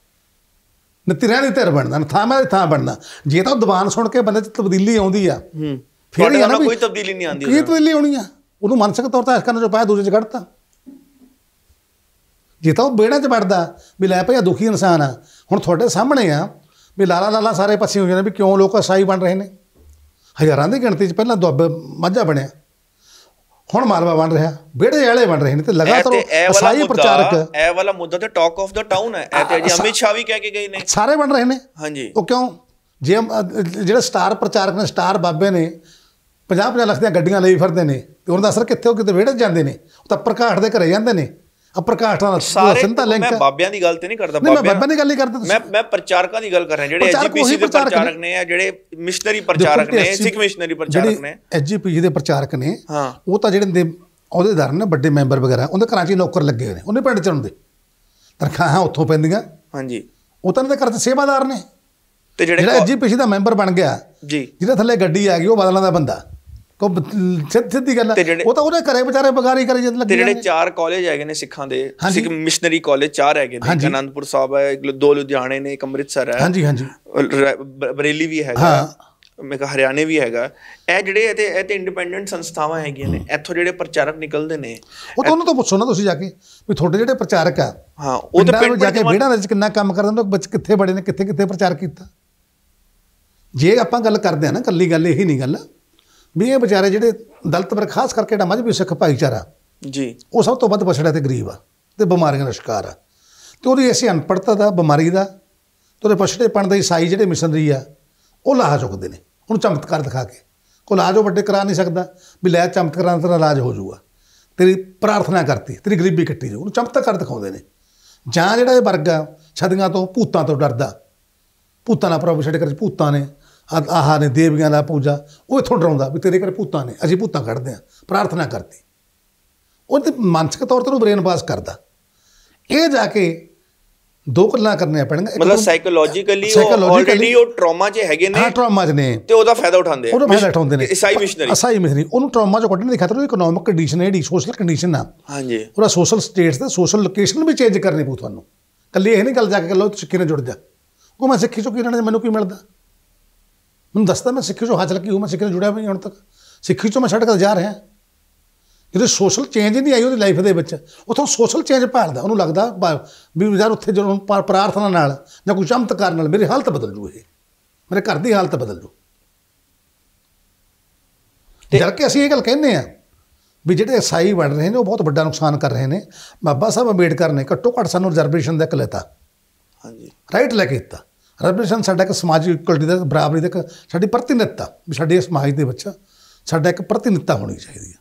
ਨਤਿਰਿਆਂ ਰਹਿਣੀ ਧਿਰ ਬਣਦਾ ਥਾਂ ਦੇ ਥਾਂ ਬਣਦਾ ਜੇ ਤਾਂ ਦੀਵਾਨ ਸੁਣ ਕੇ ਬੰਦੇ 'ਚ ਤਬਦੀਲੀ ਆਉਂਦੀ ਆ ਹੂੰ ਫਿਰ ਕੋਈ ਤਬਦੀਲੀ ਨਹੀਂ ਆਉਂਦੀ ਕੀ ਤਬਦੀਲੀ ਆਉਣੀ ਆ ਉਹਨੂੰ ਮਨਸਿਕ ਤੌਰ ਤੇ ਇਸ ਕਰਨ ਚੋਂ ਪਾਇਆ ਦੂਜੇ 'ਚ ਕੱਢਤਾ ਜੇ ਤਾਂ ਉਹ ਬੇੜਾ 'ਚ ਵੜਦਾ ਵੀ ਲੈ ਭਈ ਆ ਦੁਖੀ ਇਨਸਾਨ ਆ ਹੁਣ ਤੁਹਾਡੇ ਸਾਹਮਣੇ ਆ ਵੀ ਲਾਲਾ ਲਾਲਾ ਸਾਰੇ ਪਾਸੇ ਹੋ ਜਾਂਦੇ ਵੀ ਕਿਉਂ ਲੋਕ ਅਸਾਈ ਬਣ ਰਹੇ ਨੇ ਹਜ਼ਾਰਾਂ ਦੀ ਗਿਣਤੀ 'ਚ ਪਹਿਲਾਂ ਦੁੱਬ ਮਾਝਾ ਬਣਿਆ ਹੁਣ ਮਾਲਵਾ ਬਣ ਰਿਹਾ ਬੇੜੇ ਵਾਲੇ ਬਣ ਰਹੇ ਨੇ ਤੇ ਲਗਾਤਾਰ ਅਸਾਈ ਪ੍ਰਚਾਰਕ ਇਹ ਵਾਲਾ ਮੁੱਦਾ ਤੇ ਟਾਕ ਆਫ ਦਾ ਟਾਊਨ ਹੈ ਇਹ ਤੇ ਜੀ ਅਮਿਤ ਸ਼ਾਹ ਵੀ ਕਹਿ ਕੇ ਗਏ ਨੇ ਸਾਰੇ ਬਣ ਰਹੇ ਨੇ ਹਾਂਜੀ ਉਹ ਕਿਉਂ ਜੇ ਜਿਹੜਾ ਸਟਾਰ ਪ੍ਰਚਾਰਕ ਨੇ ਸਟਾਰ ਬਾਬੇ ਨੇ 50 50 ਲੱਖ ਦੀਆਂ ਗੱਡੀਆਂ ਲਈ ਫਿਰਦੇ ਨੇ ਤੇ ਉਹਨਾਂ ਦਾ ਅਸਰ ਕਿੱਥੇ ਉਹ ਕਿਤੇ ਵੇੜੇ ਜਾਂਦੇ ਨੇ ਉਹ ਤਾਂ ਪ੍ਰਕਾਸ਼ ਦੇ ਘਰੇ ਜਾਂਦੇ ਨੇ ਆ ਪ੍ਰਕਾਸ਼ ਨਾਲ ਲਸਨ ਲਿੰਕ ਮੈਂ ਬਾਬਿਆਂ ਦੀ ਗੱਲ ਤੇ ਨਹੀਂ ਕਰਦਾ ਬਾਬਿਆਂ ਮੈਂ ਬਾਬਿਆਂ ਦੀ ਗੱਲ ਨਹੀਂ ਕਰਦਾ ਮੈਂ ਮੈਂ ਪ੍ਰਚਾਰਕਾਂ ਦੀ ਗੱਲ ਕਰ ਰਿਹਾ ਜਿਹੜੇ ਐਜੀਪੀਸੀ ਦੇ ਪ੍ਰਚਾਰਕ ਨੇ ਆ ਜਿਹੜੇ ਮਿਸ਼ਨਰੀ ਪ੍ਰਚਾਰਕ ਨੇ ਸਿੱਖ ਮਿਸ਼ਨਰੀ ਪ੍ਰਚਾਰਕ ਨੇ ਐਜੀਪੀਸੀ ਦੇ ਪ੍ਰਚਾਰਕ ਨੇ ਹਾਂ ਉਹ ਤਾਂ ਜਿਹੜੇ ਅਹੁਦੇਦਾਰ ਨੇ ਵੱਡੇ ਮੈਂਬਰ ਵਗੈਰਾ ਉਹਨਾਂ ਘਰਾਂ 'ਚ ਨੌਕਰ ਲੱਗੇ ਹੋਏ ਨੇ ਉਹਨੇ ਪਿੰਡ 'ਚ ਹੁੰਦੇ ਤਨਖਾਹਾਂ ਉੱਥੋਂ ਪੈਂਦੀਆਂ ਹਾਂਜੀ ਉਹ ਤਾਂ ਉਹਦੇ ਘਰ ਸੇਵਾਦਾਰ ਨੇ ਤੇ ਜਿਹੜਾ ਐਜੀਪੀਸੀ ਦਾ ਮੈਂਬਰ ਬਣ ਗਿਆ ਜੀ ਜਿਹਦੇ ਥੱਲੇ ਗੱਡੀ ਆ ਗਈ ਉਹ ਬਦਲਣ ਦਾ ਬੰਦਾ ਕੋ ਸਿੱਧੀ ਗੱਲ ਹੈ ਉਹ ਤਾਂ ਉਹਦੇ ਘਰੇ ਵਿਚਾਰੇ ਬਗਾਰੀ ਕਰੀ ਜਦ ਲੱਗੇ ਜਿਹੜੇ ਚਾਰ ਕਾਲਜ ਹੈਗੇ ਨੇ ਸਿੱਖਾਂ ਦੇ ਸਿੱਖ ਮਿਸ਼ਨਰੀ ਕਾਲਜ ਚਾਰ ਹੈਗੇ ਨੇ ਅਨੰਦਪੁਰ ਸਾਹਿਬ ਹੈ ਇੱਕ ਦੋ ਲੁਧਿਆਣੇ ਨੇ ਇੱਕ ਅੰਮ੍ਰਿਤਸਰ ਹੈ ਹਾਂਜੀ ਹਾਂਜੀ ਬਰੇਲੀ ਵੀ ਹੈਗਾ ਮੈਂ ਕਿਹਾ ਹਰਿਆਣੇ ਵੀ ਹੈਗਾ ਇਹ ਜਿਹੜੇ ਇਹ ਤੇ ਇਹ ਤੇ ਇੰਡੀਪੈਂਡੈਂਟ ਸੰਸਥਾਵਾਂ ਹੈਗੀਆਂ ਨੇ ਇੱਥੋਂ ਜਿਹੜੇ ਪ੍ਰਚਾਰਕ ਨਿਕਲਦੇ ਨੇ ਉਹ ਤੁਹਾਨੂੰ ਤਾਂ ਪੁੱਛੋ ਨਾ ਤੁਸੀਂ ਜਾ ਕੇ ਵੀ ਤੁਹਾਡੇ ਜਿਹੜੇ ਪ੍ਰਚਾਰਕ ਆ ਹਾਂ ਉਹ ਤੇ ਪਿੰਡ ਜਾ ਕੇ ਵਿਹੜਾ ਵਿੱਚ ਕਿੰਨਾ ਕੰਮ ਕਰਦੇ ਨੇ ਬੱਚ ਕਿੱਥੇ ਬੜੇ ਨੇ ਕਿੱਥੇ ਕਿੱਥੇ ਪ੍ਰਚਾਰ ਕੀਤਾ ਜੇ ਆਪਾਂ ਗੱਲ ਕਰਦੇ ਆ ਨਾ ਕੱਲੀ ਗੱਲ ਇਹੀ ਨਹੀਂ ਗੱਲ ਵੀ ਇਹ ਵਿਚਾਰੇ ਜਿਹੜੇ ਦਲਿਤ ਵਰਗ ਖਾਸ ਕਰਕੇ ਜਿਹੜਾ ਮਜ਼ਬੀ ਸਿੱਖ ਭਾਈਚਾਰਾ ਜੀ ਉਹ ਸਭ ਤੋਂ ਵੱਧ ਪਛੜਿਆ ਤੇ ਗਰੀਬ ਆ ਤੇ ਬਿਮਾਰੀਆਂ ਦਾ ਸ਼ਿਕਾਰ ਆ ਤੇ ਉਹਦੀ ਐਸੀ ਅਨਪੜਤਾ ਦਾ ਬਿਮਾਰੀ ਦਾ ਤੇ ਉਹਦੇ ਪਣ ਦਾ ਇਸਾਈ ਜਿਹੜੇ ਮਿਸ਼ਨਰੀ ਆ ਉਹ ਲਾਹ ਚੁੱਕਦੇ ਨੇ ਉਹਨੂੰ ਚਮਤਕਾਰ ਦਿਖਾ ਕੇ ਕੋ ਲਾਜੋ ਵੱਡੇ ਕਰਾ ਨਹੀਂ ਸਕਦਾ ਵੀ ਲੈ ਚਮਤਕਾਰਾਂ ਤੇ ਇਲਾਜ ਹੋ ਜਾਊਗਾ ਤੇਰੀ ਪ੍ਰਾਰਥਨਾ ਕਰਤੀ ਤੇਰੀ ਗਰੀਬੀ ਕੱਟੀ ਜਾਊ ਉਹਨੂੰ ਚਮਤਕਾਰ ਦਿਖਾਉਂਦੇ ਨੇ ਜਾਂ ਜਿਹੜਾ ਇਹ ਵਰਗ ਆ ਛਦੀਆਂ ਤੋਂ ਭੂਤਾਂ ਤੋਂ ਡਰਦਾ ਭੂਤਾਂ ਨਾਲ ਪ੍ਰਭੂ ਛੱਡ ਕਰ ਭੂਤਾਂ ਨੇ ਆਹ ਨੇ ਦੇਵੀਆਂ ਦਾ ਪੂਜਾ ਉਹ ਇਥੋਂ ਡਰਾਉਂਦਾ ਵੀ ਤੇਰੇ ਘਰ ਭੂਤਾਂ ਨੇ ਅਸੀਂ ਭੂਤਾਂ ਕੱਢਦੇ ਆ ਪ੍ਰਾਰਥਨਾ ਕਰਦੇ ਉਹ ਤੇ ਮਾਨਸਿਕ ਤੌਰ ਤੇ ਉਹ ਬ੍ਰੇਨ ਬਾਸ ਕਰਦਾ ਇਹ ਜਾ ਕੇ ਦੋ ਗੱਲਾਂ ਕਰਨੀਆਂ ਪੈਣਗੀਆਂ ਮਤਲਬ ਸਾਈਕੋਲੋਜੀਕਲੀ ਉਹ ਆਲਰੇਡੀ ਉਹ ਟਰਾਮਾ ਜੇ ਹੈਗੇ ਨੇ ਹਾਂ ਟਰਾਮਾ ਜ ਨੇ ਤੇ ਉਹਦਾ ਫਾਇਦਾ ਉਠਾਉਂਦੇ ਆ ਉਹਦਾ ਫਾਇਦਾ ਉਠਾਉਂਦੇ ਨੇ ਈਸਾਈ ਮਿਸ਼ਨਰੀ ਈਸਾਈ ਮਿਸ਼ਨਰੀ ਉਹਨੂੰ ਟਰਾਮਾ ਜੋ ਕੱਢਣ ਦੀ ਖਾਤਰ ਉਹ ਇਕਨੋਮਿਕ ਕੰਡੀਸ਼ਨ ਹੈ ਜਿਹੜੀ ਸੋਸ਼ਲ ਕੰਡੀਸ਼ਨ ਆ ਹਾਂਜੀ ਉਹਦਾ ਸੋਸ਼ਲ ਸਟੇਟਸ ਤੇ ਸੋਸ਼ਲ ਲੋਕੇਸ਼ਨ ਵੀ ਚੇਂਜ ਕਰਨੀ ਪਊ ਤੁਹਾਨੂੰ ਕੱਲੀ ਇਹ ਨਹੀਂ ਗੱਲ ਜਾ ਕੇ ਲਓ ਤੁਸੀਂ ਨਾਲ ਜੁੜ ਜਾ ਕੋ ਮੈਂ ਸਿੱਖੀ ਚੁੱਕੀ ਇਹਨਾਂ ਨੇ ਮੈਨੂੰ ਕੀ ਮਿਲਦਾ ਮੈਨੂੰ ਦੱਸਦਾ ਮੈਂ ਸਿੱਖੀ ਚੋਂ ਹੱਥ ਕੀ ਹੋ ਮੈਂ ਸਿੱਖੀ ਨਾਲ ਜੁੜਿਆ ਵੀ ਹੁਣ ਤੱਕ ਸਿੱਖੀ ਚੋਂ ਮੈਂ ਛੱਡ ਕੇ ਜਾ ਰਿਹਾ ਜਦੋਂ ਸੋਸ਼ਲ ਚੇਂਜ ਨਹੀਂ ਆਈ ਉਹਦੀ ਲਾਈਫ ਦੇ ਵਿੱਚ ਉਥੋਂ ਸੋਸ਼ਲ ਚੇਂਜ ਭਾਲਦਾ ਉਹਨੂੰ ਲੱਗਦਾ ਵੀ ਯਾਰ ਉੱਥੇ ਜਦੋਂ ਪ੍ਰਾਰਥਨਾ ਨਾਲ ਜਾਂ ਕੋਈ ਚਮਤਕਾਰ ਨਾਲ ਮੇਰੀ ਹਾਲਤ ਬਦਲ ਜੂ ਇਹ ਮੇਰੇ ਘਰ ਦੀ ਹਾਲਤ ਬਦਲ ਜੂ ਜਦ ਕਿ ਅਸੀਂ ਇਹ ਗੱਲ ਕਹਿੰਦੇ ਆ ਵੀ ਜਿਹੜੇ ਸਾਈ ਬਣ ਰਹੇ ਨੇ ਉਹ ਬਹੁਤ ਵੱਡਾ ਨੁਕਸਾਨ ਕਰ ਰਹੇ ਨੇ ਬਾਬਾ ਸਾਹਿਬ ਅੰਬੇਡਕਰ ਨੇ ਘੱਟੋ ਘੱਟ ਸਾਨੂੰ ਰਿਜ਼ਰਵੇਸ਼ਨ ਦੇ ਇੱਕ ਲੈਤਾ ਹਾਂਜੀ ਰਾਈਟ ਲੈ ਕੇ ਦਿੱਤਾ ਰੈਪਰੈਜ਼ੈਂਟ ਸਾਡਾ ਇੱਕ ਸਮਾਜਿਕ ਇਕੁਅਲਟੀ ਦਾ ਬਰਾਬਰੀ ਦਾ ਸਾਡੀ ਪ੍ਰਤੀਨਿਧਤਾ ਵੀ ਸਾਡੇ ਸਮਾਜ ਦੇ ਵਿੱਚ ਸਾਡਾ ਇੱਕ ਪ੍ਰਤੀਨਿਧਤਾ ਹੋਣੀ ਚਾਹੀਦੀ ਹੈ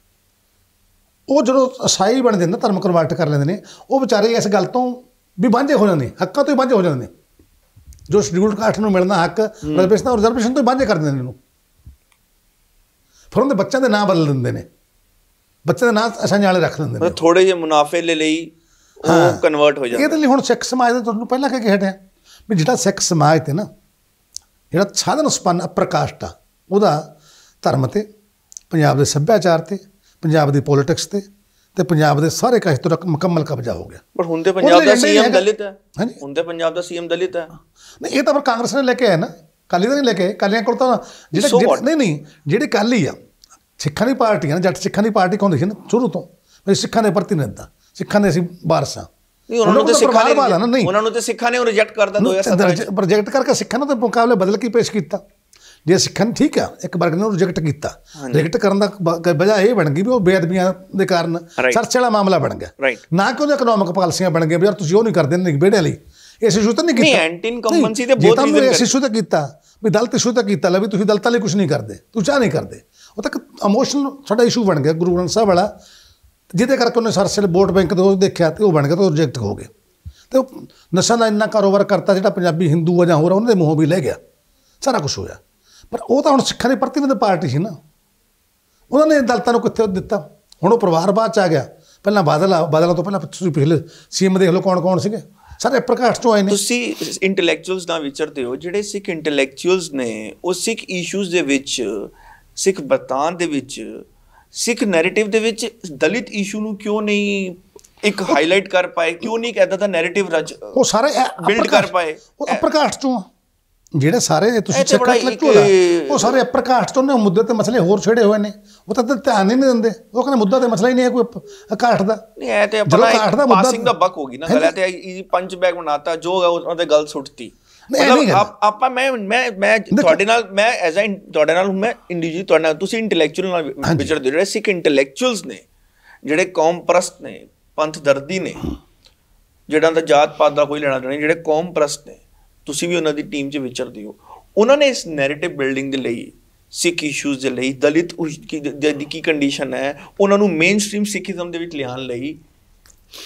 ਉਹ ਜਦੋਂ ਅਸਾਈ ਬਣਦੇ ਨੇ ਧਰਮ ਕਨਵਰਟ ਕਰ ਲੈਂਦੇ ਨੇ ਉਹ ਵਿਚਾਰੇ ਇਸ ਗੱਲ ਤੋਂ ਵੀ ਵਾਂਝੇ ਹੋ ਜਾਂਦੇ ਹੱਕਾਂ ਤੋਂ ਹੀ ਵਾਂਝੇ ਹੋ ਜਾਂਦੇ ਨੇ ਜੋ ਸ਼ਡਿਊਲਡ ਕਾਸਟ ਨੂੰ ਮਿਲਣਾ ਹੱਕ ਰੈਪਰੈਜ਼ੈਂਟ ਤੋਂ ਰਿਜ਼ਰਵੇਸ਼ਨ ਤੋਂ ਵਾਂਝੇ ਕਰ ਦਿੰਦੇ ਨੇ ਉਹਨੂੰ ਫਿਰ ਉਹਦੇ ਬੱਚਿਆਂ ਦੇ ਨਾਂ ਬਦਲ ਦਿੰਦੇ ਨੇ ਬੱਚਿਆਂ ਦੇ ਨਾਂ ਅਸਾਂ ਵਾਲੇ ਰੱਖ ਦਿੰਦੇ ਨੇ ਥੋੜੇ ਜਿਹੇ ਮੁਨਾਫੇ ਲਈ ਉਹ ਕਨਵਰਟ ਹੋ ਜਾਂਦੇ ਇਹਦੇ ਲਈ ਹੁਣ ਸਿੱਖ ਸਮਾਜ ਦਾ ਤੁਹਾਨੂੰ ਪਹਿਲਾਂ ਕਹਿ ਕੇ ਹਟਿਆ ਵੀ ਜਿਹੜਾ ਸਿੱਖ ਸਮਾਜ ਤੇ ਨਾ ਜਿਹੜਾ ਸਾਧਨ ਸੁਪਨ ਅਪ੍ਰਕਾਸ਼ਟ ਆ ਉਹਦਾ ਧਰਮ ਤੇ ਪੰਜਾਬ ਦੇ ਸੱਭਿਆਚਾਰ ਤੇ ਪੰਜਾਬ ਦੀ ਪੋਲਿਟਿਕਸ ਤੇ ਤੇ ਪੰਜਾਬ ਦੇ ਸਾਰੇ ਕਾਸ਼ ਤੋਂ ਮੁਕੰਮਲ ਕਬਜ਼ਾ ਹੋ ਗਿਆ ਪਰ ਹੁਣ ਪੰਜਾਬ ਦਾ ਸੀਐਮ ਦਲਿਤ ਹੈ ਹਾਂਜੀ ਹੁਣ ਪੰਜਾਬ ਦਾ ਸੀਐਮ ਦਲਿਤ ਹੈ ਨਹੀਂ ਇਹ ਤਾਂ ਪਰ ਕਾਂਗਰਸ ਨੇ ਲੈ ਕੇ ਆਇਆ ਨਾ ਕਾਲੀ ਦਾ ਨਹੀਂ ਲੈ ਕੇ ਕਾਲੀਆਂ ਕੋਲ ਤਾਂ ਜਿਹੜੇ ਨਹੀਂ ਨਹੀਂ ਜਿਹੜੇ ਕਾਲੀ ਆ ਸਿੱਖਾਂ ਦੀ ਪਾਰਟੀ ਆ ਜੱਟ ਸਿੱਖਾਂ ਦੀ ਪਾਰਟੀ ਕਹਿੰਦੇ ਸੀ ਨਾ ਸ਼ੁਰੂ ਤੋਂ ਸਿੱਖਾਂ ਦੇ ਪ੍ਰਤੀ ਨਿੰਦਾ ਸਿੱਖਾਂ ਦੇ ਅਸੀਂ ਵਾਰਸਾਂ ਨਹੀਂ ਉਹਨਾਂ ਨੂੰ ਤੇ ਸਿੱਖਾਂ ਨੇ ਨਹੀਂ ਉਹਨਾਂ ਨੂੰ ਤੇ ਸਿੱਖਾਂ ਨੇ ਉਹ ਰਿਜੈਕਟ ਕਰਦਾ 2017 ਪ੍ਰੋਜੈਕਟ ਕਰਕੇ ਸਿੱਖਾਂ ਨੇ ਤੇ ਮੁਕਾਬਲੇ ਬਦਲ ਕੇ ਪੇਸ਼ ਕੀਤਾ ਜੇ ਸਿੱਖਾਂ ਠੀਕ ਆ ਇੱਕ ਵਰਗ ਨੇ ਰਿਜੈਕਟ ਕੀਤਾ ਰਿਜੈਕਟ ਕਰਨ ਦਾ ਵਜ੍ਹਾ ਇਹ ਬਣ ਗਈ ਵੀ ਉਹ ਬੇਅਦਬੀਆਂ ਦੇ ਕਾਰਨ ਸਰਚ ਵਾਲਾ ਮਾਮਲਾ ਬਣ ਗਿਆ ਨਾ ਕਿ ਉਹਦੇ ਇਕਨੋਮਿਕ ਪਾਲਿਸੀਆਂ ਬਣ ਗਈਆਂ ਵੀ ਯਾਰ ਤੁਸੀਂ ਉਹ ਨਹੀਂ ਕਰਦੇ ਨਹੀਂ ਵਿਹੜੇ ਲਈ ਇਸ ਇਸ਼ੂ ਤਾਂ ਨਹੀਂ ਕੀਤਾ ਨਹੀਂ ਐਂਟੀ ਇਨਕੰਬੈਂਸੀ ਤੇ ਬਹੁਤ ਰੀਜ਼ਨ ਇਸ ਇਸ਼ੂ ਤਾਂ ਕੀਤਾ ਵੀ ਦਲਤ ਇਸ਼ੂ ਤਾਂ ਕੀਤਾ ਲੈ ਵੀ ਤੁਸੀਂ ਦਲਤਾਂ ਲਈ ਕੁਝ ਨਹੀਂ ਕਰਦੇ ਤੂੰ ਚਾਹ ਨਹੀਂ ਕਰਦੇ ਉਹ ਤਾਂ ਇਮੋਸ਼ਨਲ ਸਾਡਾ ਇਸ਼ੂ ਬਣ ਗਿਆ ਗੁਰੂ ਗ੍ਰੰਥ ਸਾਹਿਬ ਵਾਲਾ ਜਿਹਦੇ ਕਰਕੇ ਉਹਨੇ ਸਰਸਲ ਵੋਟ ਬੈਂਕ ਦੇ ਉਹ ਦੇਖਿਆ ਤੇ ਉਹ ਬਣ ਗਿਆ ਤੇ ਰਿਜੈਕਟ ਹੋ ਗਏ ਤੇ ਨਸ਼ਾ ਦਾ ਇੰਨਾ ਕਾਰੋਬਾਰ ਕਰਤਾ ਜਿਹੜਾ ਪੰਜਾਬੀ ਹਿੰਦੂ ਆ ਜਾਂ ਹੋਰ ਉਹਨਾਂ ਦੇ ਮੂੰਹੋਂ ਵੀ ਲੈ ਗਿਆ ਸਾਰਾ ਕੁਝ ਹੋਇਆ ਪਰ ਉਹ ਤਾਂ ਹੁਣ ਸਿੱਖਾਂ ਦੇ ਪ੍ਰਤੀਨਿਧ ਪਾਰਟੀ ਸੀ ਨਾ ਉਹਨਾਂ ਨੇ ਦਲਤਾਂ ਨੂੰ ਕਿੱਥੇ ਦਿੱਤਾ ਹੁਣ ਉਹ ਪਰਿਵਾਰ ਬਾਅਦ ਚ ਆ ਗਿਆ ਪਹਿਲਾਂ ਬਾਦਲ ਬਾਦਲਾਂ ਤੋਂ ਪਹਿਲਾਂ ਤੁਸੀਂ ਪਹਿਲੇ ਸੀਐਮ ਦੇਖ ਲਓ ਕੌਣ ਕੌਣ ਸੀਗੇ ਸਾਰੇ ਪ੍ਰਕਾਸ਼ ਤੋਂ ਆਏ ਨੇ ਤੁਸੀਂ ਇੰਟੈਲੈਕਚੁਅਲਸ ਦਾ ਵਿਚਰਦੇ ਹੋ ਜਿਹੜੇ ਸਿੱਖ ਇੰਟੈਲੈਕਚੁਅਲਸ ਨੇ ਉਹ ਸਿੱਖ ਇਸ਼ੂਜ਼ ਦੇ ਵਿੱਚ ਸਿੱਖ ਬਤਾਨ ਦੇ ਵਿੱਚ ਸਿੱਖ ਨੈਰੇਟਿਵ ਦੇ ਵਿੱਚ ਦਲਿਤ ਇਸ਼ੂ ਨੂੰ ਕਿਉਂ ਨਹੀਂ ਇੱਕ ਹਾਈਲਾਈਟ ਕਰ ਪਾਏ ਕਿਉਂ ਨਹੀਂ ਕਹਿੰਦਾ ਦਾ ਨੈਰੇਟਿਵ ਰਜ ਉਹ ਸਾਰੇ ਬਿਲਡ ਕਰ ਪਾਏ ਉਹ ਪ੍ਰਕਾਸ਼ ਤੋਂ ਜਿਹੜੇ ਸਾਰੇ ਤੁਸੀਂ ਚੈੱਕ ਕਰ ਲੱਗੋ ਉਹ ਸਾਰੇ ਪ੍ਰਕਾਸ਼ ਤੋਂ ਨੇ ਮੁੱਦੇ ਤੇ ਮਸਲੇ ਹੋਰ ਛੇੜੇ ਹੋਏ ਨੇ ਉਹ ਤਾਂ ਧਿਆਨ ਹੀ ਨਹੀਂ ਦਿੰਦੇ ਉਹ ਕਹਿੰਦੇ ਮੁੱਦਾ ਤੇ ਮਸਲਾ ਹੀ ਨਹੀਂ ਹੈ ਕੋਈ ਘਾਟ ਦਾ ਨਹੀਂ ਐ ਤੇ ਆਪਣਾ ਦਾ ਮੁੱਦਾ ਪਾਸਿੰਗ ਦਾ ਬਕ ਹੋ ਗਈ ਨਾ ਗਲਤ ਹੈ ਇਹ ਪੰਜ ਬੈਗ ਬਣਾਤਾ ਜੋ ਉਹਨਾਂ ਤੇ ਗੱਲ ਸੁੱਟਤੀ ਮਤਲਬ ਆਪਾਂ ਮੈਂ ਮੈਂ ਮੈਂ ਤੁਹਾਡੇ ਨਾਲ ਮੈਂ ਐਜ਼ ਅ ਤੁਹਾਡੇ ਨਾਲ ਮੈਂ ਇੰਡੀਵਿਜੂਅਲ ਤੁਹਾਡੇ ਨਾਲ ਤੁਸੀਂ ਇੰਟੈਲੈਕਚੁਅਲ ਨਾਲ ਵਿਚਰਦੇ ਜਿਹੜੇ ਸਿੱਖ ਇੰਟੈਲੈਕਚੁਅਲਸ ਨੇ ਜਿਹੜੇ ਕੌਮ ਪ੍ਰਸਤ ਨੇ ਪੰਥ ਦਰਦੀ ਨੇ ਜਿਹੜਾਂ ਦਾ ਜਾਤ ਪਾਤ ਦਾ ਕੋਈ ਲੈਣਾ ਦੇਣਾ ਜਿਹੜੇ ਕੌਮ ਪ੍ਰਸਤ ਨੇ ਤੁਸੀਂ ਵੀ ਉਹਨਾਂ ਦੀ ਟੀਮ 'ਚ ਵਿਚਰਦੇ ਹੋ ਉਹਨਾਂ ਨੇ ਇਸ ਨੈਰੇਟਿਵ ਬਿਲਡਿੰਗ ਦੇ ਲਈ ਸਿੱਖ ਇਸ਼ੂਜ਼ ਦੇ ਲਈ ਦਲਿਤ ਦੀ ਕੀ ਕੰਡੀਸ਼ਨ ਹੈ ਉਹਨਾਂ ਨੂੰ ਮੇਨ ਸਟ੍ਰੀਮ ਸਿੱਖੀਜ਼ਮ ਦੇ ਵਿੱਚ ਲਿਆਉਣ ਲਈ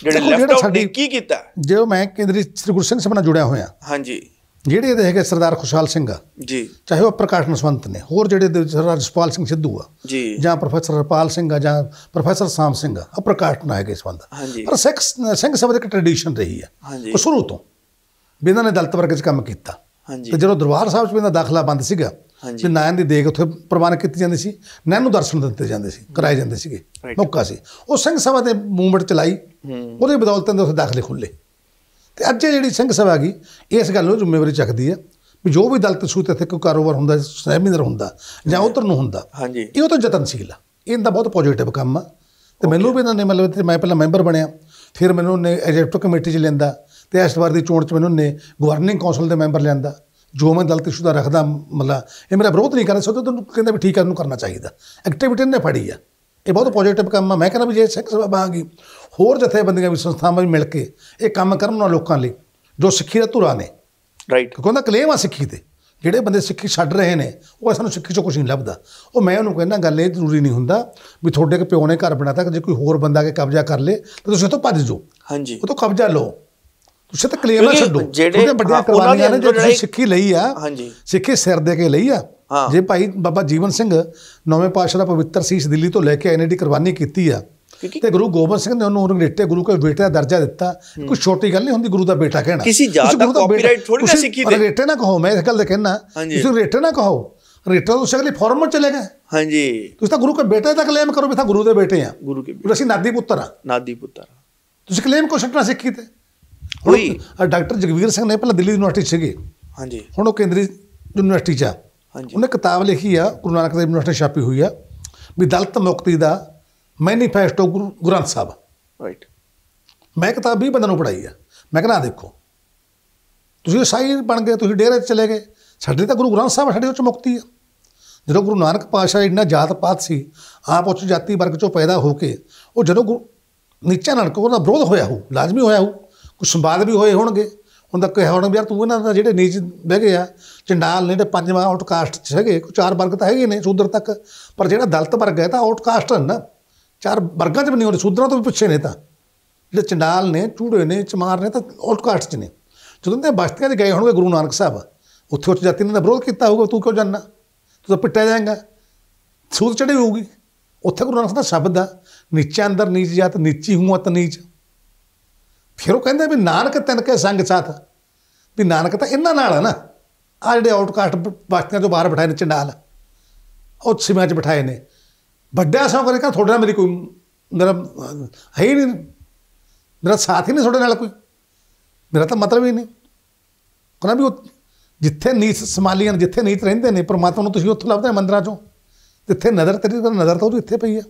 ਜਿਹੜੇ ਲੈਫਟ ਆਊਟ ਨੇ ਕੀ ਕੀਤਾ ਜੋ ਮੈਂ ਕੇਂਦਰੀ ਸ੍ਰੀ ਗੁਰੂ ਸਭਾ ਨਾਲ ਜੁੜਿਆ ਹੋਇਆ ਹਾਂਜੀ ਜਿਹੜੇ ਇਹਦੇ ਹੈਗੇ ਸਰਦਾਰ ਖੁਸ਼ਹਾਲ ਸਿੰਘ ਆ ਜੀ ਚਾਹੇ ਉਹ ਪ੍ਰਕਾਸ਼ ਨਸਵੰਤ ਨੇ ਹੋਰ ਜਿਹੜੇ ਦੇ ਸਰਦਾਰ ਜਸਪਾਲ ਸਿੰਘ ਸਿੱਧੂ ਆ ਜੀ ਜਾਂ ਪ੍ਰੋਫੈਸਰ ਰਪਾਲ ਸਿੰਘ ਆ ਜਾਂ ਪ੍ਰੋਫੈਸਰ ਸਾਮ ਸਿੰਘ ਆ ਉਹ ਪ੍ਰਕਾਸ਼ ਨਾ ਹੈਗੇ ਸੰਬੰਧ ਪਰ ਸਿੱਖ ਸਿੰਘ ਸਭਾ ਇੱਕ ਟ੍ਰੈਡੀਸ਼ਨ ਰਹੀ ਆ ਉਹ ਸ਼ੁਰੂ ਤੋਂ ਬਿੰਦਾਂ ਇਹਨਾਂ ਨੇ ਦਲਤ ਵਰਗ 'ਚ ਕੰਮ ਕੀਤਾ ਤੇ ਜਦੋਂ ਦਰਬਾਰ ਸਾਹਿਬ 'ਚ ਇਹਨਾਂ ਦਾਖਲਾ ਬੰਦ ਸੀਗਾ ਤੇ ਨਾਇਨ ਦੀ ਦੇਖ ਉੱਥੇ ਪ੍ਰਵਾਨ ਕੀਤੀ ਜਾਂਦੀ ਸੀ ਨਾਇਨ ਨੂੰ ਦਰਸ਼ਨ ਦਿੱਤੇ ਜਾਂਦੇ ਸੀ ਕਰਾਏ ਜਾਂਦੇ ਸੀਗੇ ਮੌਕਾ ਸੀ ਉਹ ਸਿੰਘ ਸਭਾ ਦੇ ਮੂਵਮੈਂਟ ਚਲਾਈ ਉਹਦੇ ਬਦੌਲਤ ਇਹਨਾਂ ਦਾਖਲੇ ਖੁੱਲੇ ਤੇ ਅੱਜ ਜਿਹੜੀ ਸਿੰਘ ਸਭਾ ਗਈ ਇਸ ਗੱਲ ਨੂੰ ਜ਼ਿੰਮੇਵਾਰੀ ਚੱਕਦੀ ਹੈ ਵੀ ਜੋ ਵੀ ਦਲਤ ਸੂਤ ਇੱਥੇ ਕੋਈ ਕਾਰੋਬਾਰ ਹੁੰਦਾ ਸੈਮੀਨਾਰ ਹੁੰਦਾ ਜਾਂ ਉਧਰ ਨੂੰ ਹੁੰਦਾ ਹਾਂਜੀ ਇਹ ਉਹ ਤਾਂ ਯਤਨਸ਼ੀਲ ਆ ਇਹਦਾ ਬਹੁਤ ਪੋਜ਼ਿਟਿਵ ਕੰਮ ਆ ਤੇ ਮੈਨੂੰ ਵੀ ਇਹਨਾਂ ਨੇ ਮਤਲਬ ਤੇ ਮੈਂ ਪਹਿਲਾਂ ਮੈਂਬਰ ਬਣਿਆ ਫਿਰ ਮੈਨੂੰ ਨੇ ਐਜੈਕਟ ਕਮੇਟੀ 'ਚ ਲੈਂਦਾ ਤੇ ਇਸ ਵਾਰ ਦੀ ਚੋਣ 'ਚ ਮੈਨੂੰ ਨੇ ਗਵਰਨਿੰਗ ਕੌਂਸਲ ਦੇ ਮੈਂਬਰ ਲੈਂਦਾ ਜੋ ਮੈਂ ਦਲਤ ਸੂਤ ਦਾ ਰੱਖਦਾ ਮਤਲਬ ਇਹ ਮੇਰਾ ਵਿਰੋਧ ਨਹੀਂ ਕਰਦਾ ਸੋ ਤੁਹਾਨੂੰ ਕਹਿੰਦਾ ਵੀ ਠੀਕ ਹੈ ਨੂੰ ਕਰਨਾ ਚਾਹੀਦਾ ਐਕਟੀਵਿਟੀ ਨੇ ਫੜੀ ਆ ਇਹ ਬਹੁਤ ਪੋਜ਼ਿਟਿਵ ਕੰਮ ਆ ਮੈਂ ਕਹਿੰਦਾ ਵੀ ਜੇ ਸਿੱਖ ਸਭਾ ਆ ਹੋਰ ਜਥੇਬੰਦੀਆਂ ਵੀ ਸੰਸਥਾਵਾਂ ਵੀ ਮਿਲ ਕੇ ਇਹ ਕੰਮ ਕਰਨ ਉਹਨਾਂ ਲੋਕਾਂ ਲਈ ਜੋ ਸਿੱਖੀ ਦਾ ਧੁਰਾ ਨੇ ਰਾਈਟ ਕਿਉਂਕਿ ਉਹਨਾਂ ਕਲੇਮ ਆ ਸਿੱਖੀ ਤੇ ਜਿਹੜੇ ਬੰਦੇ ਸਿੱਖੀ ਛੱਡ ਰਹੇ ਨੇ ਉਹ ਸਾਨੂੰ ਸਿੱਖੀ ਚੋਂ ਕੁਝ ਨਹੀਂ ਲੱਭਦਾ ਉਹ ਮੈਂ ਉਹਨੂੰ ਕਹਿੰਦਾ ਗੱਲ ਇਹ ਜ਼ਰੂਰੀ ਨਹੀਂ ਹੁੰਦਾ ਵੀ ਤੁਹਾਡੇ ਕੋ ਪਿਓ ਨੇ ਘਰ ਬਣਾਤਾ ਕਿ ਜੇ ਕੋਈ ਹੋਰ ਬੰਦਾ ਕੇ ਕਬਜ਼ਾ ਕਰ ਲੇ ਤਾਂ ਤੁਸੀਂ ਉਥੋਂ ਭੱਜ ਜਾਓ ਹਾਂਜੀ ਉਹ ਤੋਂ ਕਬਜ਼ਾ ਲਓ ਤੁਸੀਂ ਤਾਂ ਕਲੇਮ ਨਾ ਛੱਡੋ ਜਿਹੜੇ ਵੱਡੀਆਂ ਕੁਰਬਾਨੀਆਂ ਨੇ ਜਿਹੜੇ ਸਿੱਖੀ ਲਈ ਆ ਹਾਂਜੀ ਸਿੱਖੀ ਸਿਰ ਦੇ ਕੇ ਲਈ ਆ ਜੇ ਭਾਈ ਬਾਬਾ ਜੀਵਨ ਸਿੰਘ ਨੌਵੇਂ ਪਾਸ਼ਾ ਦਾ ਪਵਿੱਤਰ ਸੀਸ ਦਿੱਲੀ ਤੋਂ ਲੈ ਕੇ ਆਏ ਨੇ ਦੀ ਕੁਰਬਾਨੀ ਕੀਤੀ ਆ ਤੇ ਗੁਰੂ ਗੋਬਿੰਦ ਸਿੰਘ ਨੇ ਉਹਨੂੰ ਰੰਗਰੇਟੇ ਗੁਰੂ ਕੋ ਬੇਟੇ ਦਾ ਦਰਜਾ ਦਿੱਤਾ ਕੋਈ ਛੋਟੀ ਗੱਲ ਨਹੀਂ ਹੁੰਦੀ ਗੁਰੂ ਦਾ ਬੇਟਾ ਕਹਿਣਾ ਕਿਸੇ ਜਾਤ ਦਾ ਕਾਪੀਰਾਈਟ ਥੋੜੀ ਨਾ ਸਿੱਖੀ ਦੇ ਰੇਟੇ ਨਾ ਕਹੋ ਮੈਂ ਇਸ ਗੱਲ ਦਾ ਕਹਿਣਾ ਤੁਸੀਂ ਰੇਟੇ ਨਾ ਕਹੋ ਰੇਟੇ ਉਸ ਅਗਲੇ ਫਾਰਮਟ ਚਲੇ ਗਏ ਹਾਂਜੀ ਤੁਸੀਂ ਤਾਂ ਗੁਰੂ ਕੋ ਬੇਟੇ ਦਾ ਕਲੇਮ ਕਰੋ ਵੀ ਤਾਂ ਗੁਰੂ ਦੇ ਬੇਟੇ ਆ ਗੁਰੂ ਕੇ ਬੇਟੇ ਅਸੀਂ ਨਾਦੀ ਪੁੱਤਰ ਆ ਨਾਦੀ ਪੁੱਤਰ ਤੁਸੀਂ ਕਲੇਮ ਕੋ ਛੱਡਣਾ ਸਿੱਖੀ ਤੇ ਹੋਈ ਡਾਕਟਰ ਜਗਵੀਰ ਸਿੰਘ ਨੇ ਪਹਿਲਾਂ ਦਿੱਲੀ ਯੂਨੀਵਰਸਿਟੀ ਸੀਗੇ ਹਾਂਜੀ ਹੁਣ ਉਹ ਕੇਂਦਰੀ ਯੂਨੀਵਰਸਿਟੀ ਚ ਆ ਹਾਂਜੀ ਉਹਨੇ ਕਿਤਾਬ ਲਿਖੀ ਆ ਗੁਰੂ ਨਾਨਕ ਦੇਵ ਯੂਨੀਵਰਸਿਟੀ ਛਾਪੀ ਹੋਈ ਆ ਵੀ ਦਲਤ ਮੁਕਤੀ ਦਾ ਮੈਨੀਫੈਸਟੋ ਗੁਰੂ ਗ੍ਰੰਥ ਸਾਹਿਬ ਰਾਈਟ ਮੈਂ ਕਿਤਾਬ 20 ਬੰਦਾ ਨੂੰ ਪੜਾਈ ਆ ਮੈਂ ਕਹਿੰਦਾ ਦੇਖੋ ਤੁਸੀਂ ਸਾਈ ਬਣ ਗਏ ਤੁਸੀਂ ਡੇਰੇ ਚਲੇ ਗਏ ਸਾਡੇ ਤਾਂ ਗੁਰੂ ਗ੍ਰੰਥ ਸਾਹਿਬ ਸਾਡੇ ਵਿੱਚ ਮੁਕਤੀ ਆ ਜਦੋਂ ਗੁਰੂ ਨਾਨਕ ਪਾਤਸ਼ਾਹ ਇੰਨਾ ਜਾਤ ਪਾਤ ਸੀ ਆਪ ਉੱਚ ਜਾਤੀ ਵਰਗ ਚੋਂ ਪੈਦਾ ਹੋ ਕੇ ਉਹ ਜਦੋਂ ਨੀਚਾ ਨਾਨਕ ਦਾ ਵਿਰੋਧ ਹੋਇਆ ਹੋ ਲਾਜ਼ਮੀ ਹੋਇਆ ਹੋ ਕੁਝ ਸੰਵਾਦ ਵੀ ਹੋਏ ਹੋਣਗੇ ਹੁਣ ਤਾਂ ਕਿਹਾ ਹੋਣਾ ਯਾਰ ਤੂੰ ਇਹਨਾਂ ਦਾ ਜਿਹੜੇ ਨੀਚ ਬਹਿ ਗਏ ਆ ਚੰਡਾਲ ਨੇ ਤੇ ਪੰਜਵਾਂ ਆਊਟਕਾਸਟ ਚ ਹੈਗੇ ਕੋ ਚਾਰ ਵਰਗ ਤਾਂ ਹੈਗੇ ਨੇ ਸ਼ੂਦਰ ਤੱਕ ਪਰ ਜਿਹੜਾ ਦਲਤ ਵਰਗ ਹੈ ਤਾਂ ਆਊਟਕਾਸਟ ਹਨ ਨਾ ਚਾਰ ਵਰਗਾਂ 'ਚ ਨਹੀਂ ਹੋਣੀ ਸੂਦਰਾਂ ਤੋਂ ਵੀ ਪਿੱਛੇ ਨੇ ਤਾਂ ਜਿਹੜੇ ਚੰਡਾਲ ਨੇ ਚੂੜੇ ਨੇ ਚਮਾਰ ਨੇ ਤਾਂ ਆਊਟਕਾਸਟ 'ਚ ਨੇ ਜਦੋਂ ਤੇ ਬਸਤੀਆਂ ਦੇ ਗਏ ਹੋਣਗੇ ਗੁਰੂ ਨਾਨਕ ਸਾਹਿਬ ਉੱਥੇ ਉੱਥੇ ਜਾਤੀ ਨੇ ਦਾ ਵਿਰੋਧ ਕੀਤਾ ਹੋਊਗਾ ਤੂੰ ਕਿਉਂ ਜਾਣਾ ਤੂੰ ਤਾਂ ਪਿੱਟਿਆ ਜਾਏਗਾ ਸੂਦ ਚੜੀ ਹੋਊਗੀ ਉੱਥੇ ਗੁਰੂ ਨਾਨਕ ਦਾ ਸ਼ਬਦ ਆ ਨੀਚੇ ਅੰਦਰ ਨੀਚ ਜਾਤ ਨੀਚੀ ਹੂੰ ਅਤ ਨੀਚ ਫਿਰ ਉਹ ਕਹਿੰਦੇ ਵੀ ਨਾਨਕ ਕੇ ਸੰਗ ਸਾਥ ਵੀ ਨਾਨਕ ਤਾਂ ਇਹਨਾਂ ਨਾਲ ਆ ਨਾ ਆ ਜਿਹੜੇ ਆਊਟਕਾਸਟ ਬਸਤੀਆਂ ਤੋਂ ਬਾਹਰ ਬਿਠਾਏ ਨੇ ਚੰਡਾਲ ਉਹ ਸਿਮਾਂ 'ਚ ਬਿਠਾਏ ਨੇ ਵੱਡਾ ਐਸਾ ਕਰੇਗਾ ਤੁਹਾਡੇ ਨਾਲ ਮੇਰੀ ਕੋਈ ਮੇਰਾ ਹੈ ਹੀ ਨਹੀਂ ਮੇਰਾ ਸਾਥ ਹੀ ਨਹੀਂ ਤੁਹਾਡੇ ਨਾਲ ਕੋਈ ਮੇਰਾ ਤਾਂ ਮਤਲਬ ਹੀ ਨਹੀਂ ਕਹਿੰਦਾ ਵੀ ਉਹ ਜਿੱਥੇ ਨੀਚ ਸਮਾਲੀਆਂ ਜਿੱਥੇ ਨੀਚ ਰਹਿੰਦੇ ਨੇ ਪਰਮਾਤਮਾ ਨੂੰ ਤੁਸੀਂ ਉੱਥੇ ਲੱਭਦੇ ਮੰਦਰਾਂ ਚੋਂ ਜਿੱਥੇ ਨਜ਼ਰ ਤੇਰੀ ਤਾਂ ਨਜ਼ਰ ਤਾਂ ਉਹ ਇੱਥੇ ਪਈ ਆ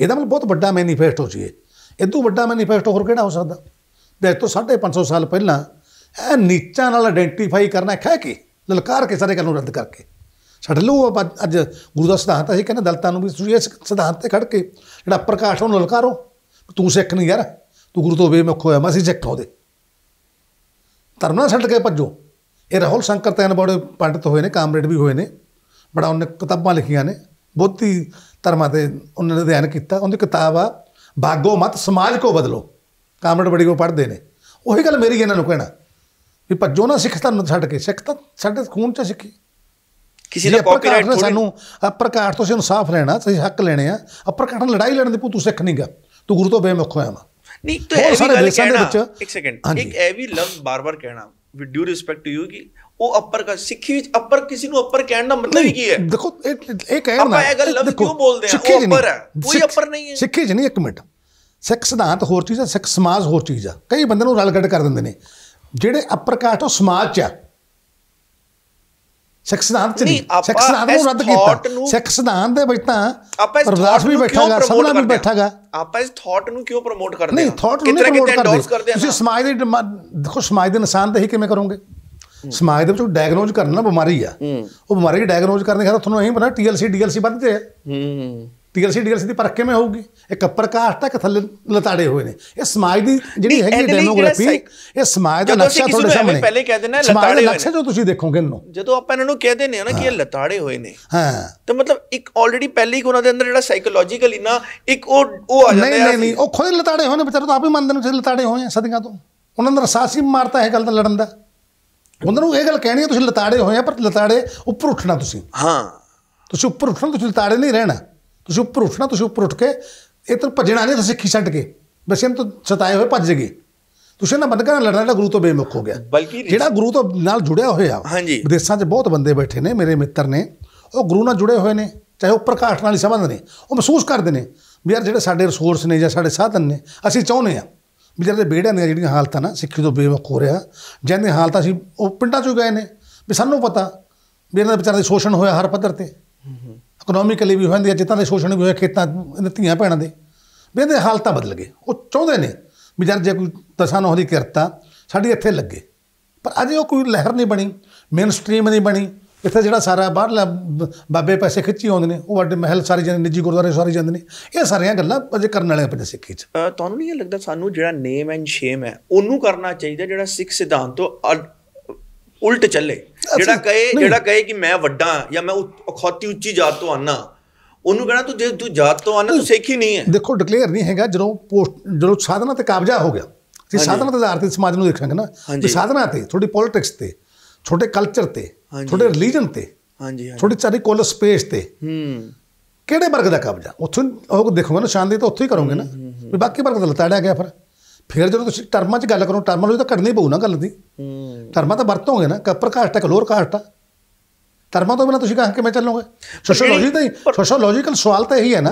ਇਹਦਾ ਮਤਲਬ ਬਹੁਤ ਵੱਡਾ ਮੈਨੀਫੈਸਟੋ ਹੋ ਇਹ ਇਦੋਂ ਵੱਡਾ ਮੈਨੀਫੈਸਟੋ ਹੋਰ ਕਿਹੜਾ ਹੋ ਸਕਦਾ ਵੀ ਤੋਂ 550 ਸਾਲ ਪਹਿਲਾਂ ਇਹ ਨੀਚਾਂ ਨਾਲ ਆਇਡੈਂਟੀਫਾਈ ਕਰਨਾ ਖਹਿ ਕੇ ਲਲਕਾਰ ਕੇ ਸਾਰੇ ਗੱਲ ਨੂੰ ਰੱਦ ਕਰਕੇ ਛੱਡ ਲਓ ਅੱਜ ਗੁਰੂ ਦਾ ਸਿਧਾਂਤ ਹੈ ਕਹਿੰਦਾ ਦਲਤਾਂ ਨੂੰ ਵੀ ਤੁਸੀਂ ਇਸ ਸਿਧਾਂਤ ਤੇ ਖੜ ਕੇ ਜਿਹੜਾ ਪ੍ਰਕਾਸ਼ ਨੂੰ ਲਲਕਾਰੋ ਤੂੰ ਸਿੱਖ ਨਹੀਂ ਯਾਰ ਤੂੰ ਗੁਰੂ ਤੋਂ ਬੇਮੁਖ ਹੋਇਆ ਮੈਂ ਸੀ ਸਿੱਖ ਉਹਦੇ ਧਰਮ ਨਾਲ ਛੱਡ ਕੇ ਭੱਜੋ ਇਹ ਰਾਹੁਲ ਸ਼ੰਕਰ ਤੈਨ ਬੜੇ ਪੰਡਤ ਹੋਏ ਨੇ ਕਾਮਰੇਡ ਵੀ ਹੋਏ ਨੇ ਬੜਾ ਉਹਨੇ ਕਿਤਾਬਾਂ ਲਿਖੀਆਂ ਨੇ ਬਹੁਤੀ ਧਰਮਾਂ ਤੇ ਉਹਨਾਂ ਨੇ ਅਧਿਐਨ ਕੀਤਾ ਉਹਦੀ ਕਿਤਾਬ ਆ ਬਾਗੋ ਮਤ ਸਮਾਜ ਕੋ ਬਦਲੋ ਕਾਮਰੇਡ ਬੜੀ ਕੋ ਪੜ੍ਹਦੇ ਨੇ ਉਹੀ ਗੱਲ ਮੇਰੀ ਇਹਨਾਂ ਨੂੰ ਕਹਿਣਾ ਵੀ ਭੱਜੋ ਨਾ ਸਿੱਖ ਧਰਮ ਛੱਡ ਕੇ ਸਿੱਖ ਤਾਂ ਸਾਡੇ ਖੂਨ ਚ ਸਿੱਖੀ ਕਿਸੇ ਦਾ ਕਾਪੀਰਾਈਟ ਥੋੜੀ ਸਾਨੂੰ ਅਪਰ ਤੋਂ ਸਾਨੂੰ ਸਾਫ਼ ਲੈਣਾ ਤੁਸੀਂ ਹੱਕ ਲੈਣੇ ਆ ਅਪਰ ਨਾਲ ਲੜਾਈ ਲੜਨ ਦੇ ਪੂ ਤੂੰ ਸਿੱਖ ਨਹੀਂਗਾ ਤੂੰ ਗੁਰੂ ਤੋਂ ਬੇਮੁਖ ਹੋਇਆ ਵਾ ਨਹੀਂ ਤੇ ਇਹ ਵੀ ਗੱਲ ਕਹਿਣਾ ਇੱਕ ਸੈਕਿੰਡ ਇੱਕ ਇਹ ਵੀ ਲਵ ਬਾਰ ਬਾਰ-ਬਾਰ ਕਹਿਣਾ with due respect to you ਕਿ ਉਹ ਅਪਰ ਕਾ ਸਿੱਖੀ ਵਿੱਚ ਅਪਰ ਕਿਸੇ ਨੂੰ ਅਪਰ ਕਹਿਣ ਦਾ ਮਤਲਬ ਹੀ ਕੀ ਹੈ ਦੇਖੋ ਇਹ ਇਹ ਕਹਿਣਾ ਆਪਾਂ ਇਹ ਗੱਲ ਲਵ ਕਿਉਂ ਬੋਲਦੇ ਆ ਉਹ ਅਪਰ ਹੈ ਕੋਈ ਅਪਰ ਨਹੀਂ ਹੈ ਸਿੱਖੀ ਚ ਨਹੀਂ ਇੱਕ ਮਿੰਟ ਸਿੱਖ ਸਿਧਾਂਤ ਹੋਰ ਚੀਜ਼ ਹੈ ਸਿੱਖ ਸਮਾਜ ਹੋਰ ਚੀਜ਼ ਆ ਕਈ ਬੰਦੇ ਨੂੰ ਰਲ ਗੱਡ ਕਰ ਦਿੰਦੇ ਨੇ ਜਿਹੜੇ ਅਪਰ ਕਾਟ ਉਹ ਸਮਾਜ ਚ ਆ ਸਿੱਖ ਸਿਧਾਂਤ ਚ ਨਹੀਂ ਸਿੱਖ ਸਿਧਾਂਤ ਨੂੰ ਰੱਦ ਕੀਤਾ ਸਿੱਖ ਸਿਧਾਂਤ ਦੇ ਵਿੱਚ ਤਾਂ ਪ੍ਰਭਾਸ ਵੀ ਬੈਠਾਗਾ ਸਭਨਾ ਵੀ ਬੈਠਾਗਾ ਆਪਾਂ ਇਸ ਥਾਟ ਨੂੰ ਕਿਉਂ ਪ੍ਰਮੋਟ ਕਰਦੇ ਨਹੀਂ ਥਾਟ ਨੂੰ ਨਹੀਂ ਪ੍ਰਮੋਟ ਕਰਦੇ ਤੁਸੀਂ ਸਮਾਜ ਦੇ ਦੇਖੋ ਸਮਾਜ ਦੇ ਨਿਸ਼ਾਨ ਤੇ ਹੀ ਕਿਵੇਂ ਕਰੋਗੇ ਸਮਾਜ ਦੇ ਵਿੱਚ ਡਾਇਗਨੋਸ ਕਰਨਾ ਬਿਮਾਰੀ ਆ ਉਹ ਬਿਮਾਰੀ ਡਾਇਗਨੋਸ ਕਰਨ ਦੇ ਖਾਤਰ ਤੁਹਾਨੂੰ ਨਹੀਂ ਪਤਾ ਟੀਐਲਸੀ ਡੀਐਲਸੀ ਵੱਧਦੇ ਆ ਹੂੰ ਟੀਐਲਸੀ ਡੀਐਲਸੀ ਦੀ ਪਰਖ ਕਿਵੇਂ ਹੋਊਗੀ ਇੱਕ ਅਪਰ ਕਾਸਟ ਤੱਕ ਥੱਲੇ ਲਤਾੜੇ ਹੋਏ ਨੇ ਇਹ ਸਮਾਜ ਦੀ ਜਿਹੜੀ ਹੈਗੀ ਡੈਮੋਗ੍ਰਾਫੀ ਇਹ ਸਮਾਜ ਦਾ ਨਕਸ਼ਾ ਤੁਹਾਡੇ ਸਾਹਮਣੇ ਪਹਿਲੇ ਕਹਿ ਦਿੰਦੇ ਨੇ ਲਤਾੜੇ ਹੋਏ ਨਕਸ਼ਾ ਜੋ ਤੁਸੀਂ ਦੇਖੋਗੇ ਇਹਨੂੰ ਜਦੋਂ ਆਪਾਂ ਇਹਨਾਂ ਨੂੰ ਕਹਿ ਦਿੰਦੇ ਆ ਨਾ ਕਿ ਇਹ ਲਤਾੜੇ ਹੋਏ ਨੇ ਹਾਂ ਤਾਂ ਮਤਲਬ ਇੱਕ ਆਲਰੇਡੀ ਪਹਿਲੇ ਹੀ ਉਹਨਾਂ ਦੇ ਅੰਦਰ ਜਿਹੜਾ ਸਾਈਕੋਲੋਜੀਕਲੀ ਨਾ ਇੱਕ ਉਹ ਉਹ ਆ ਜਾਂਦਾ ਨਹੀਂ ਨਹੀਂ ਉਹ ਖੁਦ ਲਤਾੜੇ ਹੋਏ ਨੇ ਵਿਚਾਰੇ ਤਾਂ ਆਪ ਹੀ ਮੰਨਦੇ ਨੇ ਕਿ ਲਤਾੜੇ ਹੋਏ ਆ ਸਦੀਆਂ ਤੋਂ ਉਹਨਾਂ ਦਾ ਰਸਾਸ ਹੀ ਮਾਰਤਾ ਹੈ ਗੱਲ ਤਾਂ ਲੜਨ ਦਾ ਉਹਨਾਂ ਨੂੰ ਇਹ ਗੱਲ ਕਹਿਣੀ ਹੈ ਤੁਸੀਂ ਲਤਾੜੇ ਹੋਏ ਆ ਪਰ ਲਤਾੜੇ ਉੱਪਰ ਉੱਠਣਾ ਤੁਸੀਂ ਹਾਂ ਤੁਸੀਂ ਉੱਪਰ ਉੱਠਣਾ ਤੁਸੀਂ ਲਤਾੜੇ ਨਹੀਂ ਰਹਿਣਾ ਤੁਸੀਂ ਉੱਪਰ ਉੱਠਣਾ ਤੁਸੀਂ ਉੱਪਰ ਉੱਠ ਕੇ ਇਹ ਤਾਂ ਭੱਜਣਾ ਨਹੀਂ ਤਾਂ ਸਿੱਖੀ ਛੱਡ ਕੇ ਬਸ ਇਹਨਾਂ ਤੋਂ ਸਤਾਏ ਹੋਏ ਭੱਜ ਗਏ ਤੁਸੀਂ ਨਾ ਬੰਦਕਾਂ ਨਾਲ ਲੜਨਾ ਗੁਰੂ ਤੋਂ ਬੇਮੁਖ ਹੋ ਗਿਆ ਬਲਕਿ ਜਿਹੜਾ ਗੁਰੂ ਤੋਂ ਨਾਲ ਜੁੜਿਆ ਹੋਇਆ ਹਾਂਜੀ ਵਿਦੇਸ਼ਾਂ 'ਚ ਬਹੁਤ ਬੰਦੇ ਬੈਠੇ ਨੇ ਮੇਰੇ ਮਿੱਤਰ ਨੇ ਉਹ ਗੁਰੂ ਨਾਲ ਜੁੜੇ ਹੋਏ ਨੇ ਚਾਹੇ ਉਹ ਪ੍ਰਕਾਸ਼ ਨਾਲ ਹੀ ਸੰਬੰਧ ਨੇ ਉਹ ਮਹਿਸੂਸ ਕਰਦੇ ਨੇ ਵੀ ਯਾਰ ਜਿਹੜੇ ਸਾਡੇ ਰਿਸੋਰਸ ਨੇ ਜਾਂ ਸਾਡੇ ਸਾਧਨ ਨੇ ਅਸੀਂ ਚਾਹੁੰਦੇ ਆ ਵੀ ਜਿਹੜੇ ਬੇੜਿਆਂ ਦੀਆਂ ਜਿਹੜੀਆਂ ਹਾਲਤਾਂ ਨਾ ਸਿੱਖੀ ਤੋਂ ਬੇਵਕ ਹੋ ਰਿਹਾ ਜਿਹਨੇ ਹਾਲਤਾਂ ਅਸੀਂ ਉਹ ਪਿੰਡਾਂ 'ਚੋਂ ਗਏ ਨੇ ਵੀ ਸਾਨੂੰ ਪਤਾ ਵੀ ਇਹਨਾਂ ਦੇ ਵਿਚਾਰੇ ਸ਼ੋਸ਼ਣ ਹੋਇਆ ਹਰ ਪੱਧਰ ਤੇ ਇਕਨੋਮਿਕਲੀ ਵੀ ਹੋਇਆ ਜਿੱਤਾਂ ਦੇ ਸ਼ੋਸ਼ਣ ਵੀ ਹੋਇਆ ਖੇਤਾਂ ਧੀਆਂ ਭੈਣਾਂ ਦੇ ਵੀ ਇਹਦੇ ਹਾਲਤਾਂ ਬਦਲ ਗਏ ਉਹ ਚਾਹੁੰਦੇ ਨੇ ਵੀ ਜਰ ਜੇ ਕੋਈ ਦਸਾਂ ਨੌਂ ਦੀ ਕਿਰਤਾ ਸਾਡੀ ਇੱਥੇ ਲੱਗੇ ਪਰ ਅਜੇ ਉਹ ਕੋਈ ਲਹਿਰ ਨਹੀਂ ਬਣੀ ਮੇਨ ਸਟ੍ਰੀਮ ਨਹੀਂ ਬਣੀ ਇੱਥੇ ਜਿਹੜਾ ਸਾਰਾ ਬਾਹਰਲਾ ਬਾਬੇ ਪੈਸੇ ਖਿੱਚੀ ਆਉਂਦੇ ਨੇ ਉਹ ਵੱਡੇ ਮਹਿਲ ਸਾਰੇ ਜਾਂਦੇ ਨਿੱਜੀ ਗੁਰਦੁਆਰੇ ਸਾਰੇ ਜਾਂਦੇ ਨੇ ਇਹ ਸਾਰੀਆਂ ਗੱਲਾਂ ਅਜੇ ਕਰਨ ਵਾਲੇ ਆਪਣੇ ਸਿੱਖੀ ਚ ਤੁਹਾਨੂੰ ਨਹੀਂ ਲੱਗਦਾ ਸਾਨੂੰ ਜਿਹੜਾ ਨੇਮ ਐਂਡ ਸ਼ੇਮ ਹੈ ਉਹਨੂੰ ਕਰਨਾ ਚਾਹੀਦਾ ਜਿਹੜਾ ਸਿੱਖ ਸਿਧਾਂਤ ਤੋਂ ਉਲਟ ਚੱਲੇ ਜਿਹੜਾ ਕਹੇ ਜਿਹੜਾ ਕਹੇ ਕਿ ਮੈਂ ਵੱਡਾ ਜਾਂ ਮੈਂ ਅਖੌਤੀ ਉੱਚੀ ਜਾਤ ਤੋਂ ਆਨਾ ਉਹਨੂੰ ਕਹਣਾ ਤੂੰ ਜੇ ਤੂੰ ਜਾਤ ਤੋਂ ਆਣਾ ਤੂੰ ਸਿੱਖ ਹੀ ਨਹੀਂ ਹੈ ਦੇਖੋ ਡਿਕਲੇਅਰ ਨਹੀਂ ਹੈਗਾ ਜਦੋਂ ਪੋਸਟ ਜਦੋਂ ਸਾਧਨਾ ਤੇ ਕਾਬਜਾ ਹੋ ਗਿਆ ਤੇ ਸਾਧਨਾ ਦੇ ਆਧਾਰ ਤੇ ਸਮਾਜ ਨੂੰ ਦੇਖਾਂਗੇ ਨਾ ਤੇ ਸਾਧਨਾ ਤੇ ਤੁਹਾਡੀ ਪੋਲਿਟਿਕਸ ਤੇ ਛੋਟੇ ਕਲਚਰ ਤੇ ਤੁਹਾਡੇ ਰਿਲੀਜੀਅਨ ਤੇ ਹਾਂਜੀ ਥੋੜੀ ਚਾਰੀ ਕੋਲ ਸਪੇਸ ਤੇ ਹੂੰ ਕਿਹੜੇ ਵਰਗ ਦਾ ਕਬਜ਼ਾ ਉੱਥੋਂ ਉਹ ਦੇਖੋਗੇ ਨਾ ਸ਼ਾਂਤੀ ਤਾਂ ਉੱਥੋਂ ਹੀ ਕਰੋਗੇ ਨਾ ਵੀ ਬਾਕੀ ਵਰਗ ਦਾ ਲਤਾੜਿਆ ਗਿਆ ਫਿਰ ਫਿਰ ਜਦੋਂ ਤੁਸੀਂ ਟਰਮਾਂ 'ਚ ਗੱਲ ਕਰੋ ਟਰਮਾਂ ਨੂੰ ਤਾਂ ਘੜਨੀ ਪਊ ਨਾ ਗੱਲ ਦੀ ਟਰਮਾਂ ਤਾਂ ਵਰਤੋਂਗੇ ਨਾ ਕੱਪਰ ਕਾਸਟ ਹੈ ਕਲੋਰ ਕਾਸਟ ਹੈ ਧਰਮਾਂ ਤੋਂ ਬਿਨਾ ਤੁਸੀਂ ਕਹਾਂ ਕਿਵੇਂ ਚੱਲੋਗੇ ਸੋਸ਼ੀਓਲੋਜੀ ਦਾ ਸੋਸ਼ੀਓਲੋਜੀਕਲ ਸਵਾਲ ਤਾਂ ਇਹੀ ਹੈ ਨਾ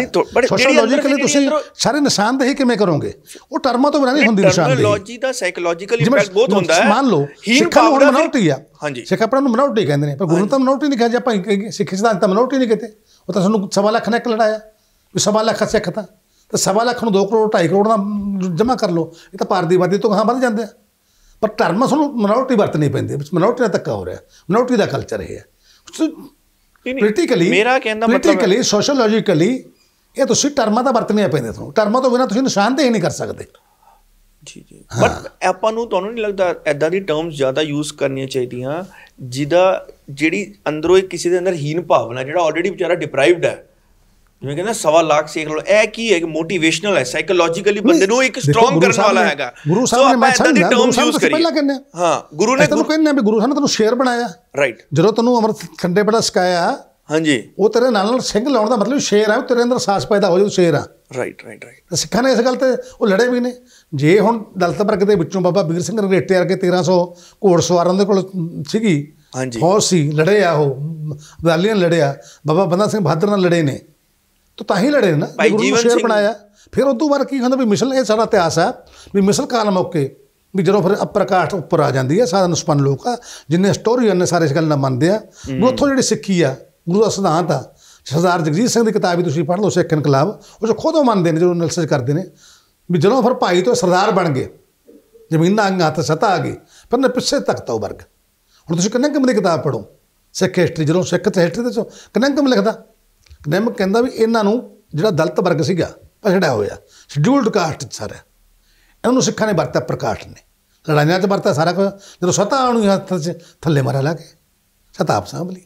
ਸੋਸ਼ੀਓਲੋਜੀਕਲੀ ਤੁਸੀਂ ਸਾਰੇ ਨਿਸ਼ਾਨ ਦੇ ਹੀ ਕਿਵੇਂ ਕਰੋਗੇ ਉਹ ਧਰਮਾਂ ਤੋਂ ਬਿਨਾ ਨਹੀਂ ਹੁੰਦੀ ਨਿਸ਼ਾਨ ਸੋਸ਼ੀਓਲੋਜੀ ਦਾ ਸਾਈਕੋਲੋਜੀਕਲ ਇੰਪੈਕਟ ਬਹੁਤ ਹੁੰਦਾ ਹੈ ਮੰਨ ਲਓ ਸਿੱਖਾਂ ਨੂੰ ਮਨੌਟੀ ਆ ਹਾਂਜੀ ਸਿੱਖ ਆਪਣਾ ਨੂੰ ਮਨੌਟੀ ਕਹਿੰਦੇ ਨੇ ਪਰ ਗੁਰੂ ਤਾਂ ਮਨੌਟੀ ਨਹੀਂ ਕਹਿੰਦੇ ਆਪਾਂ ਸਿੱਖ ਸਿਧਾਂਤ ਤਾਂ ਮਨੌਟੀ ਨਹੀਂ ਕਹਿੰਦੇ ਉਹ ਤਾਂ ਸਾਨੂੰ ਸਵਾ ਲੱਖ ਨੇ ਲੜਾਇਆ ਵੀ ਸਵਾ ਲੱਖ ਸਿੱਖ ਤਾਂ ਤਾਂ ਸਵਾ ਲੱਖ ਨੂੰ 2 ਕਰੋੜ 2.5 ਕਰੋੜ ਦਾ ਜਮ੍ਹਾਂ ਕਰ ਲਓ ਇਹ ਤਾਂ ਵਾਦੀ ਤੋਂ ਕਹਾਂ ਵੱਧ ਜਾਂਦੇ ਆ ਪਰ ਧਰਮ ਸਾਨੂੰ ਮਨੌਟੀ ਵਰਤਣੀ ਪੈਂਦੀ ਮਨੌਟੀ ਨਾਲ ਤੱਕਾ ਹੋ ਰਿਹਾ ਮਨੌਟੀ ਦਾ ਕਲਚਰ ਹੈ ਪੋਲੀਟੀਕਲੀ ਮੇਰਾ ਕਹਿੰਦਾ ਮਤਲਬ ਪੋਲੀਟੀਕਲੀ ਸੋਸ਼ੀਓਲੋਜੀਕਲੀ ਇਹ ਤੁਸੀਂ ਟਰਮਾਂ ਦਾ ਵਰਤਣੀਆਂ ਪੈਂਦੇ ਤੁਹਾਨੂੰ ਟਰਮਾਂ ਤੋਂ ਬਿਨਾ ਤੁਸੀਂ ਨਿਸ਼ਾਨਦੇਹੀ ਨਹੀਂ ਕਰ ਸਕਦੇ ਜੀ ਜੀ ਬਟ ਆਪਾਂ ਨੂੰ ਤੁਹਾਨੂੰ ਨਹੀਂ ਲੱਗਦਾ ਐਦਾਂ ਦੀ ਟਰਮਸ ਜ਼ਿਆਦਾ ਯੂਜ਼ ਕਰਨੀਆਂ ਚਾਹੀਦੀਆਂ ਜਿਹਦਾ ਜਿਹੜੀ ਅੰਦਰੋਂ ਕਿਸੇ ਦੇ ਅੰਦਰ ਹੀਨ ਭਾਵਨਾ ਜਿਹੜਾ ਆਲਰੇਡੀ ਵਿਚਾਰਾ ਡਿਪਰਾਈਵਡ ਹੈ ਜਿਵੇਂ ਕਹਿੰਦਾ ਸਵਾ ਲੱਖ ਸੇਖ ਲੋ ਇਹ ਕੀ ਹੈ ਕਿ ਮੋਟੀਵੇਸ਼ਨਲ ਹੈ ਸਾਈਕੋਲੋਜੀਕਲੀ ਬੰਦੇ ਨੂੰ ਇੱਕ ਸਟਰੋਂਗ ਕਰਨ ਵਾਲਾ ਹੈਗਾ ਗੁਰੂ ਸਾਹਿਬ ਨੇ ਮੈਂ ਛੱਡ ਟਰਮਸ ਯੂਜ਼ ਕਰੀ ਪਹਿਲਾਂ ਕਹਿੰਦੇ ਹਾਂ ਗੁਰੂ ਨੇ ਤੁਹਾਨੂੰ ਕਹਿੰਦੇ ਵੀ ਗੁਰੂ ਸਾਹਿਬ ਨੇ ਤੁਹਾਨੂੰ ਸ਼ੇਰ ਬਣਾਇਆ ਰਾਈਟ ਜਦੋਂ ਤੁਹਾਨੂੰ ਅਮਰ ਖੰਡੇ ਬੜਾ ਸਕਾਇਆ ਹਾਂਜੀ ਉਹ ਤੇਰੇ ਨਾਲ ਨਾਲ ਸਿੰਘ ਲਾਉਣ ਦਾ ਮਤਲਬ ਸ਼ੇਰ ਹੈ ਤੇਰੇ ਅੰਦਰ ਸਾਸ ਪੈਦਾ ਹੋ ਜਾਊ ਸ਼ੇਰ ਆ ਰਾਈਟ ਰਾਈਟ ਰਾਈਟ ਸਿੱਖਾਂ ਨੇ ਇਸ ਗੱਲ ਤੇ ਉਹ ਲੜੇ ਵੀ ਨੇ ਜੇ ਹੁਣ ਦਲਤ ਵਰਗ ਦੇ ਵਿੱਚੋਂ ਬਾਬਾ ਵੀਰ ਸਿੰਘ ਰੇਟੇ ਵਰਗੇ 1300 ਘੋੜਸਵਾਰਾਂ ਦੇ ਕੋਲ ਸੀਗੀ ਹਾਂਜੀ ਫੌਜ ਸੀ ਲੜੇ ਆ ਉਹ ਵਾਲੀਆਂ ਲੜਿਆ ਬਾਬਾ ਬੰਦਾ ਸਿੰਘ ਬਹਾਦਰ ਨਾਲ ਲੜੇ ਨੇ ਤਾਂ ਤਾਂ ਹੀ ਲੜੇ ਨਾ ਭਾਈ ਜੀਵਨ ਸਿੰਘ ਬਣਾਇਆ ਫਿਰ ਉਸ ਤੋਂ ਬਾਅਦ ਕੀ ਹੁੰਦਾ ਵੀ ਮਿਸਲ ਇਹ ਸਾਰਾ ਇਤਿਹਾਸ ਹੈ ਵੀ ਮਿਸਲ ਕਾਲ ਮੌਕੇ ਵੀ ਜਦੋਂ ਫਿਰ ਅਪਰਕਾਸ਼ ਉੱਪਰ ਆ ਜਾਂਦੀ ਹੈ ਸਾਰਾ ਨਸਪਨ ਲੋਕ ਆ ਜਿੰਨੇ ਸਟੋਰੀ ਨੇ ਸਾਰੇ ਇਸ ਗੱਲ ਨਾਲ ਮੰਨਦੇ ਆ ਉੱਥੋਂ ਜਿਹੜੀ ਸਿੱਖੀ ਆ ਗੁਰੂ ਦਾ ਸਿਧਾਂਤ ਆ ਸਰਦਾਰ ਜਗਜੀਤ ਸਿੰਘ ਦੀ ਕਿਤਾਬ ਵੀ ਤੁਸੀਂ ਪੜ੍ਹ ਲਓ ਸਿੱਖ ਇਨਕਲਾਬ ਉਹ ਜੋ ਖੁਦ ਉਹ ਮੰਨਦੇ ਨੇ ਜਦੋਂ ਨਲਸਜ ਕਰਦੇ ਨੇ ਵੀ ਜਦੋਂ ਫਿਰ ਭਾਈ ਤੋਂ ਸਰਦਾਰ ਬਣ ਗਏ ਜ਼ਮੀਨਾਂ ਅੰਗਾਂ ਤੇ ਸਤਾ ਆ ਗਈ ਪਰ ਨਾ ਪਿੱਛੇ ਤੱਕ ਤਾਂ ਵਰਗ ਹੁਣ ਤੁਸੀਂ ਕਨੰਗਮ ਦੀ ਕਿਤਾਬ ਪੜ੍ਹੋ ਸਿੱਖ ਹਿਸਟਰੀ ਜਦੋਂ ਸਿੱਖ ਹਿਸਟਰੀ ਦੇ ਕਿਨੰਗਮ ਲਿਖਦਾ ਨਿਮ ਕਹਿੰਦਾ ਵੀ ਇਹਨਾਂ ਨੂੰ ਜਿਹੜਾ ਦਲਿਤ ਵਰਗ ਸੀਗਾ ਪਛੜਿਆ ਹੋਇਆ ਸ਼ਡਿਊਲਡ ਕਾਸਟ ਸਾਰਾ ਇਹਨੂੰ ਸਿੱਖਾਂ ਨੇ ਵਰਤਾ ਪ੍ਰਕਾਸ਼ ਨੇ ਲੜਾਈਆਂ 'ਚ ਵਰਤਾ ਸਾਰਾ ਕੁਝ ਜਦੋਂ ਸਤਾ ਆਣੂ ਹੱਥ 'ਚ ਥੱਲੇ ਮਾਰਾ ਲਾ ਕੇ ਸਤਾ ਆਪ ਸੰਭਲੀ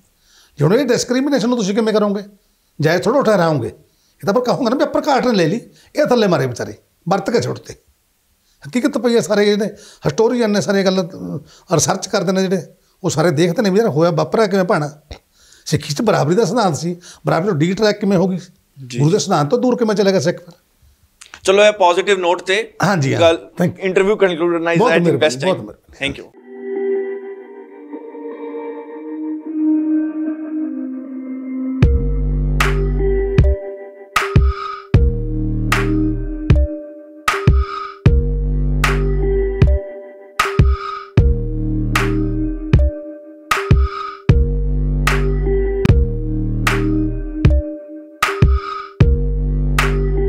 ਜਿਹੜੇ ਇਹ ਡਿਸਕ੍ਰਿਮੀਨੇਸ਼ਨ ਨੂੰ ਤੁਸੀਂ ਕਿਵੇਂ ਕਰੋਗੇ ਜਾਇ ਥੋੜਾ ਠਹਿਰਾਉਂਗੇ ਇਹ ਤਾਂ ਪਰ ਕਹੋਗੇ ਨਾ ਵੀ ਪ੍ਰਕਾਸ਼ ਨੇ ਲੈ ਲਈ ਇਹ ਥੱਲੇ ਮਾਰੇ ਵਿਚਾਰੇ ਵਰਤ ਕੇ ਛੁੱਟਦੇ ਹਕੀਕਤ ਪਈ ਸਾਰੇ ਜਿਹੜੇ ਹਿਸਟੋਰੀਅਨ ਨੇ ਸਾਰੇ ਗੱਲ ਰਿਸਰਚ ਕਰਦੇ ਨੇ ਜਿਹੜੇ ਉਹ ਸਾਰੇ ਦੇਖਦੇ ਨੇ ਵੀ ਯਾਰ ਹੋਇਆ ਵਾਪਰਿਆ ਕਿਵੇਂ ਪਾਣਾ ਸਿੱਖੀ 'ਚ ਬਰਾਬਰੀ ਦਾ ਸਿਧਾਂਤ ਸੀ ਬਰਾਬਰੀ ਨੂੰ ਡੀ ਟਰੈਕ ਕਿਵੇਂ ਹੋ ਗਈ ਗੁਰੂ ਦੇ ਸਿਧਾਂਤ ਤੋਂ ਦੂਰ ਕਿਵੇਂ ਚਲੇਗਾ ਸਿੱਖ ਫਿਰ ਚਲੋ ਇਹ ਪੋਜ਼ਿਟਿਵ ਨੋਟ ਤੇ ਹਾਂਜੀ ਗੱਲ ਇੰਟਰਵਿਊ ਕਨਕਲੂਡ ਕਰਨਾ ਇਸ ਦਾ ਬੈਸਟ ਥੈਂਕ ਯੂ